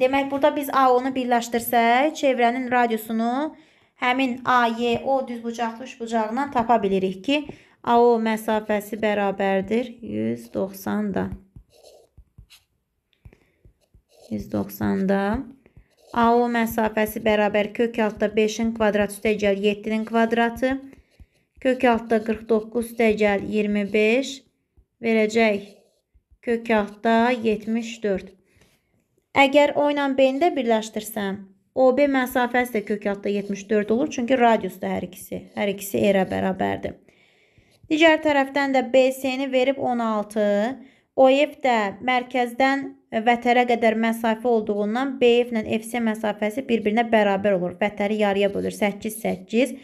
Demək, burada biz AO-nu birləşdirsək, çevrənin radiusunu həmin AYO düzbucaqlı üçbucağından tapa bilirik ki, AO məsafəsi bərabərdir 190-da. 190-da AO məsafəsi bərabər kök altda 5-in kvadratı üstəgəl 7-nin kvadratı. Kök altda 49 üstəgəl 25 verəcək. Kök altda 74. Əgər O ilə B-ni də birləşdirsəm, OB məsafəsi də kök altda 74 olur. Çünki radiusda hər ikisi. Hər ikisi erə bərabərdir. Digər tərəfdən də BC-ni verib 16. OF də mərkəzdən və tərə qədər məsafə olduğundan BF ilə FC məsafəsi bir-birinə bərabər olur. Və təri yarıya bölür 8 8.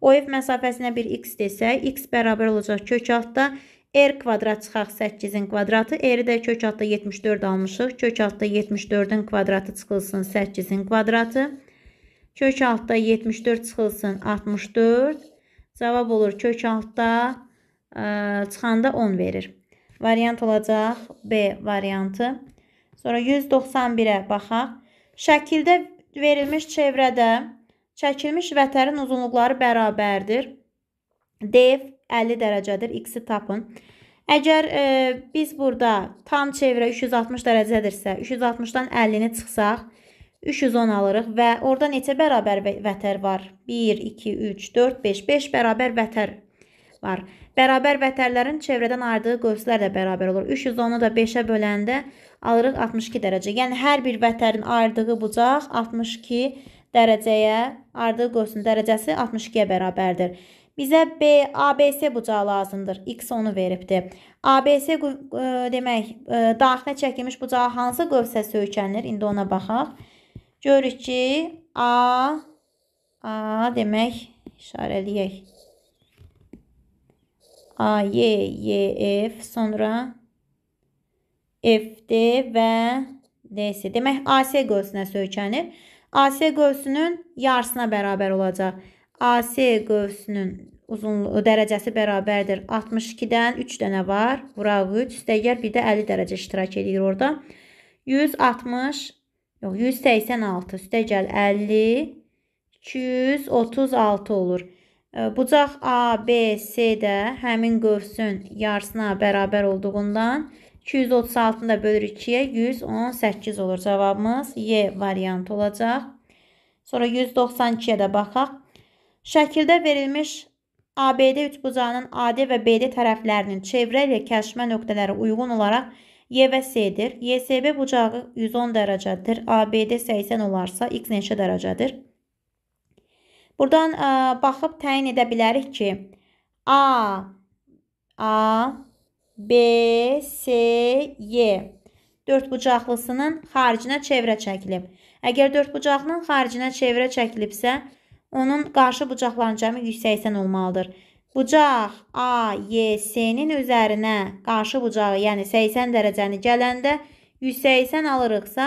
OF məsafəsinə bir x desək, x bərabər olacaq kök altda r kvadrat çıxaq 8-in kvadratı, r-i də kök altda 74 almışıq. Kök altda 74-ün kvadratı çıxılsın 8-in kvadratı. Kök altda 74 çıxılsın 64. Cavab olur kök altda ə, çıxanda 10 verir. Variant olacaq B variantı. Sonra 191-ə baxaq. Şəkildə verilmiş çevrədə çəkilmiş vətərin uzunluqları bərabərdir. DF 50 dərəcədir. X-i tapın. Əgər e, biz burada tam çevrə 360 dərəcədirsə, 360-dan 50-ni çıxsaq, 310 alırıq və orada neçə bərabər vətər var? 1, 2, 3, 4, 5, 5 bərabər vətər var. Bərabər vətərlərin çevrədən ayırdığı qövslər də bərabər olur. 310-u da 5-ə böləndə 310 alırıq 62 dərəcə. Yəni hər bir vətərin ayırdığı bucaq 62 dərəcəyə, ayırdığı qoysun dərəcəsi 62-yə bərabərdir. Bizə B, ABC bucağı lazımdır. X onu veribdir. ABC ə, demək, ə, e, daxilə çəkilmiş bucağı hansı qövsə söykənilir? İndi ona baxaq. Görürük ki, A, A demək, işarələyək. A, Y, Y, F, sonra F-dir və D-si. Demək, AC qövsünə söykənir. AC qövsünün yarısına bərabər olacaq. AC qövsünün uzunluğu dərəcəsi bərabərdir 62-dən 3 dənə var. Vuraq 3, istəyər bir də 50 dərəcə iştirak edir orada. 160, yox 186, üstəgəl 50, 236 olur. E, bucaq ABC də həmin qövsün yarısına bərabər olduğundan 186. 236-nı da bölürük 2-yə 118 olur. Cavabımız Y variantı olacaq. Sonra 192-yə də baxaq. Şəkildə verilmiş ABD üçbucağının AD və BD tərəflərinin çevrə ilə kəşmə nöqtələri uyğun olaraq Y və C-dir. YSB bucağı 110 dərəcədir. ABD 80 olarsa X neçə dərəcədir? Buradan ə, e, baxıb təyin edə bilərik ki, A A BSY. Dörd bucaqlısının xaricinə çevrə çəkilib. Əgər dörd bucaqlının xaricinə çevrə çəkilibsə, onun qarşı bucaqların cəmi 180 olmalıdır. Bucaq AYS-nin üzərinə qarşı bucağı, yəni 80 dərəcəni gələndə 180 alırıqsa,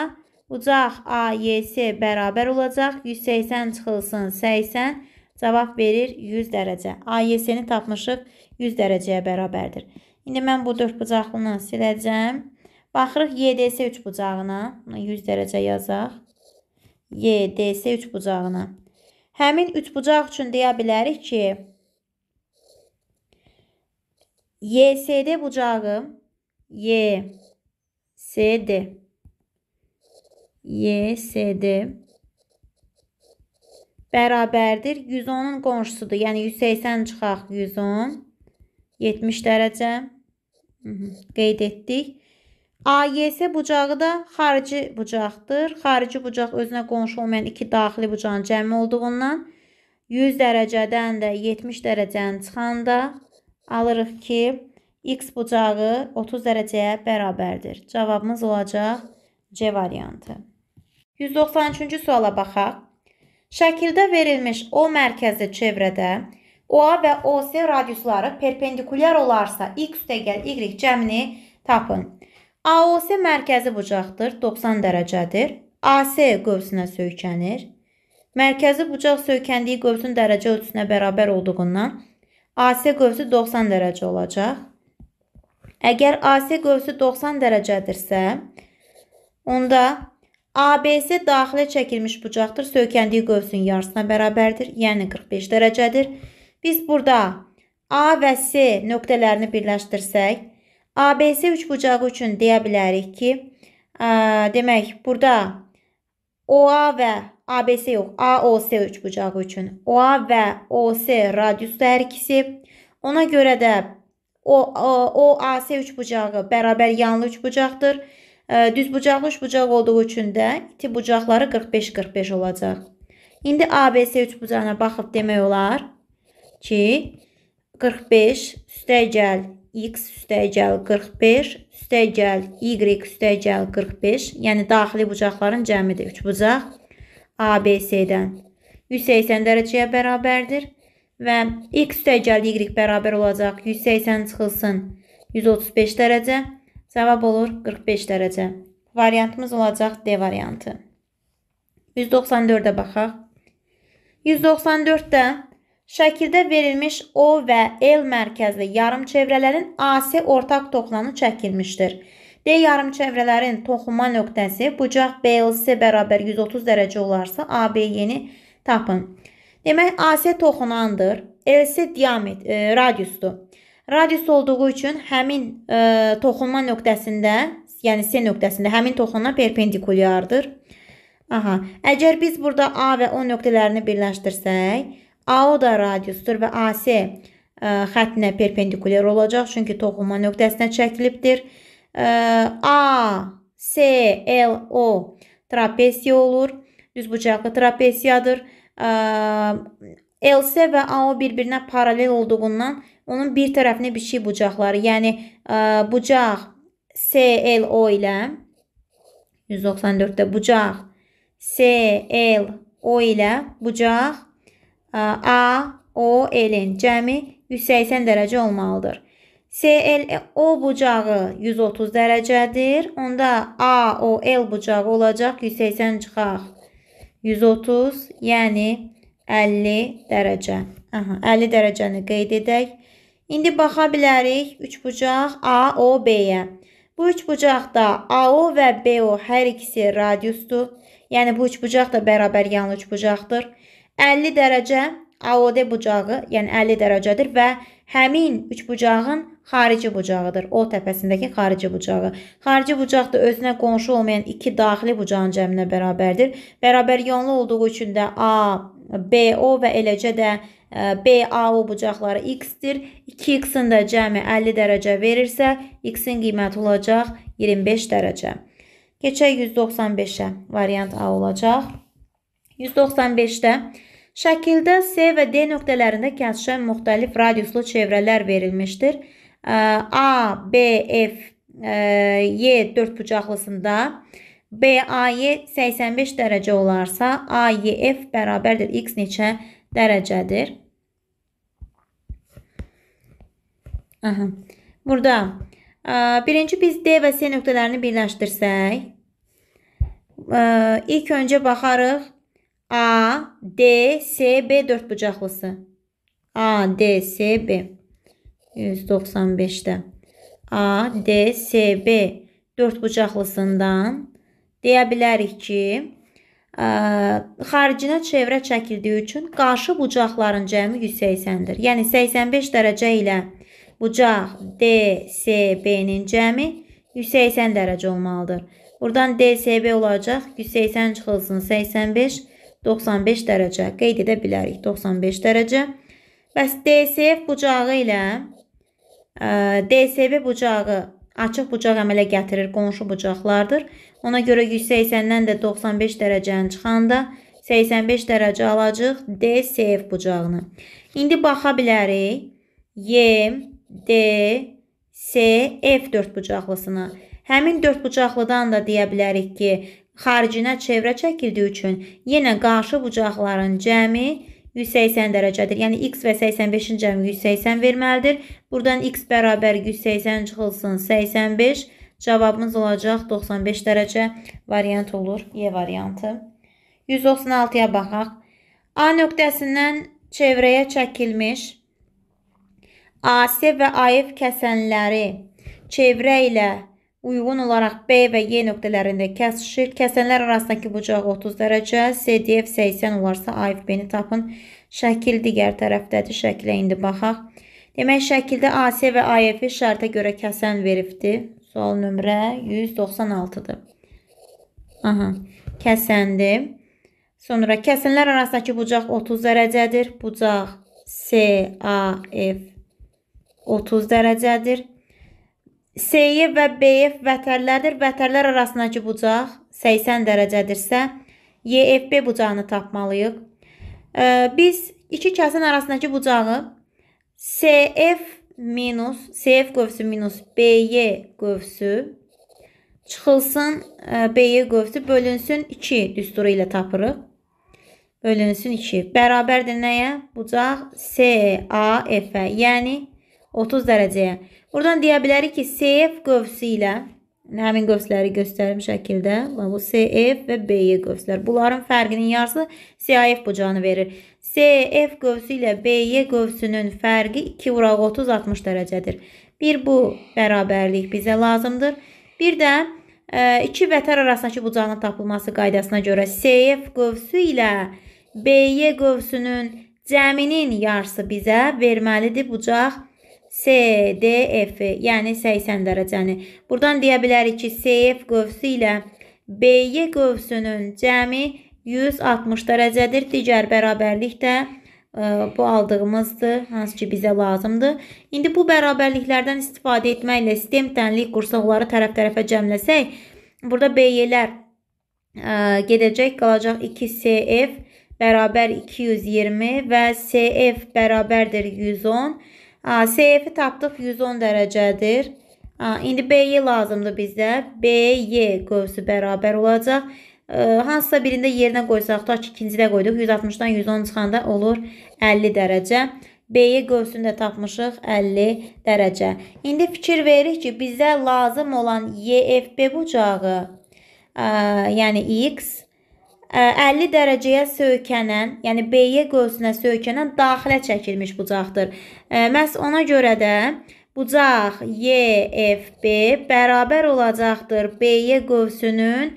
bucaq AYS bərabər olacaq. 180 çıxılsın 80, cavab verir 100 dərəcə. AYS-ni tapmışıq 100 dərəcəyə bərabərdir. İndi mən bu dörd bucaqlını siləcəm. Baxırıq YDS 3 bucağına. 100 dərəcə yazaq. YDS 3 bucağına. Həmin 3 bucaq üçün deyə bilərik ki, YSD bucağı YSD YSD bərabərdir 110-un qonşusudur. Yəni 180 çıxaq 110 70 dərəcə qeyd etdik. AYS bucağı da xarici bucaqdır. Xarici bucaq özünə qonşu olmayan iki daxili bucağın cəmi olduğundan 100 dərəcədən də 70 dərəcənin çıxanda alırıq ki, x bucağı 30 dərəcəyə bərabərdir. Cavabımız olacaq C variantı. 193-cü suala baxaq. Şəkildə verilmiş O mərkəzli çevrədə OA və OS radiusları perpendikulyar olarsa x üstəgəl y cəmini tapın. AOS mərkəzi bucaqdır, 90 dərəcədir. AS qövsünə söykənir. Mərkəzi bucaq söykəndiyi qövsün dərəcə ölçüsünə bərabər olduğundan AS qövsü 90 dərəcə olacaq. Əgər AS qövsü 90 dərəcədirsə, onda ABS daxilə çəkilmiş bucaqdır, söykəndiyi qövsün yarısına bərabərdir, yəni 45 dərəcədir. Biz burada A və S nöqtələrini birləşdirsək, ABC üçbucağı üçün deyə bilərik ki, ə, demək, burada OA və ABC yox, AOC üçbucağı üçün OA və OS radiusdur hər ikisi. Ona görə də O, o, OAS üçbucağı bərabər yanlı üçbucaqdır. Düzbucaqlı üçbucaq olduğu üçün də iti bucaqları 45-45 olacaq. İndi ABC üçbucağına baxıb demək olar. 2, 45 üstəgəl x üstəgəl 45 üstəgəl y üstəgəl 45, yəni daxili bucaqların cəmidir 3 bucaq ABC-dən 180 dərəcəyə bərabərdir və x üstəgəl y bərabər olacaq 180 çıxılsın 135 dərəcə, cavab olur 45 dərəcə. Variantımız olacaq D variantı. 194-ə baxaq. 194-də Şəkildə verilmiş O və L mərkəzli yarımçevrələrin AC ortaq toxlanı çəkilmişdir. D yarımçevrələrin toxunma nöqtəsi bucaq BLC bərabər 130 dərəcə olarsa AB-ni tapın. Demək AC toxunandır. LC diamet e, radiusdur. Radius olduğu üçün həmin e, toxunma nöqtəsində, yəni C nöqtəsində həmin toxunma perpendikulyardır. Aha, əgər biz burada A və O nöqtələrini birləşdirsək, AO da radiusdur və AC e, xəttinə perpendikulyar olacaq, çünki toxunma nöqtəsinə çəkilibdir. E, A, C, L, O trapesiya olur. Düzbucaqlı trapesiyadır. E, LC və AO bir-birinə paralel olduğundan onun bir tərəfinə biçik bucaqları, yəni bucaq CLO ilə 194-də bucaq CLO ilə bucaq A, O, L-in cəmi 180 dərəcə olmalıdır. CLO bucağı 130 dərəcədir. Onda AOL bucağı olacaq 180 çıxaq. 130, yəni 50 dərəcə. Aha, 50 dərəcəni qeyd edək. İndi baxa bilərik 3 bucaq AOB-yə. Bu üç bucaqda AO və BO hər ikisi radiusdur. Yəni bu üç bucaq da bərabər yanlı üç bucaqdır. 50 dərəcə AOD bucağı, yəni 50 dərəcədir və həmin üçbucağın xarici bucağıdır. O təpəsindəki xarici bucağı. Xarici bucaq da özünə qonşu olmayan iki daxili bucağın cəminə bərabərdir. Bərabər yonlu olduğu üçün də A, BO və eləcə də e, BAO bucaqları x-dir. 2x-in də cəmi 50 dərəcə verirsə, x-in qiyməti olacaq 25 dərəcə. Keçək 195-ə. Variant A olacaq. 195-də Şəkildə C və D nöqtələrində kəsişən müxtəlif radiuslu çevrələr verilmişdir. A, B, F, Y 4 bucaqlısında BAY 85 dərəcə olarsa, AYF bərabərdir x neçə dərəcədir? Aha. Burada birinci biz D və C nöqtələrini birləşdirsək, ilk öncə baxarıq A, D, S, B dörd bucaqlısı. A, D, S, B. 195-də. A, D, S, B dörd bucaqlısından deyə bilərik ki, ə, xaricinə çevrə çəkildiyi üçün qarşı bucaqların cəmi 180-dir. Yəni 85 dərəcə ilə bucaq DCB-nin cəmi 180 dərəcə olmalıdır. Buradan DCB olacaq 180 çıxılsın 85 95 dərəcə qeyd edə bilərik. 95 dərəcə. Bəs DCF bucağı ilə ə, e, DCB bucağı açıq bucaq əmələ gətirir, qonşu bucaqlardır. Ona görə 180-dən də 95 dərəcəni çıxanda 85 dərəcə alacaq DCF bucağını. İndi baxa bilərik. Y, D, C, F dörd bucaqlısına. Həmin dörd bucaqlıdan da deyə bilərik ki, xaricinə çevrə çəkildiyi üçün yenə qarşı bucaqların cəmi 180 dərəcədir. Yəni x və 85-in cəmi 180 verməlidir. Buradan x bərabər 180 çıxılsın 85. Cavabımız olacaq 95 dərəcə variant olur. Y variantı. 196-ya baxaq. A nöqtəsindən çevrəyə çəkilmiş AC və AF kəsənləri çevrə ilə Uyğun olaraq B və Y nöqtələrində kəsişir. Kəsənlər arasındakı bucaq 30 dərəcə, CDF 80 olarsa AFB-ni tapın. Şəkil digər tərəfdədir. Şəkilə indi baxaq. Demək, şəkildə AC və AF-i şərtə görə kəsən veribdir. Sual nömrə 196-dır. Aha, kəsəndir. Sonra kəsənlər arasındakı bucaq 30 dərəcədir. Bucaq CAF 30 dərəcədir. S-yə və B-yə vətərlərdir. Vətərlər arasındakı bucaq 80 dərəcədirsə, YFB bucağını tapmalıyıq. Biz iki kəsin arasındakı bucağı SF minus, SF qövsü minus BY qövsü çıxılsın BY qövsü bölünsün 2 düsturu ilə tapırıq. Bölünsün 2. Bərabərdir nəyə? Bucaq SAF-ə, yəni 30 dərəcəyə. Buradan deyə bilərik ki, CF qövsü ilə həmin qövsləri göstərim şəkildə. Bu CF və BY qövslər. Bunların fərqinin yarısı CAF bucağını verir. CF qövsü ilə BY qövsünün fərqi 2 vuraq 30-60 dərəcədir. Bir bu bərabərlik bizə lazımdır. Bir də e, iki vətər arasındakı bucağın tapılması qaydasına görə CF qövsü ilə BY qövsünün cəminin yarısı bizə verməlidir bucaq CDF, yəni 80 dərəcəni. Buradan deyə bilərik ki, CF qövsü ilə BY qövsünün cəmi 160 dərəcədir. Digər bərabərlik də ə, e, bu aldığımızdır, hansı ki bizə lazımdır. İndi bu bərabərliklərdən istifadə etməklə sistem tənlik qursaqları tərəf-tərəfə cəmləsək, burada BY-lər e, gedəcək, qalacaq 2CF bərabər 220 və CF bərabərdir 110 CF tapdıq 110 dərəcədir. A, indi BY lazımdır bizə. BY qövsü bərabər olacaq. E, hansısa birində yerinə qoysaq, tutaq ki, ikincidə qoyduq. 160-dan 110 çıxanda olur 50 dərəcə. B-yi qövsünü də tapmışıq 50 dərəcə. İndi fikir veririk ki, bizə lazım olan YFB bucağı, ə, e, yəni X 50 dərəcəyə söykənən, yəni BY qövsünə söykənən daxilə çəkilmiş bucaqdır. Məhz ona görə də bucaq YFB bərabər olacaqdır BY qövsünün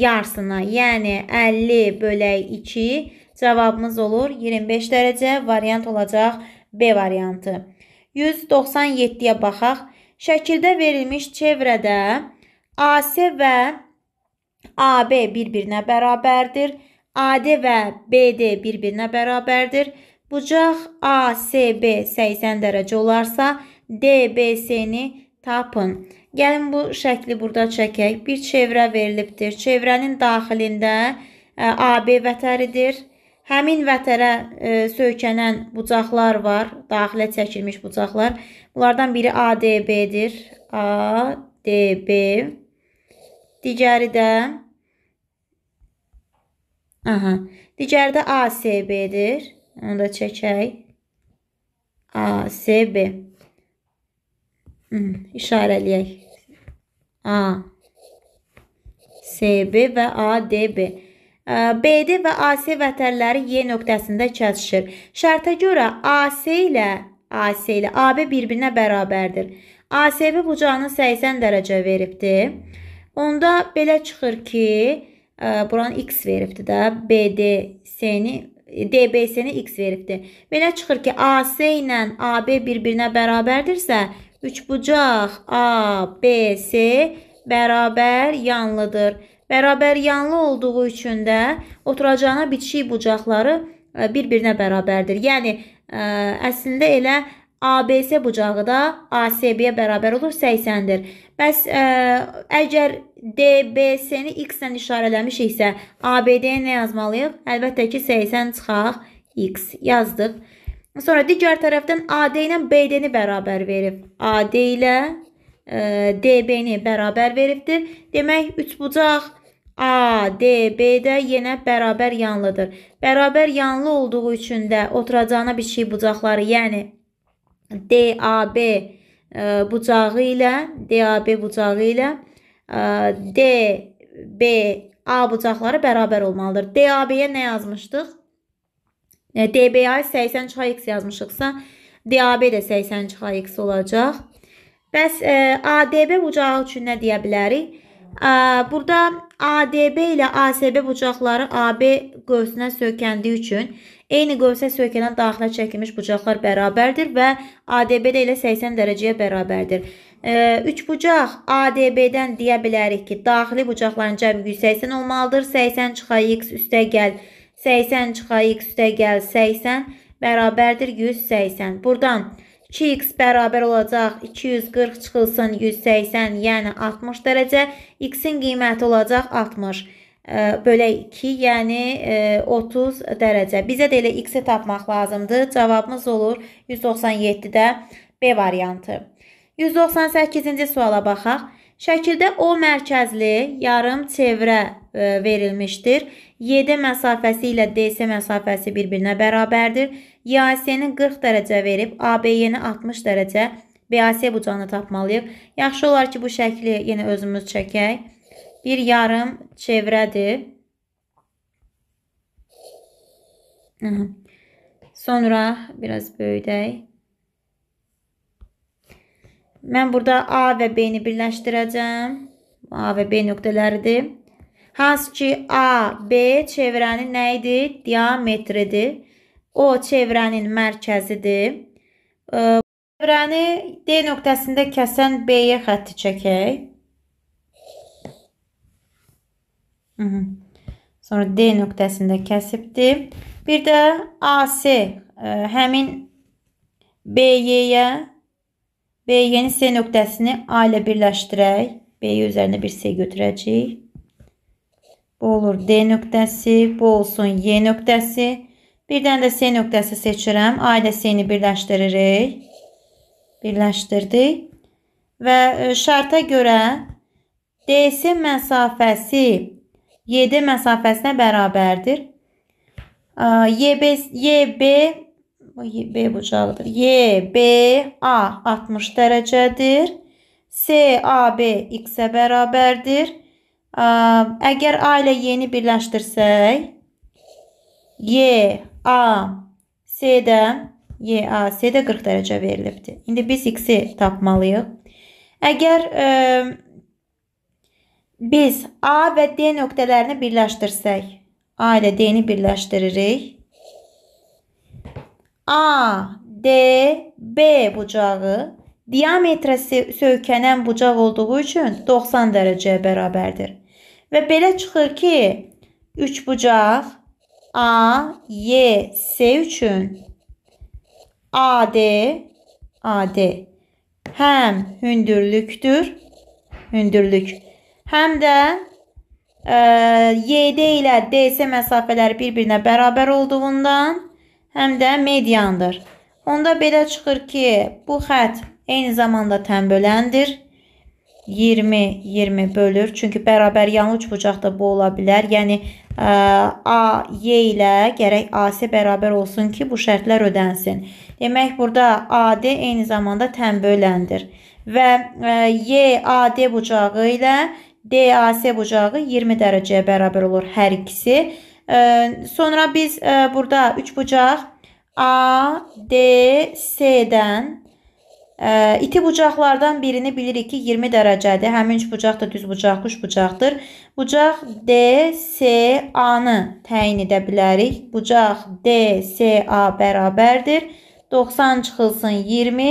yarısına. Yəni 50 bölək 2 cavabımız olur 25 dərəcə. Variant olacaq B variantı. 197-yə baxaq. Şəkildə verilmiş çevrədə AC və AB bir-birinə bərabərdir. AD və BD bir-birinə bərabərdir. Bucaq ASB 80 dərəcə olarsa, DBC-ni tapın. Gəlin bu şəkli burada çəkək. Bir çevrə verilibdir. Çevrənin daxilində e, AB vətəridir. Həmin vətərə e, söykənən bucaqlar var, daxilə çəkilmiş bucaqlar. Bunlardan biri ADB-dir. ADB. -dir. ADB. Digəri də Aha. Digəri də ACB-dir. Onu da çəkək. ACB. İşarələyək. A SB və ADB. BD və AC vətərləri Y nöqtəsində kəsişir. Şərtə görə AC ilə AC ilə AB bir-birinə bərabərdir. ACB bucağını 80 dərəcə veribdir. Onda belə çıxır ki, e, buranı x veribdi də, BDC-ni DBC-ni x veribdi. Belə çıxır ki, AC ilə AB bir-birinə bərabərdirsə, üçbucaq ABC bərabər yanlıdır. Bərabər yanlı olduğu üçün də oturacağına bitişik bucaqları e, bir-birinə bərabərdir. Yəni e, əslində elə ABC bucağı da ASB-yə bərabər olur 80-dir. Bəs ə, əgər DBS-ni x-lə işarələmişiksə, ABD-yə nə yazmalıyıq? Əlbəttə ki, 80 çıxaq, x yazdıq. Sonra digər tərəfdən AD ilə BD-ni bərabər verib. AD ilə e, DB-ni bərabər veribdir. Demək, üçbucaq ADB-də yenə bərabər yanlıdır. Bərabər yanlı olduğu üçün də oturacağına biçik bucaqları, yəni DAB bucağı ilə, DAB bucağı ilə D, B, A bucaqları bərabər olmalıdır. DAB-yə nə yazmışdıq? DBA 80 çıxay x yazmışıqsa, DAB də 80 çıxay x olacaq. Bəs ADB bucağı üçün nə deyə bilərik? Burada ADB ilə ASB bucaqları AB qövsünə sökəndiyi üçün eyni qövsə sökənən daxilə çəkilmiş bucaqlar bərabərdir və ADB də ilə 80 dərəcəyə bərabərdir. 3 bucaq ADB-dən deyə bilərik ki, daxili bucaqların cəmi 180 olmalıdır. 80 çıxa x üstə gəl 80 çıxa x üstə gəl 80 bərabərdir 180. Buradan 2x bərabər olacaq 240 çıxılsın 180, yəni 60 dərəcə. x-in qiyməti olacaq 60 bölə 2, yəni 30 e, dərəcə. Bizə də elə x-i tapmaq lazımdır. Cavabımız olur 197-də B variantı. 198-ci suala baxaq. Şəkildə O mərkəzli yarım çevrə e, verilmişdir. YD məsafəsi ilə DC məsafəsi bir-birinə bərabərdir. YAC-ni 40 dərəcə verib, ABY-ni 60 dərəcə, BAC bucağını tapmalıyıq. Yaxşı olar ki, bu şəkli yenə özümüz çəkək. Bir yarım çevrədir. Sonra biraz böyüdək. Mən burada A və B-ni birləşdirəcəm. A və B nöqtələridir. Hansı ki, A, B çevrənin nə idi? Diametridir. O çevrənin mərkəzidir. Çevrəni D nöqtəsində kəsən B-yə xətti çəkək. Sonra D nöqtəsində kəsibdir. Bir də AC həmin BY-yə B yeni C nöqtəsini A ilə birləşdirək. B-yə üzərinə bir C götürəcəyik. Bu olur D nöqtəsi, bu olsun Y nöqtəsi. Bir dənə də C nöqtəsi seçirəm. A ilə C-ni birləşdiririk. Birləşdirdik. Və e, şərtə görə DC məsafəsi YD məsafəsinə bərabərdir. YB, YB B bucağıdır. Y, B, A 60 dərəcədir. C, A, B x-ə bərabərdir. Əgər A ilə Y-ni birləşdirsək, Y, A, C-dən Y, A, C-də 40 dərəcə verilibdir. İndi biz x-i tapmalıyıq. Əgər ə, biz A və D nöqtələrini birləşdirsək, A ilə D-ni birləşdiririk. A, D, B bucağı diametrə söykənən bucaq olduğu üçün 90 dərəcəyə bərabərdir. Və belə çıxır ki, 3 bucaq A, Y, S üçün AD, AD həm hündürlükdür, hündürlük, həm də e, YD ilə DC məsafələri bir-birinə bərabər olduğundan həm də mediandır. Onda belə çıxır ki, bu xətt eyni zamanda tənböləndir. 20 20 bölür. Çünki bərabər yan ucbucaq da bu ola bilər. Yəni A Y ilə gərək AC bərabər olsun ki, bu şərtlər ödənsin. Demək burada AD eyni zamanda tənböləndir və Y AD bucağı ilə DAC bucağı 20 dərəcəyə bərabər olur hər ikisi. Sonra biz e, burada 3 bucaq A, D, C-dən Ə, e, iti bucaqlardan birini bilirik ki, 20 dərəcədir. Həmin üç bucaq da düz bucaq, quş bucaqdır. Bucaq D, C, A-nı təyin edə bilərik. Bucaq D, C, A bərabərdir. 90 çıxılsın 20,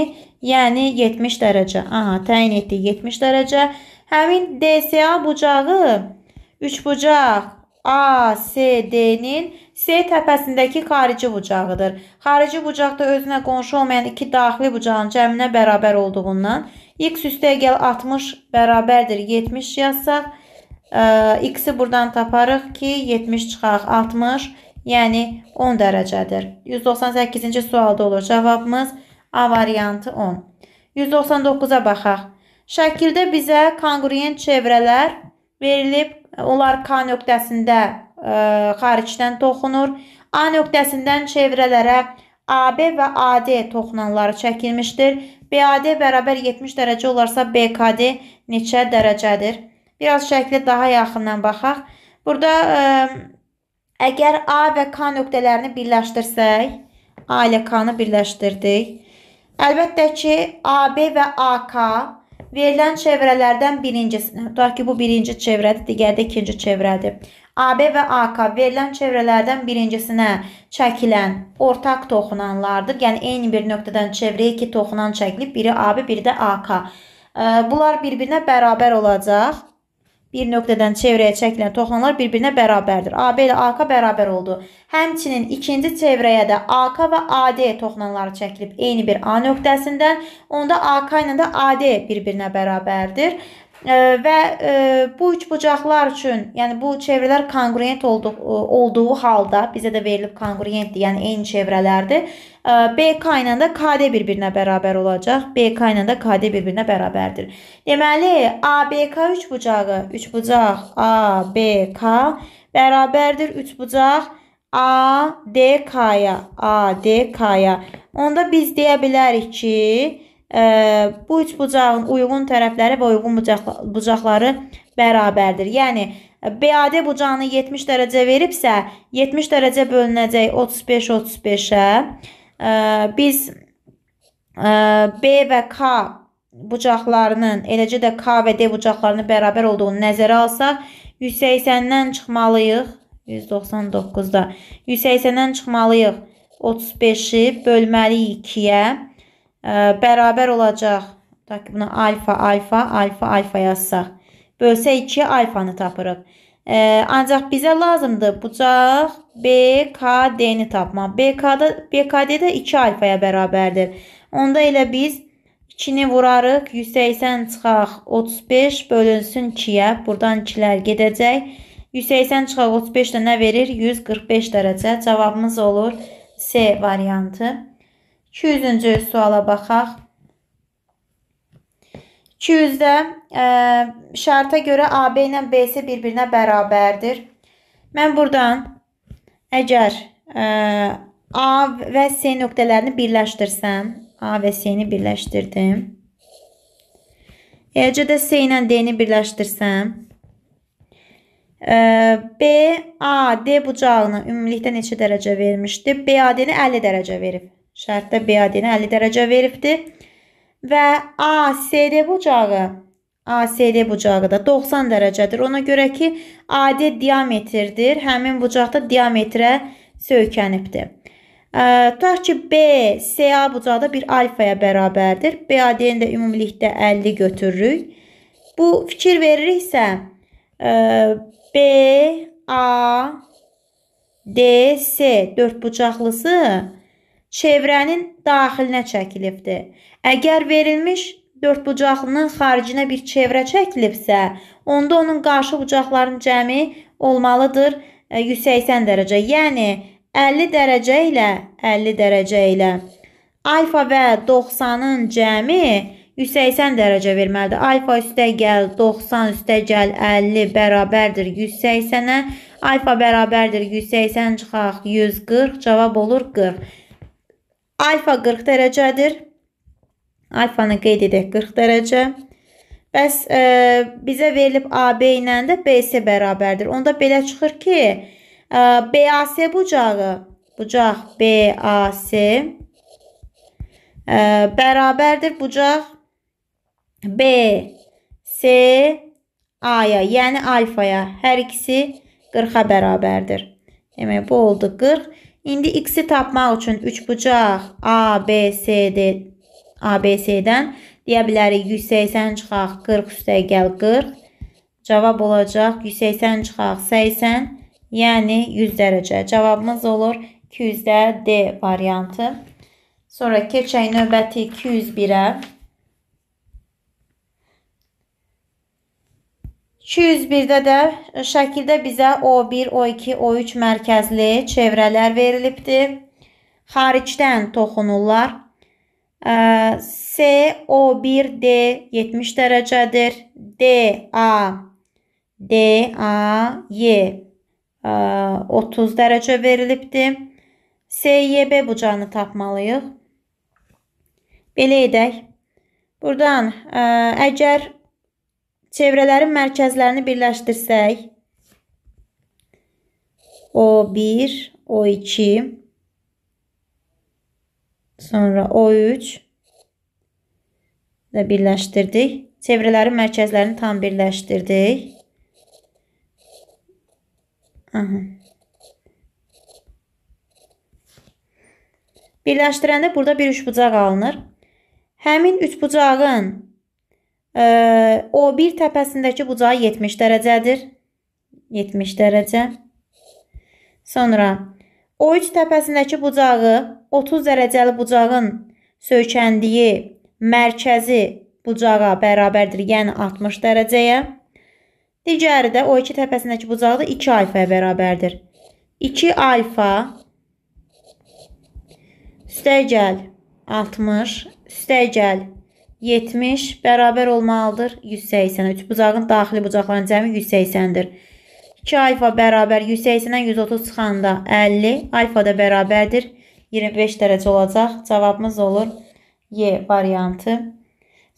yəni 70 dərəcə. Aha, təyin etdik 70 dərəcə. Həmin D, C, A bucağı 3 bucaq ASD-nin S təpəsindəki xarici bucağıdır. Xarici bucaqda özünə qonşu olmayan iki daxili bucağın cəminə bərabər olduğundan x üstə əgəl 60 bərabərdir 70 yazsaq, e, x-i buradan taparıq ki, 70 çıxaq 60, yəni 10 dərəcədir. 198-ci sualda olur cavabımız A variantı 10. 199-a baxaq. Şəkildə bizə kongruent çevrələr verilib Onlar K nöqtəsində ə, e, xaricdən toxunur. A nöqtəsindən çevrələrə AB və AD toxunanları çəkilmişdir. BAD bərabər 70 dərəcə olarsa BKD neçə dərəcədir? Biraz şəkli daha yaxından baxaq. Burada ə, e, əgər A və K nöqtələrini birləşdirsək, A ilə K-nı birləşdirdik. Əlbəttə ki, AB və AK Verilən çevrələrdən birincisi, tutaq ki, bu birinci çevrədir, digəri də ikinci çevrədir. AB və AK verilən çevrələrdən birincisinə çəkilən ortaq toxunanlardır. Yəni eyni bir nöqtədən çevrəyə iki toxunan çəkilib, biri AB, biri də AK. Bunlar bir-birinə bərabər olacaq. Bir nöqtədən çevrəyə çəkilən toxanlar bir-birinə bərabərdir. AB ilə AK bərabər oldu. Həmçinin ikinci çevrəyə də AK və AD toxananları çəkilib eyni bir A nöqtəsindən. Onda AK ilə də AD bir-birinə bərabərdir. Və bu üç bucaqlar üçün, yəni bu çevrələr kongruent olduğu, olduğu halda bizə də verilib kongruentdir, yəni eyni çevrələrdir. BK ilə də KD bir-birinə bərabər olacaq. BK ilə də KD bir-birinə bərabərdir. Deməli, ABK üçbucağı, üçbucaq ABK bərabərdir üçbucaq ADK-ya, ADK-ya. Onda biz deyə bilərik ki, bu üçbucağın uyğun tərəfləri və uyğun bucaqları bərabərdir. Yəni BAD bucağını 70 dərəcə veribsə, 70 dərəcə bölünəcək 35 35-ə biz e, B və K bucaqlarının, eləcə də K və D bucaqlarının bərabər olduğunu nəzərə alsaq, 180-dən çıxmalıyıq. 199-da. 180-dən çıxmalıyıq. 35-i bölməliyik 2-yə. E, bərabər olacaq. Buna alfa, alfa, alfa, alfa yazsaq. Bölsə 2 alfanı tapırıq. E, ancaq bizə lazımdır bucaq BKD-ni tapmaq. BK'da BKD də 2 alfaya bərabərdir. Onda elə biz 2-ni vurarıq, 180 çıxaq, 35 bölünsün 2-yə. Burdan 2-lər gedəcək. 180 çıxaq 35 də nə verir? 145 dərəcə. Cavabımız olur C variantı. 200-cü suala baxaq. 200-də e, şərtə görə AB ilə BS bir-birinə bərabərdir. Mən buradan əgər e, A və C nöqtələrini birləşdirsəm, A və C-ni birləşdirdim. Eləcə də C ilə D-ni birləşdirsəm, e, B, A, D bucağını ümumilikdə neçə dərəcə vermişdi? B, A, D-ni 50 dərəcə verib. Şərtdə B, A, D-ni 50 dərəcə veribdir və ASD bucağı ASD bucağı da 90 dərəcədir. Ona görə ki, adi diametrdir. Həmin bucaq da diametrə söykənibdir. Tutaq ki, BCA bucağı da bir alfaya bərabərdir. BAD-ni də ümumilikdə 50 götürürük. Bu fikir veririksə, BAD DC dörd bucaqlısı çevrənin daxilinə çəkilibdir. Əgər verilmiş dördbucaqlının xaricinə bir çevrə çəkilibsə, onda onun qarşı bucaqların cəmi olmalıdır 180 e, dərəcə. Yəni 50 dərəcə ilə 50 dərəcə ilə alfa və 90-ın cəmi 180 dərəcə verməlidir. Alfa üstəgəl 90 üstəgəl 50 bərabərdir 180-ə. Alfa bərabərdir 180 çıxaq 140, cavab olur 40. Alfa 40 dərəcədir. Alfanı qeyd edək 40 dərəcə. Bəs e, bizə verilib AB ilə də BC bərabərdir. Onda belə çıxır ki, e, BAC bucağı, bucaq BAC e, bərabərdir bucaq BCA-ya, yəni alfaya. Hər ikisi 40-a bərabərdir. Demək bu oldu 40. İndi x-i tapmaq üçün 3 bucaq ABCD ABC-dən deyə bilərik 180 çıxaq 40 üstə gəl 40. Cavab olacaq 180 çıxaq 80, yəni 100 dərəcə. Cavabımız olur 200-də D variantı. Sonra keçək növbəti 201-ə. 201'də də şəkildə bizə O1, O2, O3 mərkəzli çevrələr verilibdir. Xaricdən toxunurlar. C ee, O1 D 70 dərəcədir. D A D A Y 30 e, dərəcə verilibdir. C Y B bucağını tapmalıyıq. Belə edək. Buradan e, əgər çevrələrin mərkəzlərini birləşdirsək, O1, O2, sonra O3 və birləşdirdik. Çevrələrin mərkəzlərini tam birləşdirdik. Aha. Birləşdirəndə burada bir üçbucaq alınır. Həmin üçbucağın O1 təpəsindəki bucağı 70 dərəcədir. 70 dərəcə. Sonra O3 təpəsindəki bucağı 30 dərəcəli bucağın söykəndiyi mərkəzi bucağa bərabərdir, yəni 60 dərəcəyə. Digəri də O2 təpəsindəki bucağı da 2 alfaya bərabərdir. 2 alfa üstə gəl 60, üstə gəl 70 bərabər olmalıdır 183. Bucağın daxili bucaqların cəmi 180-dir. 2 alfa bərabər 180-dən 130 çıxanda 50, alfa da bərabərdir 25 dərəcə olacaq. Cavabımız olur Y variantı.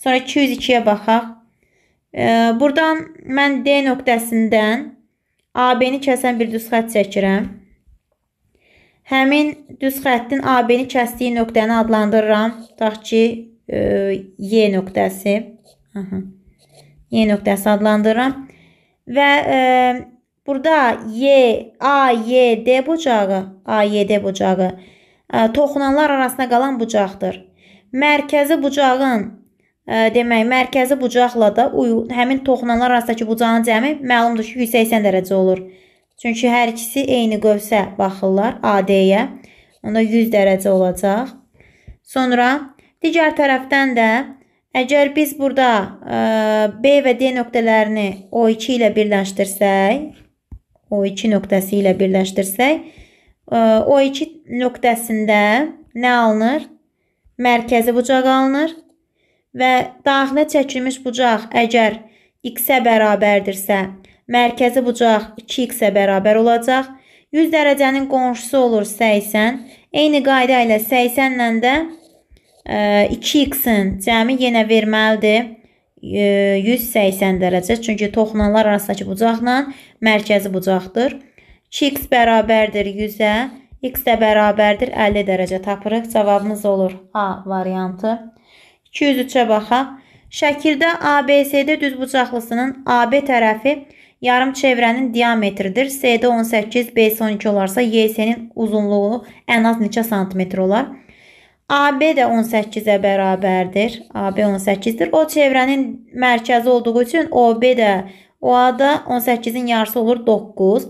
Sonra 202-yə baxaq. Buradan mən D nöqtəsindən AB-ni kəsən bir düz xətt çəkirəm. Həmin düz xəttin AB-ni kəsdiyi nöqtəni adlandırıram. Tutaq ki, Y nöqtəsi aha, Y nöqtəsi adlandırıram. Və e, burada Y, A, Y, D bucağı, A, Y, D bucağı e, toxunanlar arasında qalan bucaqdır. Mərkəzi bucağın, e, demək, mərkəzi bucaqla da uyu, həmin toxunanlar arasındakı bucağın cəmi məlumdur ki, 180 dərəcə olur. Çünki hər ikisi eyni qövsə baxırlar AD-yə. Onda 100 dərəcə olacaq. Sonra Digər tərəfdən də əgər biz burada ə, e, B və D nöqtələrini O2 ilə birləşdirsək, O2 nöqtəsi ilə birləşdirsək, ə, e, O2 nöqtəsində nə alınır? Mərkəzi bucaq alınır və daxilə çəkilmiş bucaq əgər x-ə bərabərdirsə, mərkəzi bucaq 2x-ə bərabər olacaq. 100 dərəcənin qonşusu olur 80. Eyni qayda ilə 80-lə də 2x-in cəmi yenə verməlidir 180 dərəcə. Çünki toxunanlar arasındakı bucaqla mərkəzi bucaqdır. 2x bərabərdir 100-ə, x də bərabərdir 50 dərəcə tapırıq. Cavabımız olur A variantı. 203-ə baxaq. Şəkildə ABCD düzbucaqlısının AB tərəfi yarım çevrənin diametridir. CD 18, BC 12 olarsa YC-nin uzunluğu ən az neçə santimetr olar? AB də 18-ə bərabərdir. AB 18-dir. O çevrənin mərkəzi olduğu üçün OB də OA da 18-in yarısı olur 9.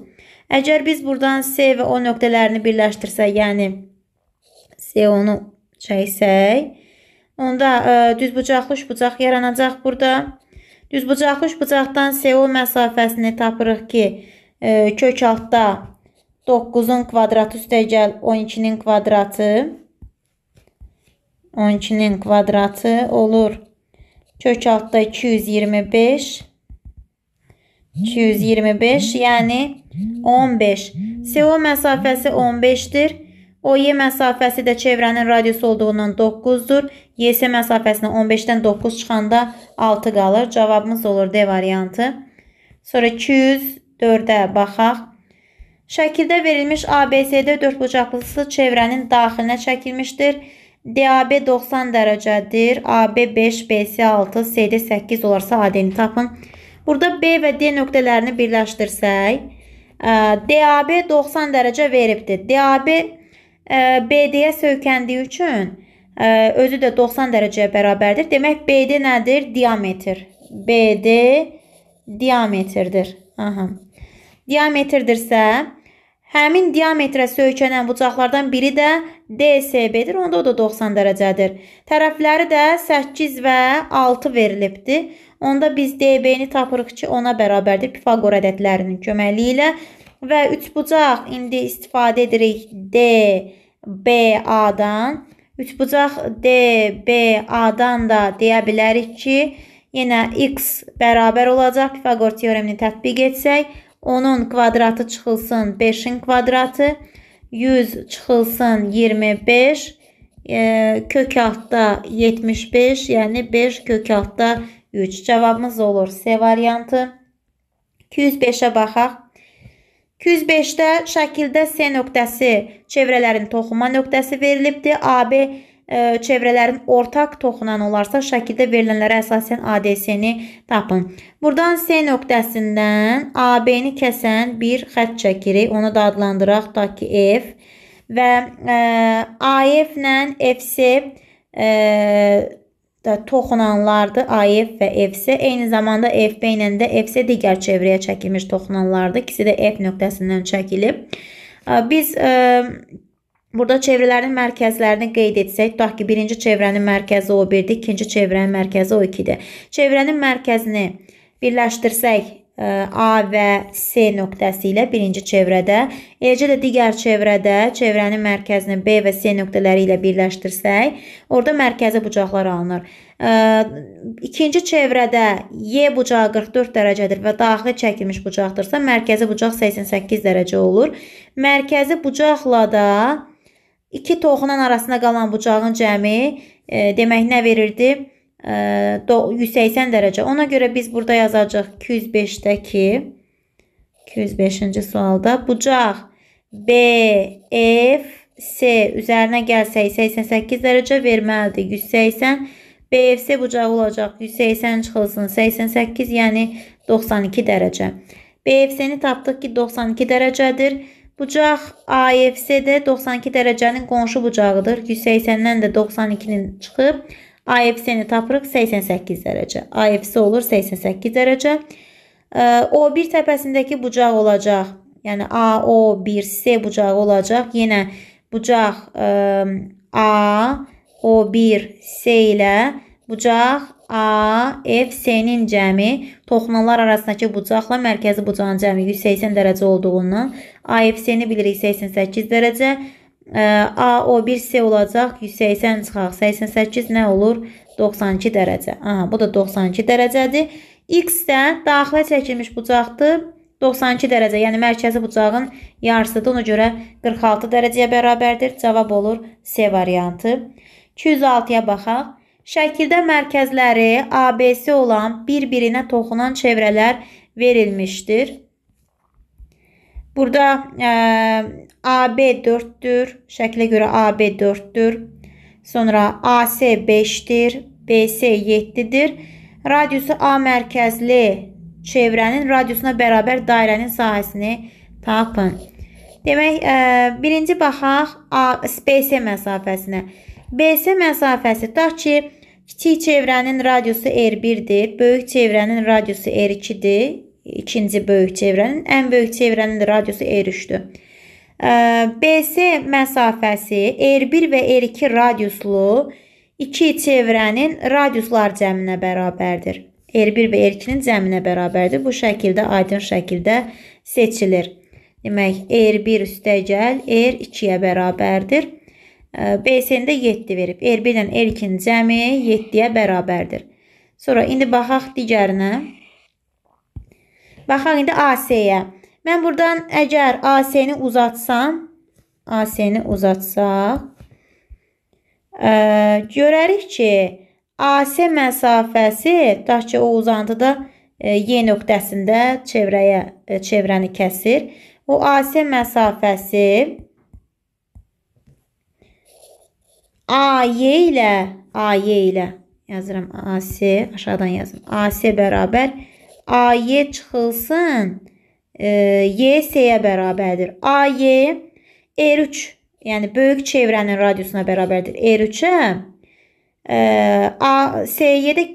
Əgər biz buradan C və O nöqtələrini birləşdirsək, yəni C onu çəksək, onda ə, e, düzbucaqlı üçbucaq yaranacaq burada. Düzbucaqlı üçbucaqdan CO məsafəsini tapırıq ki, ə, e, kök altda 9-un kvadratı üstə gəl 12-nin kvadratı. 12-nin kvadratı olur. Kök altda 225 225 yəni 15. CO məsafəsi 15-dir. OY məsafəsi də çevrənin radiusu olduğundan 9-dur. YS məsafəsinə 15-dən 9 çıxanda 6 qalır. Cavabımız olur D variantı. Sonra 204-ə baxaq. Şəkildə verilmiş ABCD dörd bucaqlısı çevrənin daxilinə çəkilmişdir. DAB 90 dərəcədir. AB 5, BC 6, CD 8 olarsa AD-ni tapın. Burada B və D nöqtələrini birləşdirsək, e, DAB 90 dərəcə veribdir. DAB e, BD-yə söykəndiyi üçün e, özü də 90 dərəcəyə bərabərdir. Demək BD nədir? Diametr. BD diametrdir. Aha. Diametrdirsə, Həmin diametrə söykənən bucaqlardan biri də DSB-dir. Onda o da 90 dərəcədir. Tərəfləri də 8 və 6 verilibdi. Onda biz DB-ni tapırıq ki, ona bərabərdir Pifaqor ədədlərinin köməkliyi ilə və 3 bucaq indi istifadə edirik DBA-dan. 3 bucaq DBA-dan da deyə bilərik ki, yenə x bərabər olacaq Pifaqor teoremini tətbiq etsək 10-un kvadratı çıxılsın 5-in kvadratı, 100 çıxılsın 25, e, kök altda 75, yəni 5 kök altda 3. Cavabımız olur C variantı. 205-ə baxaq. 205-də şəkildə C nöqtəsi çevrələrin toxunma nöqtəsi verilibdir. AB çevrələrin ortaq toxunan olarsa, şəkildə verilənlərə əsasən ADS-ni tapın. Buradan S nöqtəsindən AB-ni kəsən bir xətt çəkirik. Onu da adlandıraq, tutaq ki, F və ə, e, AF ilə FC e, ə, da toxunanlardır. AF və FC eyni zamanda FB ilə də FC digər çevrəyə çəkilmiş toxunanlardır. İkisi də F nöqtəsindən çəkilib. E, biz ə, Burada çevrələrin mərkəzlərini qeyd etsək, tutaq ki, birinci çevrənin mərkəzi o 1-dir, ikinci çevrənin mərkəzi o 2-dir. Çevrənin mərkəzini birləşdirsək, e, A və S nöqtəsi ilə birinci çevrədə, eləcə də digər çevrədə çevrənin mərkəzini B və S nöqtələri ilə birləşdirsək, orada mərkəzi bucaqlar alınır. E, ikinci çevrədə Y bucağı 44 dərəcədir və daxili çəkilmiş bucaqdırsa, mərkəzi bucaq 88 dərəcə olur. Mərkəzi bucaqla da 2 toxunan arasında qalan bucağın cəmi e, demək nə verirdi? E, 180 dərəcə. Ona görə biz burada yazacağıq 205-dəki 205-ci sualda bucaq BFC e, üzərinə gəlsək 88 dərəcə verməlidir. 180 BFC bucağı olacaq. 180 çıxılsın 88, yəni 92 dərəcə. BFC-ni tapdıq ki, 92 dərəcədir. Bucaq AFC-də 92 dərəcənin qonşu bucağıdır. 180-dən də 92-nin çıxıb AFC-ni tapırıq 88 dərəcə. AFC olur 88 dərəcə. O1 təpəsindəki bucaq olacaq. Yəni AO1C bucağı olacaq. Yenə bucaq ə, A O1C ilə bucaq A, F, C-nin cəmi toxunalar arasındakı bucaqla mərkəzi bucağın cəmi 180 dərəcə olduğundan A, F, C-ni bilirik 88 dərəcə. E, A, O, 1, C olacaq. 180 çıxaq. 88 nə olur? 92 dərəcə. Aha, bu da 92 dərəcədir. X də daxilə çəkilmiş bucaqdır. 92 dərəcə, yəni mərkəzi bucağın yarısıdır. Ona görə 46 dərəcəyə bərabərdir. Cavab olur C variantı. 206-ya baxaq. Şəkildə mərkəzləri ABC olan bir-birinə toxunan çevrələr verilmişdir. Burada ə, e, AB 4-dür. Şəklə görə AB 4-dür. Sonra AC 5-dir. BC 7-dir. Radiusu A mərkəzli çevrənin radiusuna bərabər dairənin sahəsini tapın. Demək, ə, e, birinci baxaq A, BC məsafəsinə. BC məsafəsi tutaq ki, Kiçik çevrənin radiusu R1-dir. Böyük çevrənin radiusu R2-dir. İkinci böyük çevrənin. Ən böyük çevrənin də radiusu R3-dür. BC məsafəsi R1 və R2 radiuslu iki çevrənin radiuslar cəminə bərabərdir. R1 və R2-nin cəminə bərabərdir. Bu şəkildə aydın şəkildə seçilir. Demək, R1 üstə gəl, R2-yə bərabərdir. BSN-də 7 verib. R1 ilə R2-nin cəmi 7-yə bərabərdir. Sonra indi baxaq digərinə. Baxaq indi AC-yə. Mən buradan əgər AC-ni uzatsam, AC-ni uzatsaq, ə, e, görərik ki, AC məsafəsi, tutaq ki, o uzantıda ə, e, Y nöqtəsində çevrəyə ə, e, çevrəni kəsir. O AC məsafəsi AY ilə AY ilə yazıram AS aşağıdan yazın. AS bərabər AY çıxılsın e, YS-yə bərabərdir. AY R3 yəni böyük çevrənin radiusuna bərabərdir. R3-ə e, AS-yə də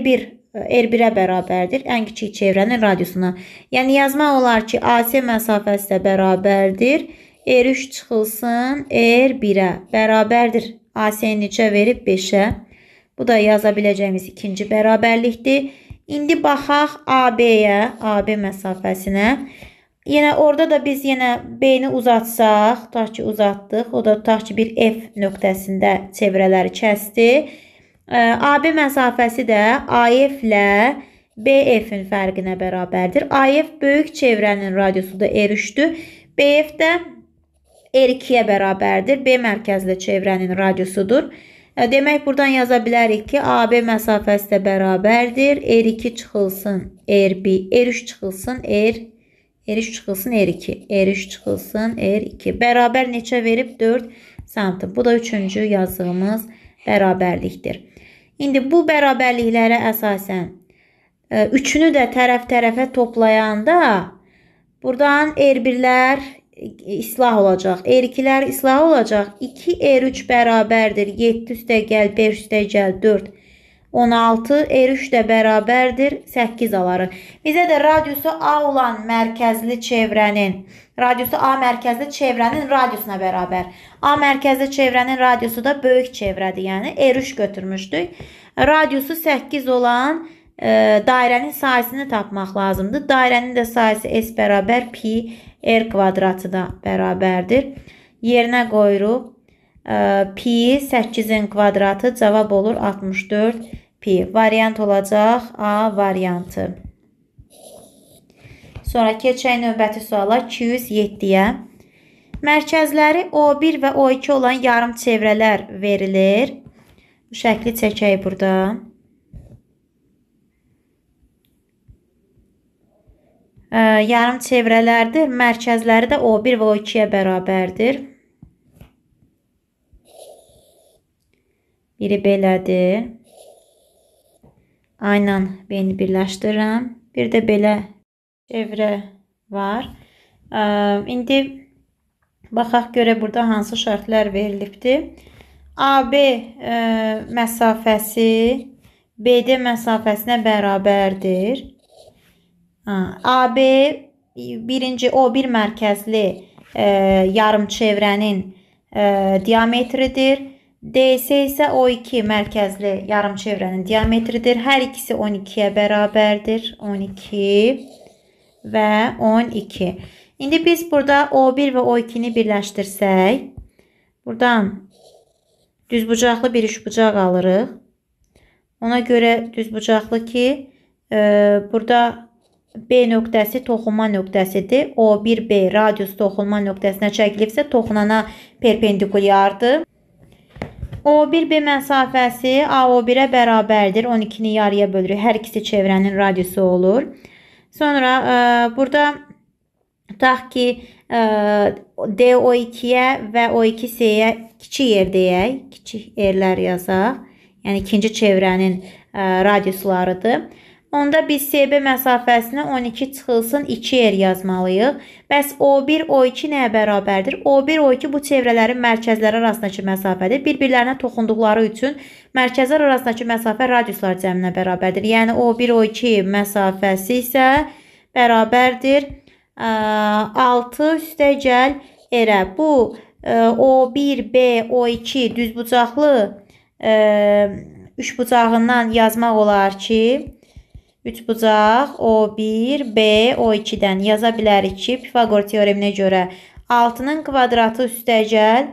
R1 e, R1-ə bərabərdir. Ən kiçik çevrənin radiusuna. Yəni yazmaq olar ki, AS məsafəsi də bərabərdir. R3 çıxılsın R1-ə bərabərdir. AS-ni neçə verib? 5-ə. Bu da yaza biləcəyimiz ikinci bərabərlikdir. İndi baxaq AB-yə, AB məsafəsinə. Yenə orada da biz yenə B-ni uzatsaq, tutaq ki, uzatdıq. O da tutaq ki, bir F nöqtəsində çevrələri kəsdi. AB məsafəsi də AF ilə BF-in fərqinə bərabərdir. AF böyük çevrənin radiusu da R3-dür. BF də R2-yə bərabərdir. B mərkəzli çevrənin radiusudur. E, demək buradan yaza bilərik ki, AB məsafəsi də bərabərdir. R2 çıxılsın R1, R3 çıxılsın R R3 çıxılsın R2, R3 çıxılsın R2. Bərabər neçə verib? 4 santim. Bu da üçüncü yazdığımız bərabərlikdir. İndi bu bərabərliklərə əsasən e, üçünü də tərəf-tərəfə toplayanda buradan R1-lər islah olacaq. R2-lər islah olacaq. 2 R3 bərabərdir. 7 üstə gəl, 5 üstə gəl, 4. 16 R3 də bərabərdir. 8 alarıq. Bizə də radiusu A olan mərkəzli çevrənin, radiusu A mərkəzli çevrənin radiusuna bərabər. A mərkəzli çevrənin radiusu da böyük çevrədir. Yəni R3 götürmüşdük. Radiusu 8 olan e, dairənin sayəsini tapmaq lazımdır. Dairənin də sayəsi S bərabər pi r kvadratı da bərabərdir. Yerinə qoyuruq. E, pi 8-in kvadratı cavab olur 64 pi. Variant olacaq A variantı. Sonra keçək növbəti suala 207-yə. Mərkəzləri O1 və O2 olan yarım çevrələr verilir. Şəkli çəkək burada. yarım çevrələrdir. Mərkəzləri də O1 və O2-yə bərabərdir. Biri belədir. Aynan beyni birləşdirirəm. Bir də belə çevrə var. İndi baxaq görə burada hansı şərtlər verilibdir. AB məsafəsi BD məsafəsinə bərabərdir. AB birinci o bir mərkəzli e, yarım çevrənin e, diametridir. DC isə O2 mərkəzli yarım çevrənin diametridir. Hər ikisi 12-yə bərabərdir. 12 və 12. İndi biz burada O1 və O2-ni birləşdirsək, buradan düzbucaqlı bir üçbucaq alırıq. Ona görə düzbucaqlı ki, e, burada B nöqtəsi toxunma nöqtəsidir. O1B radius toxunma nöqtəsinə çəkilibsə, toxunana perpendikulyardır. O1B məsafəsi AO1-ə bərabərdir. 12-ni yarıya bölürük. Hər ikisi çevrənin radiusu olur. Sonra ə, e, burada tutaq ki, ə, e, DO2-yə və O2C-yə kiçik yer deyək. Kiçik yerlər yazaq. Yəni ikinci çevrənin ə, e, radiuslarıdır. Onda biz SB məsafəsinə 12 çıxılsın 2 yer yazmalıyıq. Bəs O1, O2 nəyə bərabərdir? O1, O2 bu çevrələrin mərkəzləri arasındakı məsafədir. Bir-birlərinə toxunduqları üçün mərkəzlər arasındakı məsafə radiuslar cəminə bərabərdir. Yəni O1, O2 məsafəsi isə bərabərdir 6 üstə gəl erə. Bu O1, B, O2 düzbucaqlı üçbucağından yazmaq olar ki, 3 bucaq O1, B, O2-dən yaza bilərik ki, Pifaqor teoreminə görə 6-nın kvadratı üstəgəl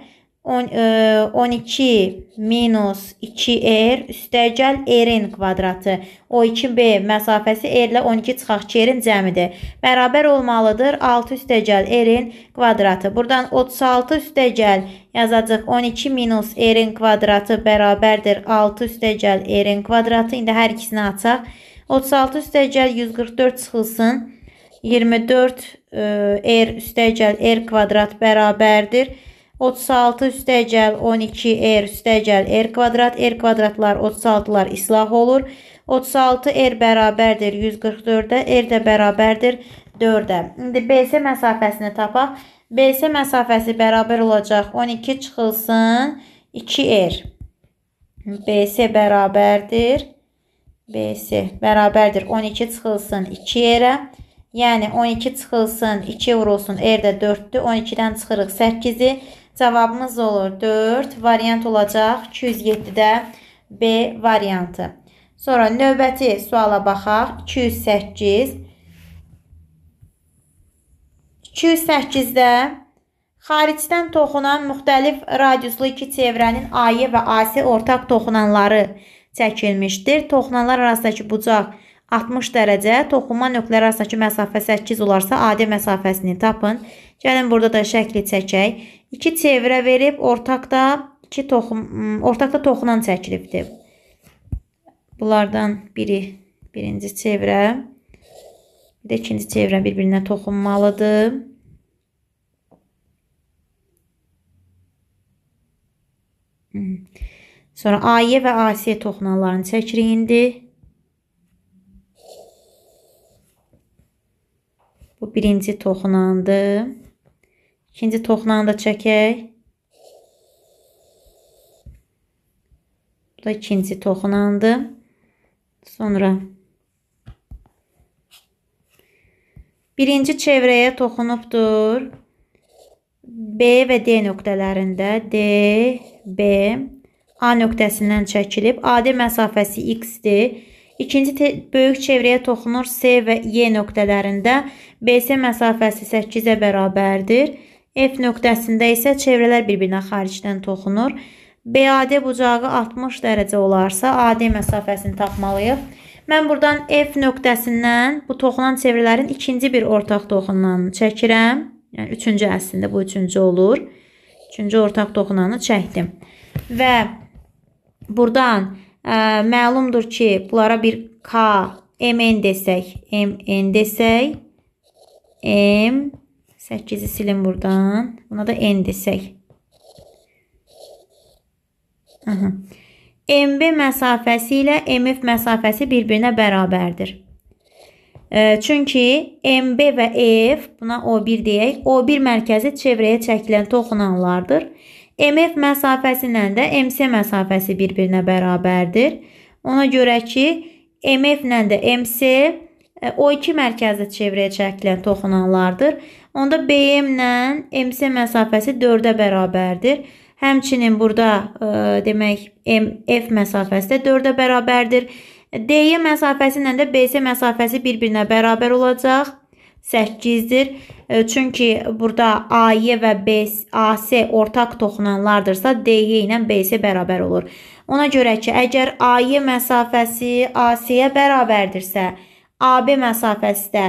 12 e, minus 2R üstəgəl R-in kvadratı. O2B məsafəsi R ilə 12 çıxaq ki, R-in cəmidir. Bərabər olmalıdır 6 üstəgəl R-in kvadratı. Buradan 36 üstəgəl yazacaq 12 minus R-in kvadratı bərabərdir 6 üstəgəl R-in kvadratı. İndi hər ikisini açaq. 36 üstəgəl 144 çıxılsın. 24 r üstəgəl r kvadrat bərabərdir. 36 üstəgəl 12 r üstəgəl r kvadrat. r kvadratlar 36-lar islah olur. 36 r bərabərdir 144-ə. r də bərabərdir 4-ə. İndi BC məsafəsini tapaq. BC məsafəsi bərabər olacaq 12 çıxılsın 2R. BC bərabərdir 2R. BC bərabərdir 12 çıxılsın 2 yerə. Yəni 12 çıxılsın 2 vurulsun R-də 4-dür. 12-dən çıxırıq 8-i. Cavabımız olur 4. Variant olacaq 207-də B variantı. Sonra növbəti suala baxaq. 208. 208-də xaricdən toxunan müxtəlif radiuslu iki çevrənin AY və AC ortaq toxunanları çəkilmişdir. Toxunalar arasındakı bucaq 60 dərəcə, toxunma nöqtələri arasındakı məsafə 8 olarsa, adi məsafəsini tapın. Gəlin burada da şəkli çəkək. 2 çevrə verib ortaqda 2 toxum ortaqda toxunan çəkilibdir. Bunlardan biri birinci çevrə, bir də ikinci çevrə bir-birinə toxunmalıdır. Hmm. Sonra Ayə və Asiyə toxunanların çəkirik indi. Bu birinci toxunandı. İkinci toxunanı da çəkək. Bu da ikinci toxunandı. Sonra birinci çevrəyə toxunubdur. B və D nöqtələrində D, B, A nöqtəsindən çəkilib. AD məsafəsi X-dir. İkinci böyük çevrəyə toxunur C və Y nöqtələrində. BC məsafəsi 8-ə bərabərdir. F nöqtəsində isə çevrələr bir-birinə xaricdən toxunur. BAD bucağı 60 dərəcə olarsa AD məsafəsini tapmalıyıq. Mən buradan F nöqtəsindən bu toxunan çevrələrin ikinci bir ortaq toxunanını çəkirəm. Yəni üçüncü əslində bu üçüncü olur. Üçüncü ortaq toxunanı çəkdim. Və Burdan ə, e, məlumdur ki, bunlara bir K, MN desək, MN desək, M, 8-i silin burdan, buna da N desək. Aha. MB məsafəsi ilə MF məsafəsi bir-birinə bərabərdir. E, çünki MB və EF, buna O1 deyək, O1 mərkəzi çevrəyə çəkilən toxunanlardır. MF məsafəsi ilə də MC məsafəsi bir-birinə bərabərdir. Ona görə ki, MF ilə də MC e, O2 mərkəzli çevrəyə çəkilən toxunanlardır. Onda BM ilə MC məsafəsi 4-ə bərabərdir. Həmçinin burada ə, e, demək MF məsafəsi də 4-ə bərabərdir. DY məsafəsi ilə də BC məsafəsi bir-birinə bərabər olacaq. 8-dir. E, çünki burada AY və BS, AS ortaq toxunanlardırsa DY ilə BS bərabər olur. Ona görə ki, əgər AY məsafəsi AS-yə bərabərdirsə, AB məsafəsi də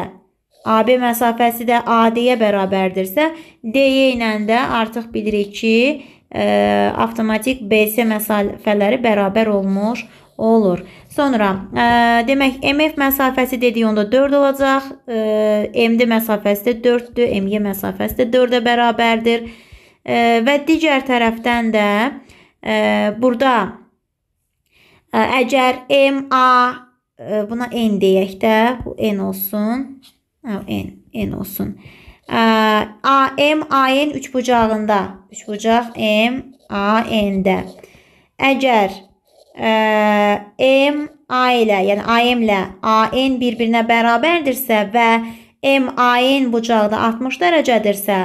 AB məsafəsi də AD-yə bərabərdirsə, DY ilə də artıq bilirik ki, ə, e, avtomatik BS məsafələri bərabər olmuş olur. Sonra e, demək MF məsafəsi dediyi onda 4 olacaq. E, MD məsafəsi də 4-dür. MY məsafəsi də 4-ə bərabərdir. E, və digər tərəfdən də e, burada e, əgər MA e, buna N deyək də, bu N olsun. Hə, N, N olsun. E, AM AN üçbucağında, üçbucaq M AN-də. Əgər M A ilə, yəni AM ilə AN bir-birinə bərabərdirsə və MAN bucaqda 60 dərəcədirsə,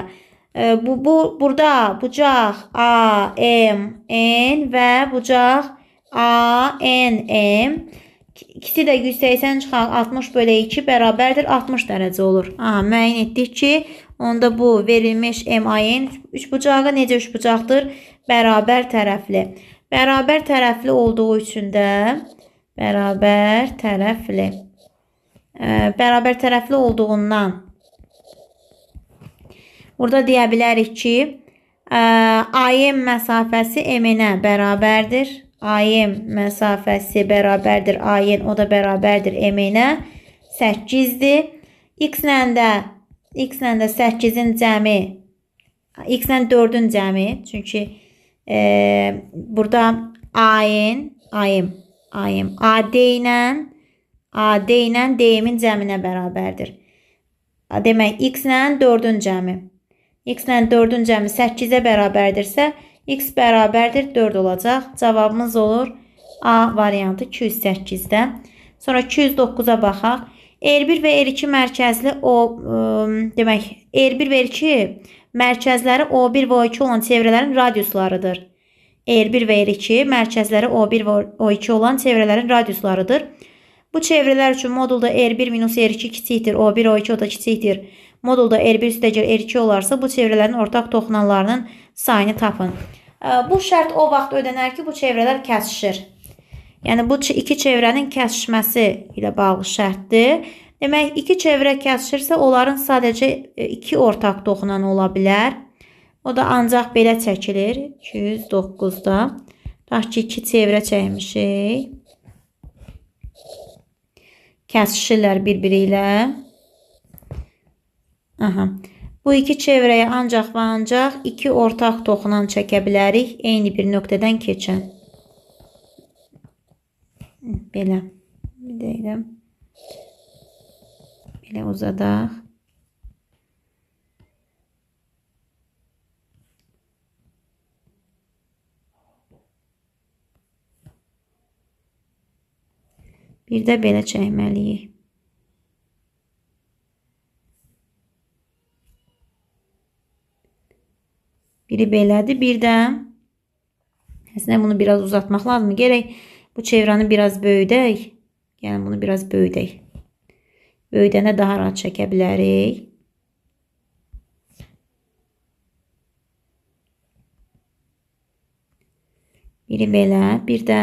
bu, bu burada bucaq AMN və bucaq ANM ikisi də 180 çıxaq 60 bölə 2 bərabərdir 60 dərəcə olur. Aha, müəyyən etdik ki, onda bu verilmiş MAN 3 bucağı necə 3 bucaqdır? Bərabər tərəfli. Bərabər tərəfli olduğu üçün də bərabər tərəfli. Bərabər tərəfli olduğundan burada deyə bilərik ki, AYM məsafəsi M-nə bərabərdir. AYM məsafəsi bərabərdir AYN, o da bərabərdir M-nə. 8-dir. X-lə də X-lə də 8-in cəmi X-lə 4-ün cəmi, çünki E, burada AN, AM, AM, AD ilə AD ilə DM-in cəminə bərabərdir. Demək, x ilə 4-ün cəmi. x ilə 4-ün cəmi 8-ə bərabərdirsə, x bərabərdir 4 olacaq. Cavabımız olur A variantı 208-də. Sonra 209-a baxaq. R1 və R2 mərkəzli o, ə, demək, R1 və R2 mərkəzləri O1 və O2 olan çevrələrin radiuslarıdır. Eğer 1 və eğer 2 mərkəzləri O1 və O2 olan çevrələrin radiuslarıdır. Bu çevrələr üçün modulda R1 minus R2 kiçikdir, O1, O2 o da kiçikdir. Modulda R1 üstəcə R2 olarsa, bu çevrələrin ortaq toxunanlarının sayını tapın. Bu şərt o vaxt ödənər ki, bu çevrələr kəsişir. Yəni, bu iki çevrənin kəsişməsi ilə bağlı şərtdir. Demək, iki çevrə kəsişirsə, onların sadəcə e, iki ortaq toxunan ola bilər. O da ancaq belə çəkilir. 209-da. Tutaq ki, iki çevrə çəkmişik. Kəsişirlər bir-biri ilə. Aha. Bu iki çevrəyə ancaq və ancaq iki ortaq toxunan çəkə bilərik. Eyni bir nöqtədən keçən. Belə. Bir deyiləm şekilde uzadı. Bir də belə çəkməliyik. Biri belədir. Bir də əslində bunu biraz uzatmaq lazımdır. Gərək bu çevrəni biraz böyüdək. Yəni bunu biraz böyüdək. Böyüdənə daha rahat çəkə bilərik. Biri belə, bir də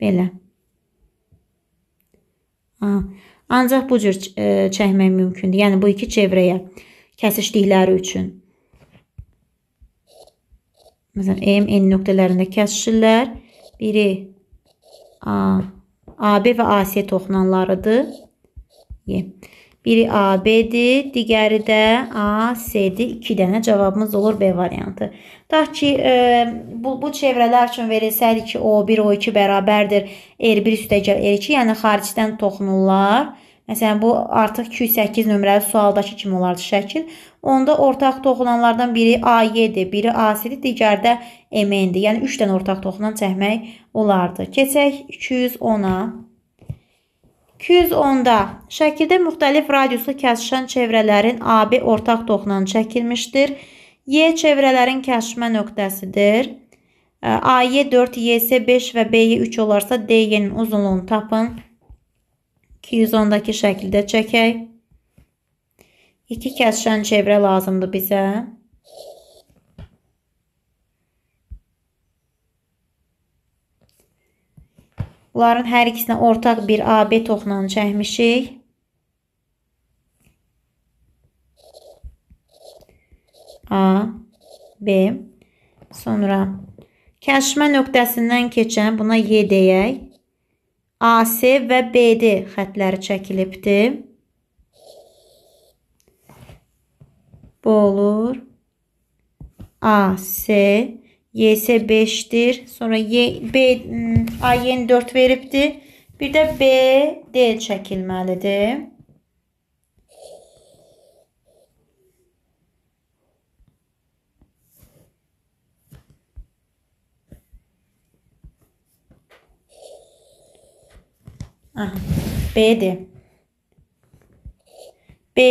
belə. Aha. Ancaq bu cür e, çəkmək mümkündür. Yəni bu iki çevrəyə kəsişdikləri üçün. Məsələn, M, N nöqtələrində kəsişirlər. Biri A, AB və AC toxunanlarıdır. Y. Biri AB-dir, digəri də AC-dir. 2 dənə cavabımız olur B variantı. Tutaq ki, e, bu, bu çevrələr üçün verilsəydi ki, O1, O2 bərabərdir. R1 üstəgəl R2, yəni xaricdən toxunurlar. Məsələn, bu artıq 208 nömrəli sualdakı kimi olardı şəkil. Onda ortaq toxunanlardan biri AY-dir, biri AC-dir, digərdə MN-dir. Yəni 3 dənə ortaq toxunan çəkmək olardı. Keçək 210-a. 210-da şəkildə müxtəlif radiuslu kəsişən çevrələrin AB ortaq toxunan çəkilmişdir. Y çevrələrin kəsişmə nöqtəsidir. AY 4, YS 5 və BY 3 olarsa DY-nin uzunluğunu tapın. 210-dakı şəkildə çəkək. 2 kəsşən çevrə lazımdır bizə. Bunların hər ikisinə ortaq bir AB toxla çəkmişik. A, B. Sonra kəşmə nöqtəsindən keçən buna Y deyək. AC və BD xətləri çəkilibdir. Bu olur. AC. YS 5-dir. Sonra y, B, hmm, AY'ni 4 veribdir. Bir də BD çəkilməlidir. Aha. B-dir. E,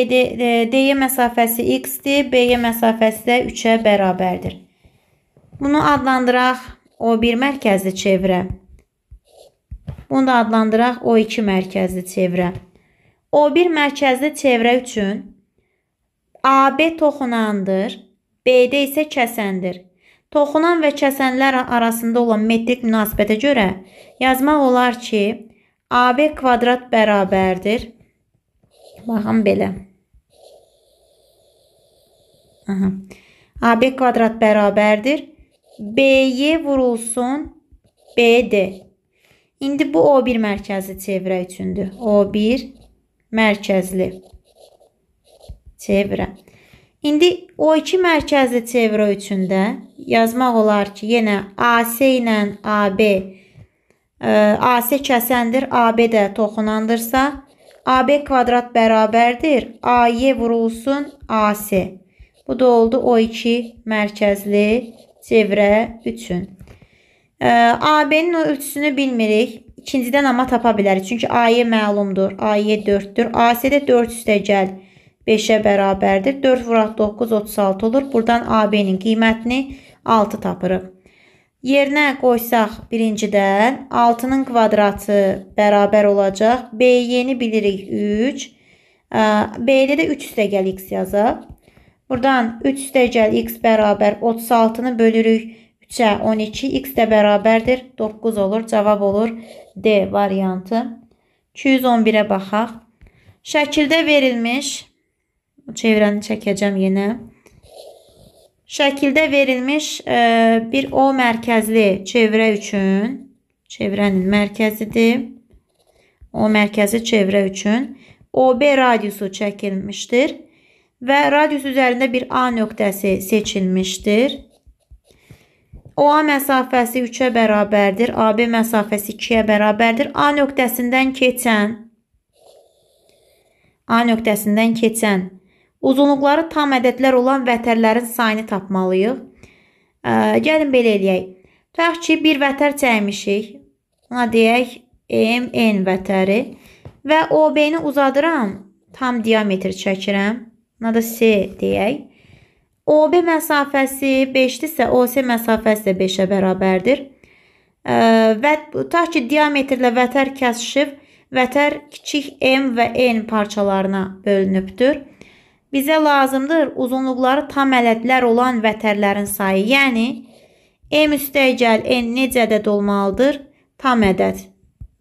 D-yə məsafəsi x-dir, B-yə məsafəsi də 3-ə bərabərdir. Bunu adlandıraq O1 mərkəzli çevrə. Bunu da adlandıraq O2 mərkəzli çevrə. O1 mərkəzli çevrə üçün AB toxunandır, BD isə kəsəndir. Toxunan və kəsənlər arasında olan metrik münasibətə görə yazmaq olar ki, AB kvadrat bərabərdir. Baxın belə. Aha. AB kvadrat bərabərdir. BY vurulsun BD. İndi bu O1 mərkəzli çevrə üçündür. O1 mərkəzli çevrə. İndi O2 mərkəzli çevrə üçündə yazmaq olar ki, yenə AC ilə AB mərkəzli AC kəsəndir, AB də toxunandırsa, AB kvadrat bərabərdir, AY vurulsun AC. Bu da oldu O2 mərkəzli çevrə üçün. AB-nin ölçüsünü bilmirik. İkincidən amma tapa bilərik. Çünki AY məlumdur. AY 4-dür. AC-də 4 üstə gəl 5-ə bərabərdir. 4 vuraq 9, 36 olur. Buradan AB-nin qiymətini 6 tapırıq. Yerinə qoysaq birincidən 6-nın kvadratı bərabər olacaq. B-yeni bilirik 3. B-də də 3 üstəgəl x yazaq. Buradan 3 üstəgəl x bərabər 36-nı bölürük. 3-ə 12 x də bərabərdir. 9 olur. Cavab olur D variantı. 211-ə baxaq. Şəkildə verilmiş çevrəni çəkəcəm yenə. Şəkildə verilmiş e, bir O mərkəzli çevrə üçün çevrənin mərkəzidir. O mərkəzi çevrə üçün OB radiusu çəkilmişdir və radius üzərində bir A nöqtəsi seçilmişdir. OA məsafəsi 3-ə bərabərdir. AB məsafəsi 2-yə bərabərdir. A nöqtəsindən keçən A nöqtəsindən keçən Uzunluqları tam ədədlər olan vətərlərin sayını tapmalıyıq. E, gəlin belə eləyək. Tutaq ki, bir vətər çəkmişik. Buna deyək MN vətəri və OB-ni uzadıram. Tam diametr çəkirəm. Buna da C deyək. OB məsafəsi 5-dirsə, OC məsafəsi də 5-ə bərabərdir. E, və tutaq ki, diametrlə vətər kəsişib, vətər kiçik M və N parçalarına bölünübdür. Bizə lazımdır uzunluqları tam ədədlər olan vətərlərin sayı, yəni e m üstəgəl n e necə ədəd olmalıdır? Tam ədəd.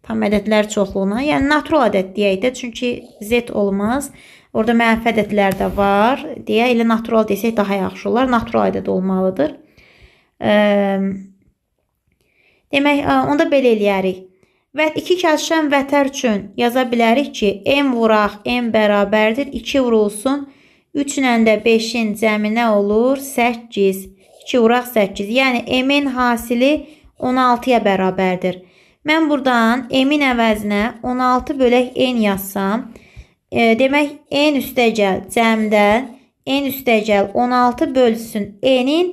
Tam ədədlər çoxluğuna, yəni natural ədəd deyək də, çünki z olmaz. Orada mənfi ədədlər də var. Deyə elə natural desək daha yaxşı olar. Natural ədəd olmalıdır. Ehm, demək, e, onda belə eləyərik. Və 2 kəsişən vətər üçün yaza bilərik ki, m vuraq m bərabərdir 2 vurulsun 1 3 ilə də 5-in cəminə olur 8. 2 vuraq 8. Yəni M-in hasili 16-ya bərabərdir. Mən buradan M-in əvəzinə 16 bölək N yazsam, e, demək N üstəgəl cəmdən N üstəgəl 16 bölsün N-in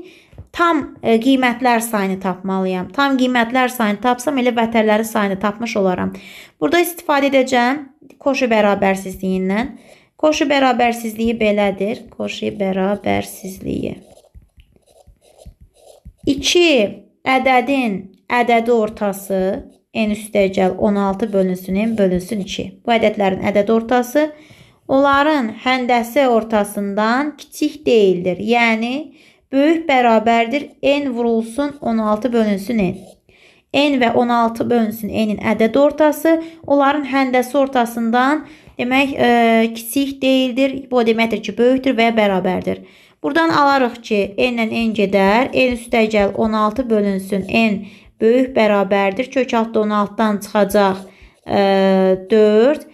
tam e, qiymətlər sayını tapmalıyam. Tam qiymətlər sayını tapsam elə vətərlərin sayını tapmış olaram. Burada istifadə edəcəm koşu bərabərsizliyindən. Qoşu bərabərsizliyi belədir. Qoşu bərabərsizliyi. 2 ədədin ədədi ortası n üstəgəl 16 bölünsün, bölünsün 2. Bu ədədlərin ədədi ortası onların həndəsə ortasından kiçik deyildir. Yəni, böyük bərabərdir n vurulsun 16 bölünsün n. n və 16 bölünsün n-in ədədi ortası onların həndəsi ortasından kiçikdir Demək, e, kiçik deyildir. Bu o deməkdir ki, böyükdür və bərabərdir. Buradan alarıq ki, n ilə n gedər. n üstəgəl 16 bölünsün. n böyük bərabərdir. Kök altda 16-dan çıxacaq e, 4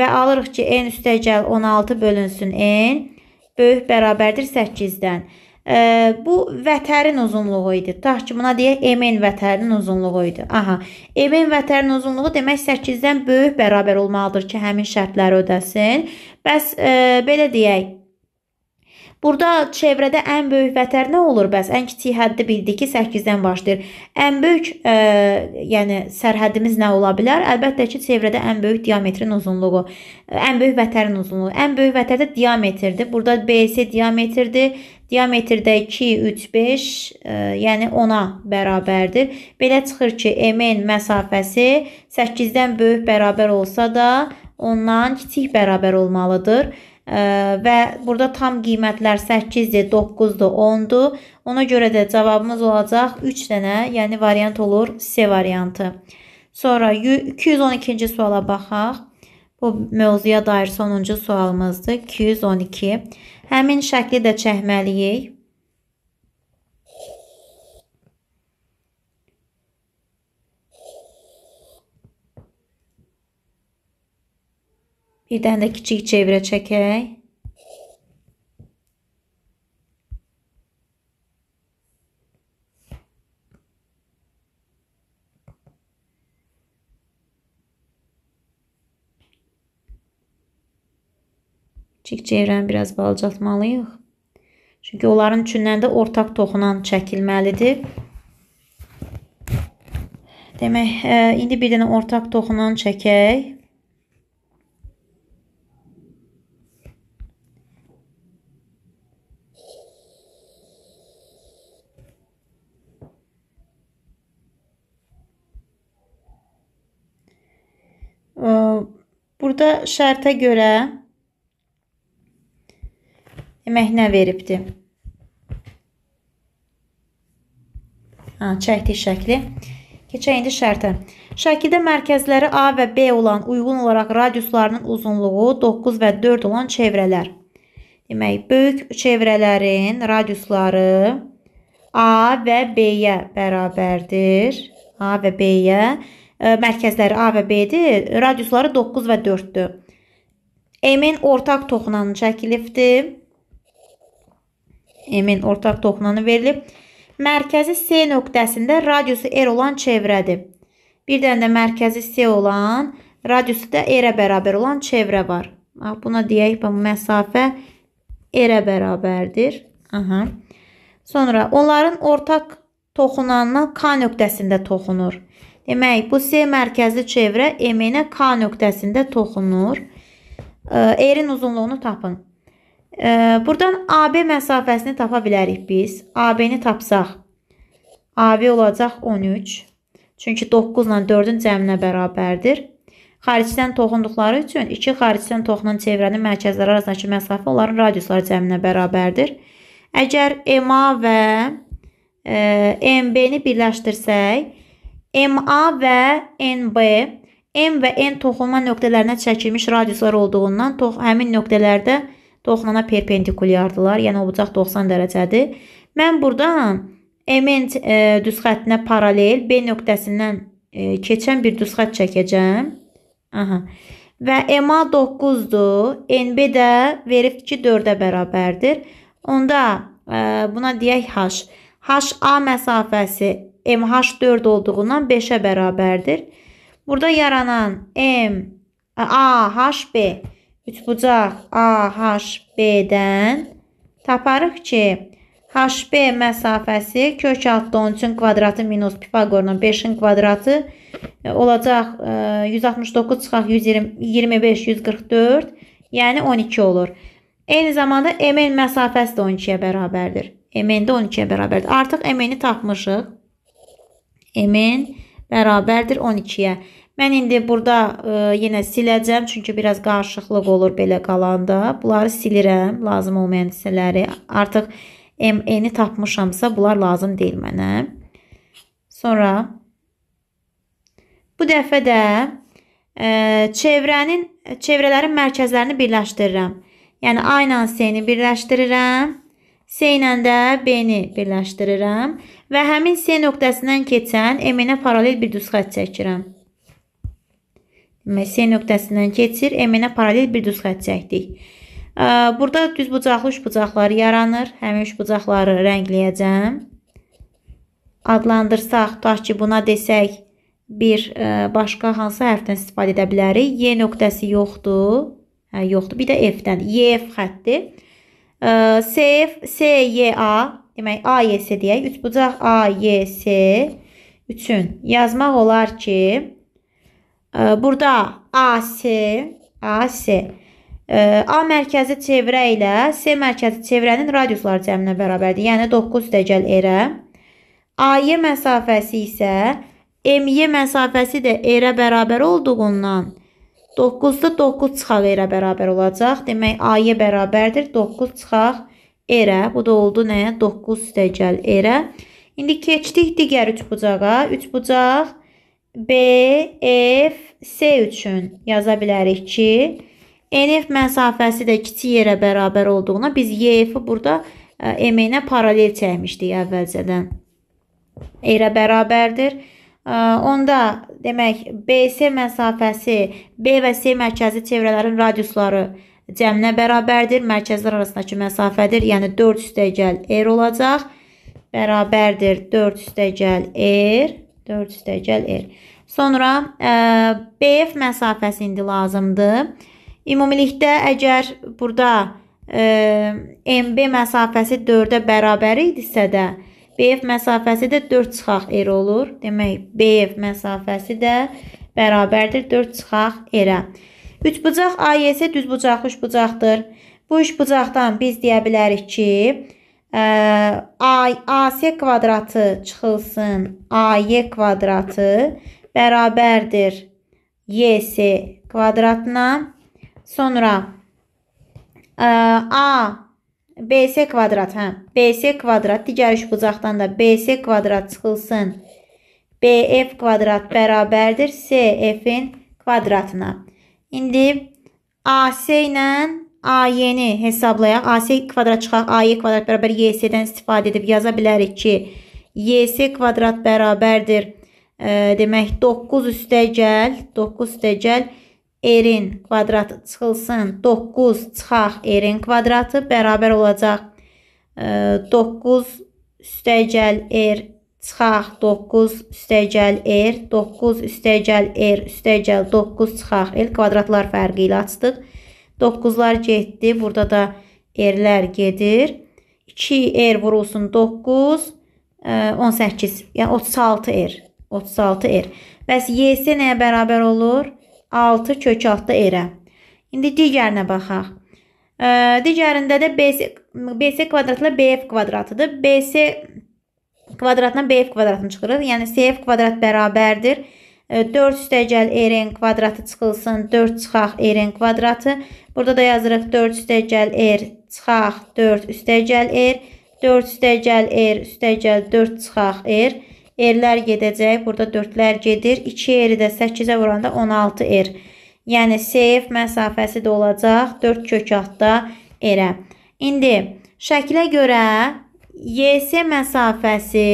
və alırıq ki, n üstəgəl 16 bölünsün n böyük bərabərdir 8-dən bu vətərin uzunluğu idi. Tutaq ki, buna deyək MN vətərinin uzunluğu idi. Aha. MN vətərinin uzunluğu demək 8-dən böyük bərabər olmalıdır ki, həmin şərtləri ödəsin. Bəs e, belə deyək. Burada çevrədə ən böyük vətər nə olur? Bəs ən kiçik həddi bildik ki, 8-dən başlayır. Ən böyük, e, yəni sərhədimiz nə ola bilər? Əlbəttə ki, çevrədə ən böyük diametrin uzunluğu, ən böyük vətərin uzunluğu. Ən böyük vətər də diametrdir. Burada BC diametrdir. Diametrdə 2, 3, 5, e, yəni 10-a bərabərdir. Belə çıxır ki, MN məsafəsi 8-dən böyük bərabər olsa da, ondan kiçik bərabər olmalıdır. E, və burada tam qiymətlər 8-dir, 9-dur, 10-dur. Ona görə də cavabımız olacaq 3 dənə, yəni variant olur C variantı. Sonra 212-ci suala baxaq. Bu mövzuya dair sonuncu sualımızdır. 212. Həmin şəkli də çəkməliyik. Bir dənə də kiçik çevrə çəkək. Cik cəvrəni biraz balcatmalıyıq. Çünki onların üçündən də ortaq toxunan çəkilməlidir. Demək, ə, e, indi bir dənə ortaq toxunan çəkək. E, burada şərtə görə Əməknə veribdi. Ha, çəkdik şəkli. Keçək indi şərtə. Şəkildə mərkəzləri A və B olan uyğun olaraq radiuslarının uzunluğu 9 və 4 olan çevrələr. Demək, böyük çevrələrin radiusları A və B-yə bərabərdir. A və B-yə. E, mərkəzləri A və B-dir. Radiusları 9 və 4-dür. M-in ortaq toxunanı çəkilibdir. M-in ortaq toxunanı verilib. Mərkəzi S nöqtəsində radiusu R olan çevrədir. Bir dənə də mərkəzi S olan, radiusu da R-ə bərabər olan çevrə var. Buna deyək, bu məsafə R-ə bərabərdir. Aha. Sonra onların ortaq toxunanına K nöqtəsində toxunur. Demək, bu C mərkəzli çevrə M-nə K nöqtəsində toxunur. R-in uzunluğunu tapın. Buradan AB məsafəsini tapa bilərik biz. AB-ni tapsaq, AB olacaq 13. Çünki 9 ilə 4-ün cəminə bərabərdir. Xaricdən toxunduqları üçün iki xaricdən toxunan çevrənin mərkəzləri arasındakı məsafə onların radiusları cəminə bərabərdir. Əgər MA və e, MB-ni birləşdirsək, MA və NB M və N toxunma nöqtələrinə çəkilmiş radiuslar olduğundan tox həmin nöqtələrdə Toxnana perpendikulyardılar, yəni olacaq 90 dərəcədir. Mən buradan MN e, düz xəttinə paralel B nöqtəsindən e, keçən bir düz xətt çəkəcəm. Aha. Və MA 9-dur. NB də verib ki, 4-ə bərabərdir. Onda e, buna deyək H. HA məsafəsi MH 4 olduğundan 5-ə bərabərdir. Burada yaranan M A H B üçbucaq AHB-dən taparıq ki, HB məsafəsi kök altda 13-ün kvadratı minus Pifaqorun 5-in kvadratı e, olacaq 169 e, çıxaq 125 144, yəni 12 olur. Eyni zamanda MN məsafəsi də 12-yə bərabərdir. MN də 12-yə bərabərdir. Artıq MN-i tapmışıq. MN bərabərdir 12-yə. Mən indi burada e, yenə siləcəm, çünki biraz qarışıqlıq olur belə qalanda. Bunları silirəm, lazım olmayan hissələri. Artıq MN-i tapmışamsa, bunlar lazım deyil mənə. Sonra bu dəfə də e, çevrənin çevrələrin mərkəzlərini birləşdirirəm. Yəni A ilə C-ni birləşdirirəm. C ilə də B-ni birləşdirirəm və həmin C nöqtəsindən keçən M-ə paralel bir düz xətt çəkirəm. C nöqtəsindən keçir, M-nə paralel bir düz xətt çəkdik. Burada düz bucaqlı üç bucaqları yaranır. Həmin üç bucaqları rəngləyəcəm. Adlandırsaq, tutaq ki, buna desək, bir başqa hansı hərfdən istifadə edə bilərik? Y nöqtəsi yoxdur. Hə, yoxdur. Bir də F-dən. YF xətti. SF, SYA, demək AYS deyək. Üç bucaq AYS üçün yazmaq olar ki, Burada AS, AS A mərkəzi çevrə ilə S mərkəzi çevrənin radiusları cəminə bərabərdir. Yəni 9 dəcəl erə. AY məsafəsi isə MY məsafəsi də erə bərabər olduğundan 9-da 9 çıxaq erə bərabər olacaq. Demək AY bərabərdir 9 çıxaq erə. Bu da oldu nə? 9 dəcəl erə. İndi keçdik digər üç bucağa. Üç bucaq BFC e, üçün yaza bilərik ki, NF məsafəsi də kiçik yerə bərabər olduğuna biz YF-i burada e, M-nə paralel çəkmişdik əvvəlcədən. Erə bərabərdir. E, onda demək BC məsafəsi B və C mərkəzi çevrələrin radiusları cəminə bərabərdir. Mərkəzlər arasındakı məsafədir. Yəni 4 üstə gəl R olacaq. Bərabərdir 4 üstə gəl R. 4 üstəgəl R. Sonra ə, e, BF məsafəsi indi lazımdır. Ümumilikdə əgər burada ə, e, MB məsafəsi 4-ə bərabər idisə də BF məsafəsi də 4 çıxaq R olur. Demək BF məsafəsi də bərabərdir 4 çıxaq R-ə. 3 bucaq AYS düz bucaq 3 bucaqdır. Bu 3 bucaqdan biz deyə bilərik ki, ə, A, AS kvadratı çıxılsın. AY kvadratı bərabərdir YS kvadratına. Sonra ə, A BS kvadrat, hə, BS kvadrat digər üç bucaqdan da BS kvadrat çıxılsın. BF kvadrat bərabərdir CF-in kvadratına. İndi AC ilə A-y-ni hesablayaq. A-s kvadrat çıxaq. A-y kvadrat bərabər y-s-dən istifadə edib yaza bilərik ki, y-s kvadrat bərabərdir. E, demək 9 üstə gəl, 9 üstə gəl r-in kvadratı çıxılsın. 9 çıxaq r-in kvadratı bərabər olacaq. E, 9 üstə gəl r er çıxaq 9 üstəgəl r, er, 9 üstəgəl r, er üstəgəl 9 çıxaq l kvadratlar fərqi ilə açdıq. 9-lar getdi. Burada da erlər gedir. 2 er vurulsun 9, 18. Yəni 36 er. 36 er. Bəs YS nəyə bərabər olur? 6 kök 6 erə. İndi digərinə baxaq. E, digərində də BC, BC kvadratla BF kvadratıdır. BC kvadratla BF kvadratını çıxırıq. Yəni CF kvadrat bərabərdir. 4 e, üstəgəl RN kvadratı çıxılsın. 4 çıxaq RN kvadratı. Burada da yazırıq 4 üstəgəl r er, çıxaq 4 üstəgəl r er, 4 üstəgəl r er, üstəgəl 4 çıxaq r r-lər gedəcək. Burada 4-lər gedir. 2r-i də 8-ə vuranda 16r. Yəni seyf məsafəsi də olacaq 4 kök altda r-ə. İndi şəkilə görə YS məsafəsi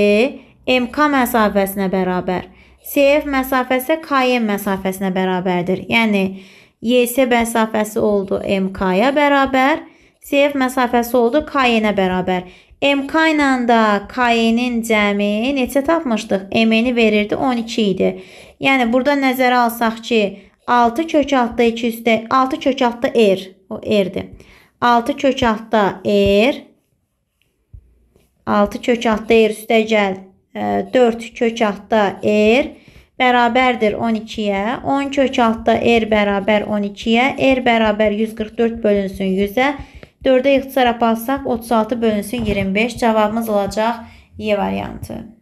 MK məsafəsinə bərabər. CF məsafəsi KM məsafəsinə bərabərdir. Yəni YS məsafəsi oldu MK-ya bərabər. CF məsafəsi oldu KN-ə bərabər. MK ilə də KN-in cəmi neçə tapmışdıq? MN-i verirdi 12 idi. Yəni burada nəzərə alsaq ki, 6 kök altda 2 üstə 6 kök altda R. O R-dir. 6 kök altda R. 6 kök altda R üstə gəl. 4 e, kök altda R bərabərdir 12-yə. 10 kök altda R er bərabər 12-yə. R er bərabər 144 bölünsün 100-ə. 4-ə ixtisar aparsaq 36 bölünsün 25. Cavabımız olacaq Y variantı.